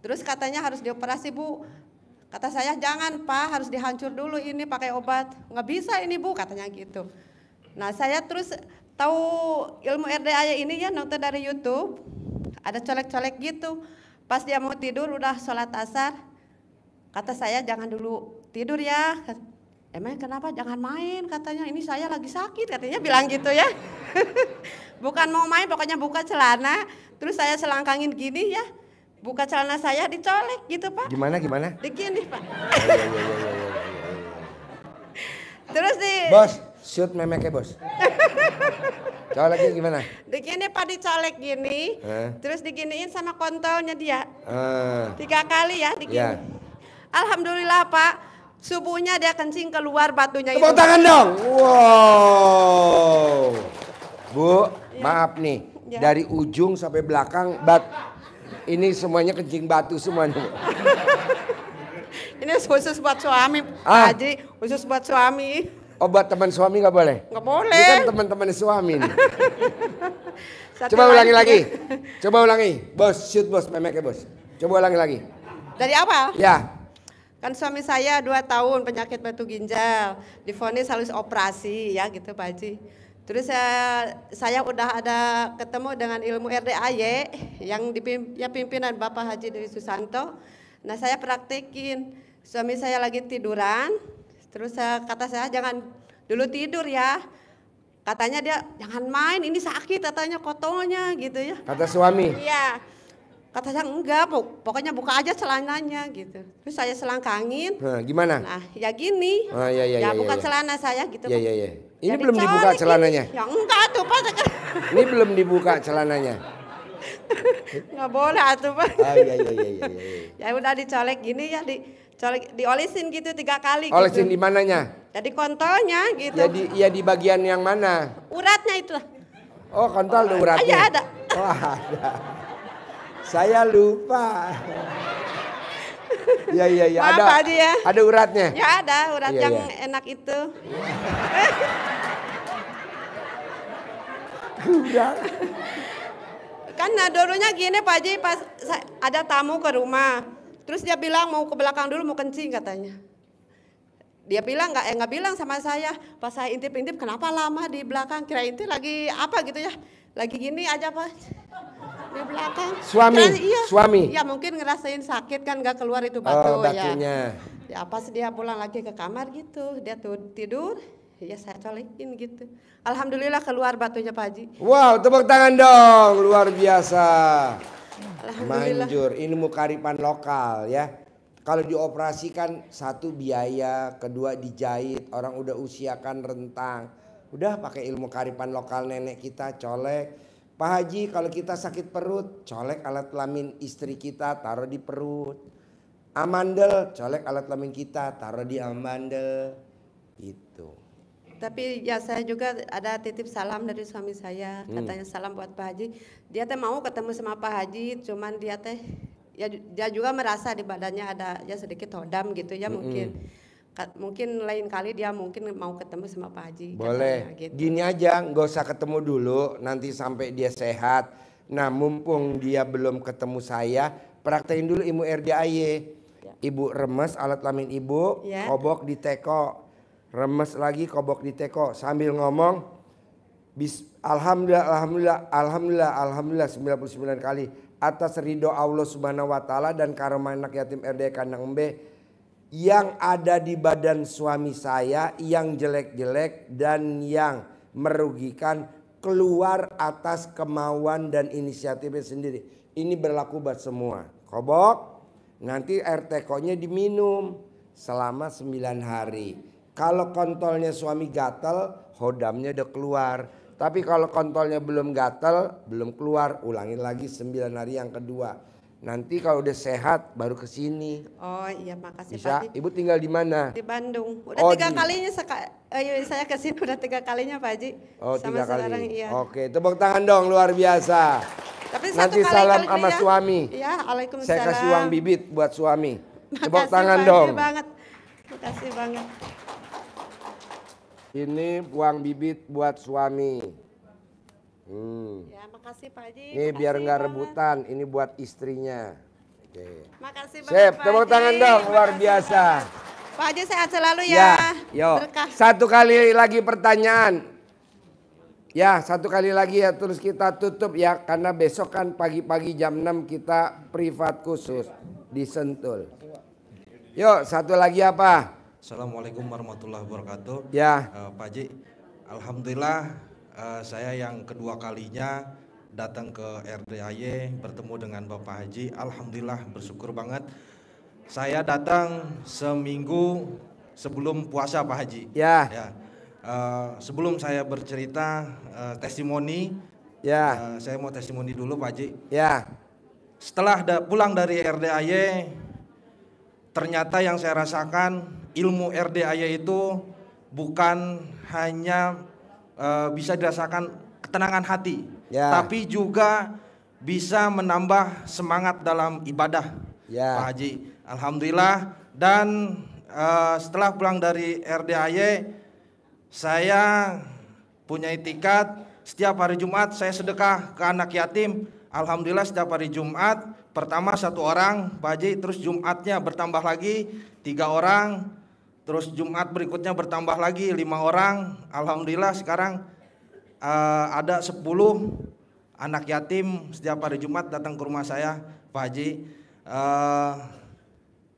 Terus katanya harus dioperasi bu. Kata saya jangan pak harus dihancur dulu ini pakai obat. Nggak bisa ini bu katanya gitu. Nah saya terus tahu ilmu RDA ya ini ya nonton dari YouTube. Ada colek-colek gitu. Pas dia mau tidur udah sholat asar. Kata saya jangan dulu tidur ya. Emang kenapa jangan main katanya ini saya lagi sakit katanya bilang gitu ya. bukan mau main pokoknya buka celana terus saya selangkangin gini ya. Buka celana saya dicolek gitu Pak. Gimana gimana? Begini Pak. terus di Bos, shoot memek ya Bos. Coleknya gimana? Begini Pak dicolek gini. Eh? Terus diginiin sama kontolnya dia. Eh. Tiga kali ya digini. Ya. Alhamdulillah Pak Subuhnya dia kencing keluar batunya Tepuk itu. tangan dong. Wow. Bu, ya. maaf nih. Ya. Dari ujung sampai belakang bat ini semuanya kencing batu semuanya. ini khusus buat suami, ah. Haji, khusus buat suami. Oh buat teman suami nggak boleh? Nggak boleh. Ini kan teman-teman suami nih. Coba ulangi lagi. lagi. Coba ulangi. Bos, shoot bos, memeknya bos. Coba ulangi lagi. Dari apa? Ya. Kan suami saya dua tahun penyakit batu ginjal, difonis harus operasi ya gitu Pak Haji. Terus saya, eh, saya udah ada ketemu dengan ilmu RDAY yang dipimpin, ya pimpinan Bapak Haji Dewi Susanto. Nah saya praktekin, suami saya lagi tiduran, terus saya, eh, kata saya jangan dulu tidur ya. Katanya dia jangan main, ini sakit katanya kotonya gitu ya. Kata suami? Iya. Kata saya enggak, pokoknya buka aja celananya gitu. Terus saya selangkangin. Nah, gimana? Nah, ya gini. Ah, ya, ya, ya, ya, ya buka ya, ya. celana saya gitu. Ya, ya, ya. Ini Jadi belum dibuka celananya. Yang Ya enggak tuh, Pak. Ini belum dibuka celananya. Enggak boleh atuh, Pak. Ah, ya, ya, ya, ya, ya. ya, ya udah dicolek gini ya, dicolek diolesin gitu tiga kali gitu. Olesin gitu. di mananya? Jadi kontolnya gitu. Jadi ya di bagian yang mana? Uratnya itu. Oh, kontol oh, uratnya. Iya, ada. Oh, ada. Saya lupa. Iya iya iya. Ada Aja ya. Ada uratnya. Ya ada urat ya, yang ya. enak itu. Urat. kan dulunya gini Pak Haji pas ada tamu ke rumah. Terus dia bilang mau ke belakang dulu mau kencing katanya. Dia bilang nggak eh, bilang sama saya. Pas saya intip-intip kenapa lama di belakang kira intip lagi apa gitu ya. Lagi gini aja Pak di belakang suami kan iya. suami ya mungkin ngerasain sakit kan nggak keluar itu oh, batu oh, batunya. ya. ya pas dia pulang lagi ke kamar gitu dia tuh tidur ya saya colekin gitu alhamdulillah keluar batunya Pak Haji wow tepuk tangan dong luar biasa manjur ilmu karipan lokal ya kalau dioperasikan satu biaya kedua dijahit orang udah usiakan rentang udah pakai ilmu karipan lokal nenek kita colek Pak Haji kalau kita sakit perut, colek alat kelamin istri kita taruh di perut. Amandel, colek alat kelamin kita taruh di amandel. Itu. Tapi ya saya juga ada titip salam dari suami saya, hmm. katanya salam buat Pak Haji. Dia teh mau ketemu sama Pak Haji, cuman dia teh ya dia juga merasa di badannya ada ya sedikit hodam gitu ya hmm. mungkin mungkin lain kali dia mungkin mau ketemu sama Pak Haji. Boleh. Katanya, gitu. Gini aja, nggak usah ketemu dulu. Nanti sampai dia sehat. Nah, mumpung dia belum ketemu saya, praktekin dulu ilmu RDAY. Ya. Ibu remes alat lamin ibu, ya. kobok di teko. Remes lagi kobok di teko sambil ngomong bis, alhamdulillah alhamdulillah alhamdulillah alhamdulillah 99 kali atas ridho Allah Subhanahu wa taala dan karomah anak yatim RDAY kandang Mbe yang ada di badan suami saya yang jelek-jelek dan yang merugikan keluar atas kemauan dan inisiatifnya sendiri. Ini berlaku buat semua. Kobok, nanti RTK-nya diminum selama 9 hari. Kalau kontolnya suami gatel, hodamnya udah keluar. Tapi kalau kontolnya belum gatel, belum keluar, ulangi lagi 9 hari yang kedua Nanti kalau udah sehat baru ke sini. Oh iya makasih Bisa. Pak Ibu tinggal di mana? Di Bandung. Udah oh, tiga di... kalinya Ayo eh, iya, saya ke sini udah tiga kalinya Pak Haji. Oh sama tiga kali. iya. Oke tepuk tangan dong luar biasa. Tapi Nanti kali salam kali sama ya. suami. Ya, Waalaikumsalam. Saya kasih uang bibit buat suami. tepuk tangan Pak dong. banget. Makasih banget. Ini uang bibit buat suami. Hmm. Ya, makasih Pak Haji. Ini makasih biar nggak rebutan, ini buat istrinya. Oke. Makasih banyak Sip, Pak tepuk tangan dong, luar biasa. Pak Haji sehat selalu ya. ya yo. Satu kali lagi pertanyaan. Ya, satu kali lagi ya terus kita tutup ya karena besok kan pagi-pagi jam 6 kita privat khusus di Sentul. Yuk, satu lagi apa? Assalamualaikum warahmatullahi wabarakatuh. Ya. Uh, Pak Haji, alhamdulillah Eh, saya yang kedua kalinya datang ke RDAY bertemu dengan Bapak Haji. Alhamdulillah bersyukur banget. Saya datang seminggu sebelum puasa Pak Haji. Ya. ya. Uh, sebelum saya bercerita uh, testimoni, ya. Uh, saya mau testimoni dulu Pak Haji. Ya. Setelah da pulang dari RDAY, ternyata yang saya rasakan ilmu RDAY itu bukan hanya Eh, bisa dirasakan ketenangan hati, ya. tapi juga bisa menambah semangat dalam ibadah. Ya. Pak Haji, alhamdulillah dan uh, setelah pulang dari RDAY saya punya itikat setiap hari Jumat saya sedekah ke anak yatim. Alhamdulillah setiap hari Jumat pertama satu orang Pak Haji terus Jumatnya bertambah lagi tiga orang Terus Jumat berikutnya bertambah lagi lima orang. Alhamdulillah sekarang uh, ada sepuluh anak yatim setiap hari Jumat datang ke rumah saya, Pak Haji. Uh,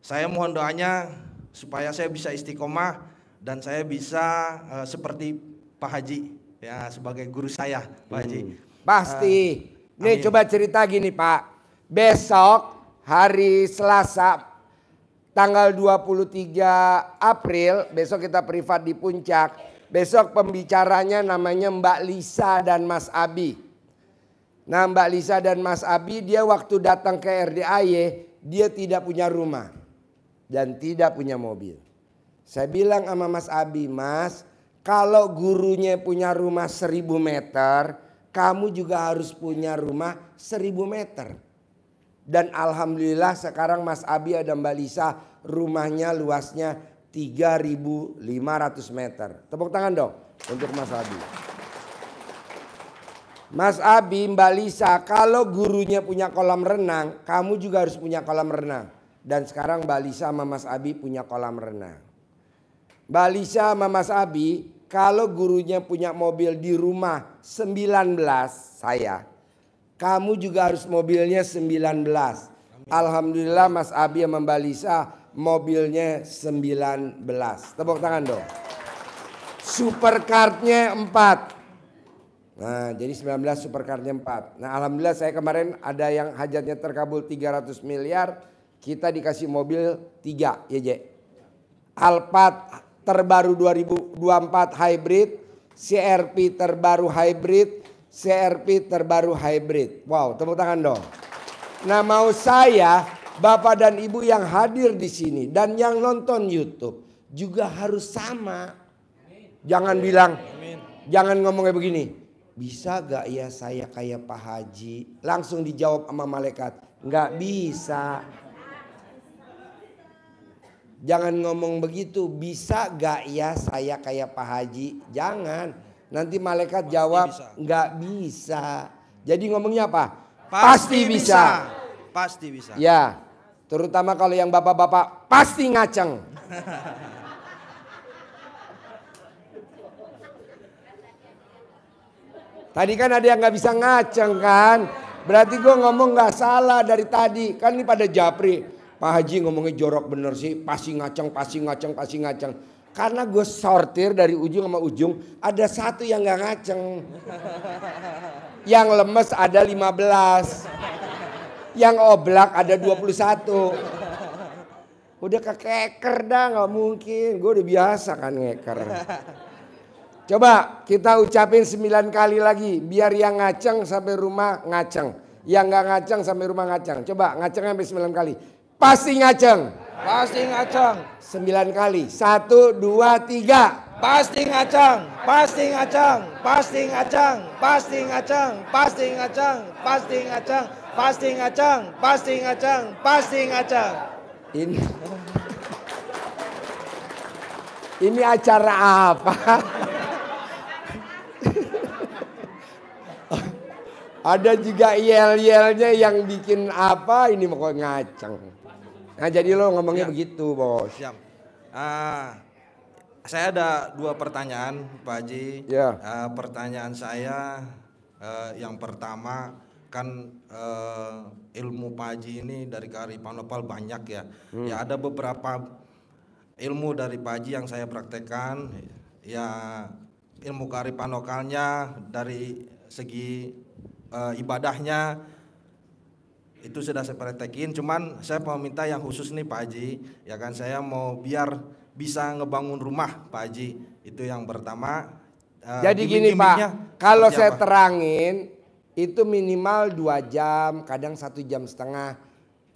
saya mohon doanya supaya saya bisa istiqomah dan saya bisa uh, seperti Pak Haji ya sebagai guru saya, Pak Haji. Hmm. Pasti. Uh, Nih amin. coba cerita gini, Pak. Besok hari Selasa tanggal 23 April besok kita privat di Puncak. Besok pembicaranya namanya Mbak Lisa dan Mas Abi. Nah Mbak Lisa dan Mas Abi dia waktu datang ke RDAY dia tidak punya rumah dan tidak punya mobil. Saya bilang sama Mas Abi, Mas kalau gurunya punya rumah seribu meter, kamu juga harus punya rumah seribu meter. Dan alhamdulillah sekarang Mas Abi ada Mbak Lisa rumahnya luasnya 3.500 meter. Tepuk tangan dong untuk Mas Abi. Mas Abi, Mbak Lisa, kalau gurunya punya kolam renang, kamu juga harus punya kolam renang. Dan sekarang Mbak Lisa sama Mas Abi punya kolam renang. Mbak Lisa sama Mas Abi, kalau gurunya punya mobil di rumah 19 saya, kamu juga harus mobilnya 19. Alhamdulillah Mas Abi yang Mbak mobilnya 19. Tepuk tangan dong. nya 4. Nah, jadi 19 nya 4. Nah, alhamdulillah saya kemarin ada yang hajatnya terkabul 300 miliar, kita dikasih mobil 3, ya Je. Alphard terbaru 2024 hybrid, CRP terbaru hybrid, CRP terbaru hybrid. Wow, tepuk tangan dong. Nah mau saya, Bapak dan Ibu yang hadir di sini dan yang nonton YouTube juga harus sama. Jangan bilang, jangan ngomongnya begini. Bisa gak ya saya kayak Pak Haji? Langsung dijawab sama malaikat. Gak bisa. Jangan ngomong begitu. Bisa gak ya saya kayak Pak Haji? Jangan. Nanti malaikat jawab nggak bisa. Jadi ngomongnya apa? Pasti, pasti bisa. bisa. Pasti bisa. Ya. Terutama kalau yang bapak-bapak pasti ngaceng. tadi kan ada yang nggak bisa ngaceng kan? Berarti gue ngomong nggak salah dari tadi. Kan ini pada Japri. Pak Haji ngomongnya jorok bener sih. Pasti ngaceng, pasti ngaceng, pasti ngaceng. Karena gue sortir dari ujung sama ujung, ada satu yang gak ngaceng. Yang lemes ada 15. Yang oblak ada 21. Udah kekeker dah gak mungkin. Gue udah biasa kan ngeker. Coba kita ucapin 9 kali lagi. Biar yang ngaceng sampai rumah ngaceng. Yang gak ngaceng sampai rumah ngaceng. Coba ngaceng sampai 9 kali. Pasti ngaceng. Pasti ngacang. Sembilan kali. Satu, dua, tiga. Pasti ngacang, pasti ngacang, pasti ngacang, pasti ngacang, pasti ngacang, pasti ngacang, pasti ngacang, pasti ngacang, pasti ngacang. Ini ini acara apa? Ada juga yel-yelnya yang bikin apa ini mau ngacang. Nah jadi lo ngomongnya Siap. begitu bos. Siap. Uh, saya ada dua pertanyaan Pak Haji. Ya. Uh, pertanyaan saya uh, yang pertama kan uh, ilmu Pak Haji ini dari kearifan lokal banyak ya. Hmm. Ya ada beberapa ilmu dari Pak Haji yang saya praktekkan. Ya ilmu kearifan lokalnya dari segi uh, ibadahnya itu sudah saya praktekin cuman saya mau minta yang khusus nih Pak Haji ya kan saya mau biar bisa ngebangun rumah Pak Haji itu yang pertama uh, jadi gini Pak kalau saya apa? terangin itu minimal dua jam kadang satu jam setengah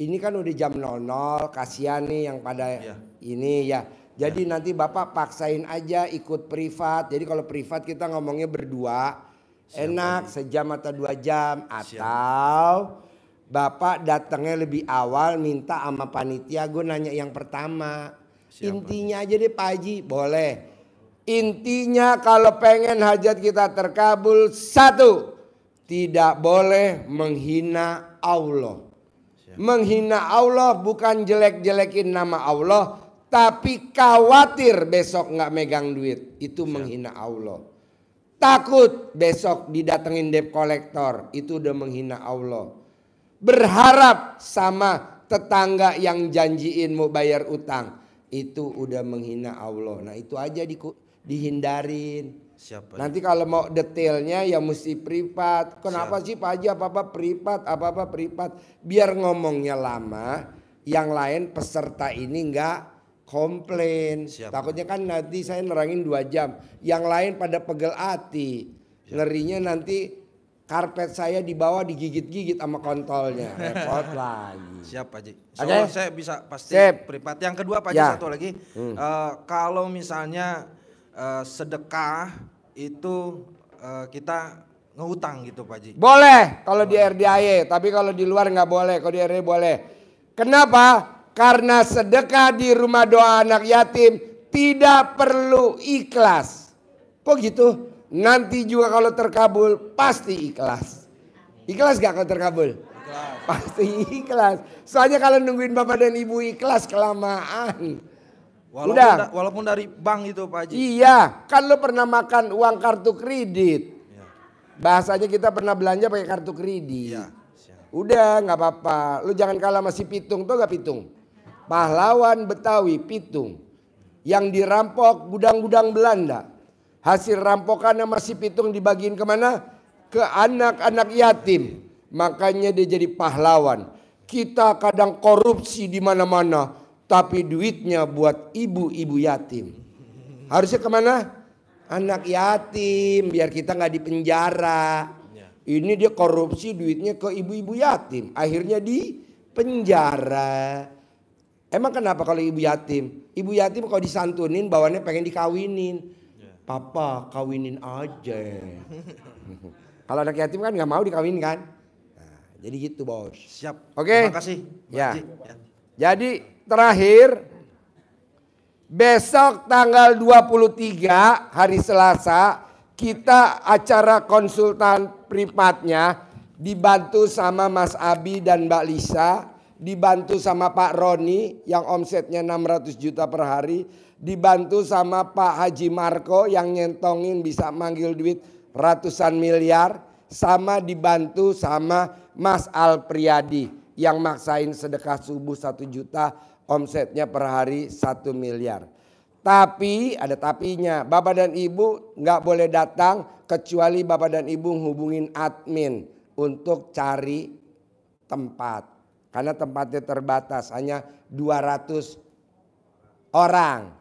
ini kan udah jam 00 kasihan nih yang pada ya. ini ya jadi ya. nanti Bapak paksain aja ikut privat jadi kalau privat kita ngomongnya berdua Siap enak sejam atau dua jam atau Siap Bapak datangnya lebih awal minta sama panitia gue nanya yang pertama. Siapa? Intinya aja deh Pak Haji, boleh. Intinya kalau pengen hajat kita terkabul satu, tidak boleh menghina Allah. Siapa? Menghina Allah bukan jelek-jelekin nama Allah, tapi khawatir besok nggak megang duit, itu Siapa? menghina Allah. Takut besok didatengin debt collector, itu udah menghina Allah berharap sama tetangga yang janjiin mau bayar utang itu udah menghina Allah. Nah itu aja di, dihindarin. Siapa? Nanti kalau mau detailnya ya mesti privat. Kenapa Siapa? sih Pak Haji apa-apa privat, apa-apa privat. Biar ngomongnya lama, yang lain peserta ini enggak komplain. Siapa? Takutnya kan nanti saya nerangin dua jam. Yang lain pada pegel hati. Ya. Ngerinya nanti karpet saya dibawa digigit-gigit sama kontolnya repot lagi siap Pak Ji okay. saya bisa pasti Siap. privat yang kedua Pak Ji ya. satu lagi hmm. uh, kalau misalnya uh, sedekah itu uh, kita ngutang gitu Pak Ji boleh kalau di RDAY tapi kalau di luar nggak boleh kalau di RDAY boleh kenapa karena sedekah di rumah doa anak yatim tidak perlu ikhlas kok gitu Nanti juga kalau terkabul pasti ikhlas. Ikhlas gak kalau terkabul? Ikhlas. Pasti ikhlas. Soalnya kalau nungguin bapak dan ibu ikhlas kelamaan. Walaupun, Udah. Da walaupun dari bank itu Pak Haji. Iya, kan lo pernah makan uang kartu kredit. Ya. Bahasanya kita pernah belanja pakai kartu kredit. Iya. Udah gak apa-apa. Lu jangan kalah masih pitung tuh gak pitung. Pahlawan Betawi pitung yang dirampok gudang-gudang Belanda hasil rampokan sama si pitung dibagiin kemana? Ke anak-anak yatim. Makanya dia jadi pahlawan. Kita kadang korupsi di mana-mana, tapi duitnya buat ibu-ibu yatim. Harusnya kemana? Anak yatim, biar kita nggak dipenjara. Iya. Ini dia korupsi duitnya ke ibu-ibu yatim. Akhirnya di penjara. Emang kenapa kalau ibu yatim? Ibu yatim kalau disantunin bawannya pengen dikawinin apa kawinin aja kalau anak yatim kan nggak mau dikawin kan nah, jadi gitu bos siap oke okay? terima kasih ya. ya jadi terakhir besok tanggal 23 hari Selasa kita acara konsultan privatnya dibantu sama Mas Abi dan Mbak Lisa dibantu sama Pak Roni yang omsetnya 600 juta per hari dibantu sama Pak Haji Marco yang nyentongin bisa manggil duit ratusan miliar sama dibantu sama Mas Al Priadi yang maksain sedekah subuh satu juta omsetnya per hari satu miliar. Tapi ada tapinya, bapak dan ibu nggak boleh datang kecuali bapak dan ibu hubungin admin untuk cari tempat. Karena tempatnya terbatas hanya 200 orang.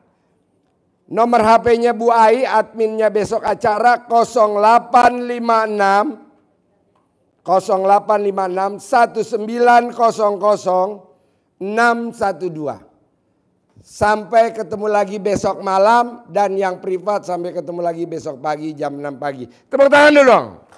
Nomor HP-nya Bu Ai, adminnya besok acara 0856 0856 1900 612. Sampai ketemu lagi besok malam dan yang privat sampai ketemu lagi besok pagi jam 6 pagi. Tepuk tangan dulu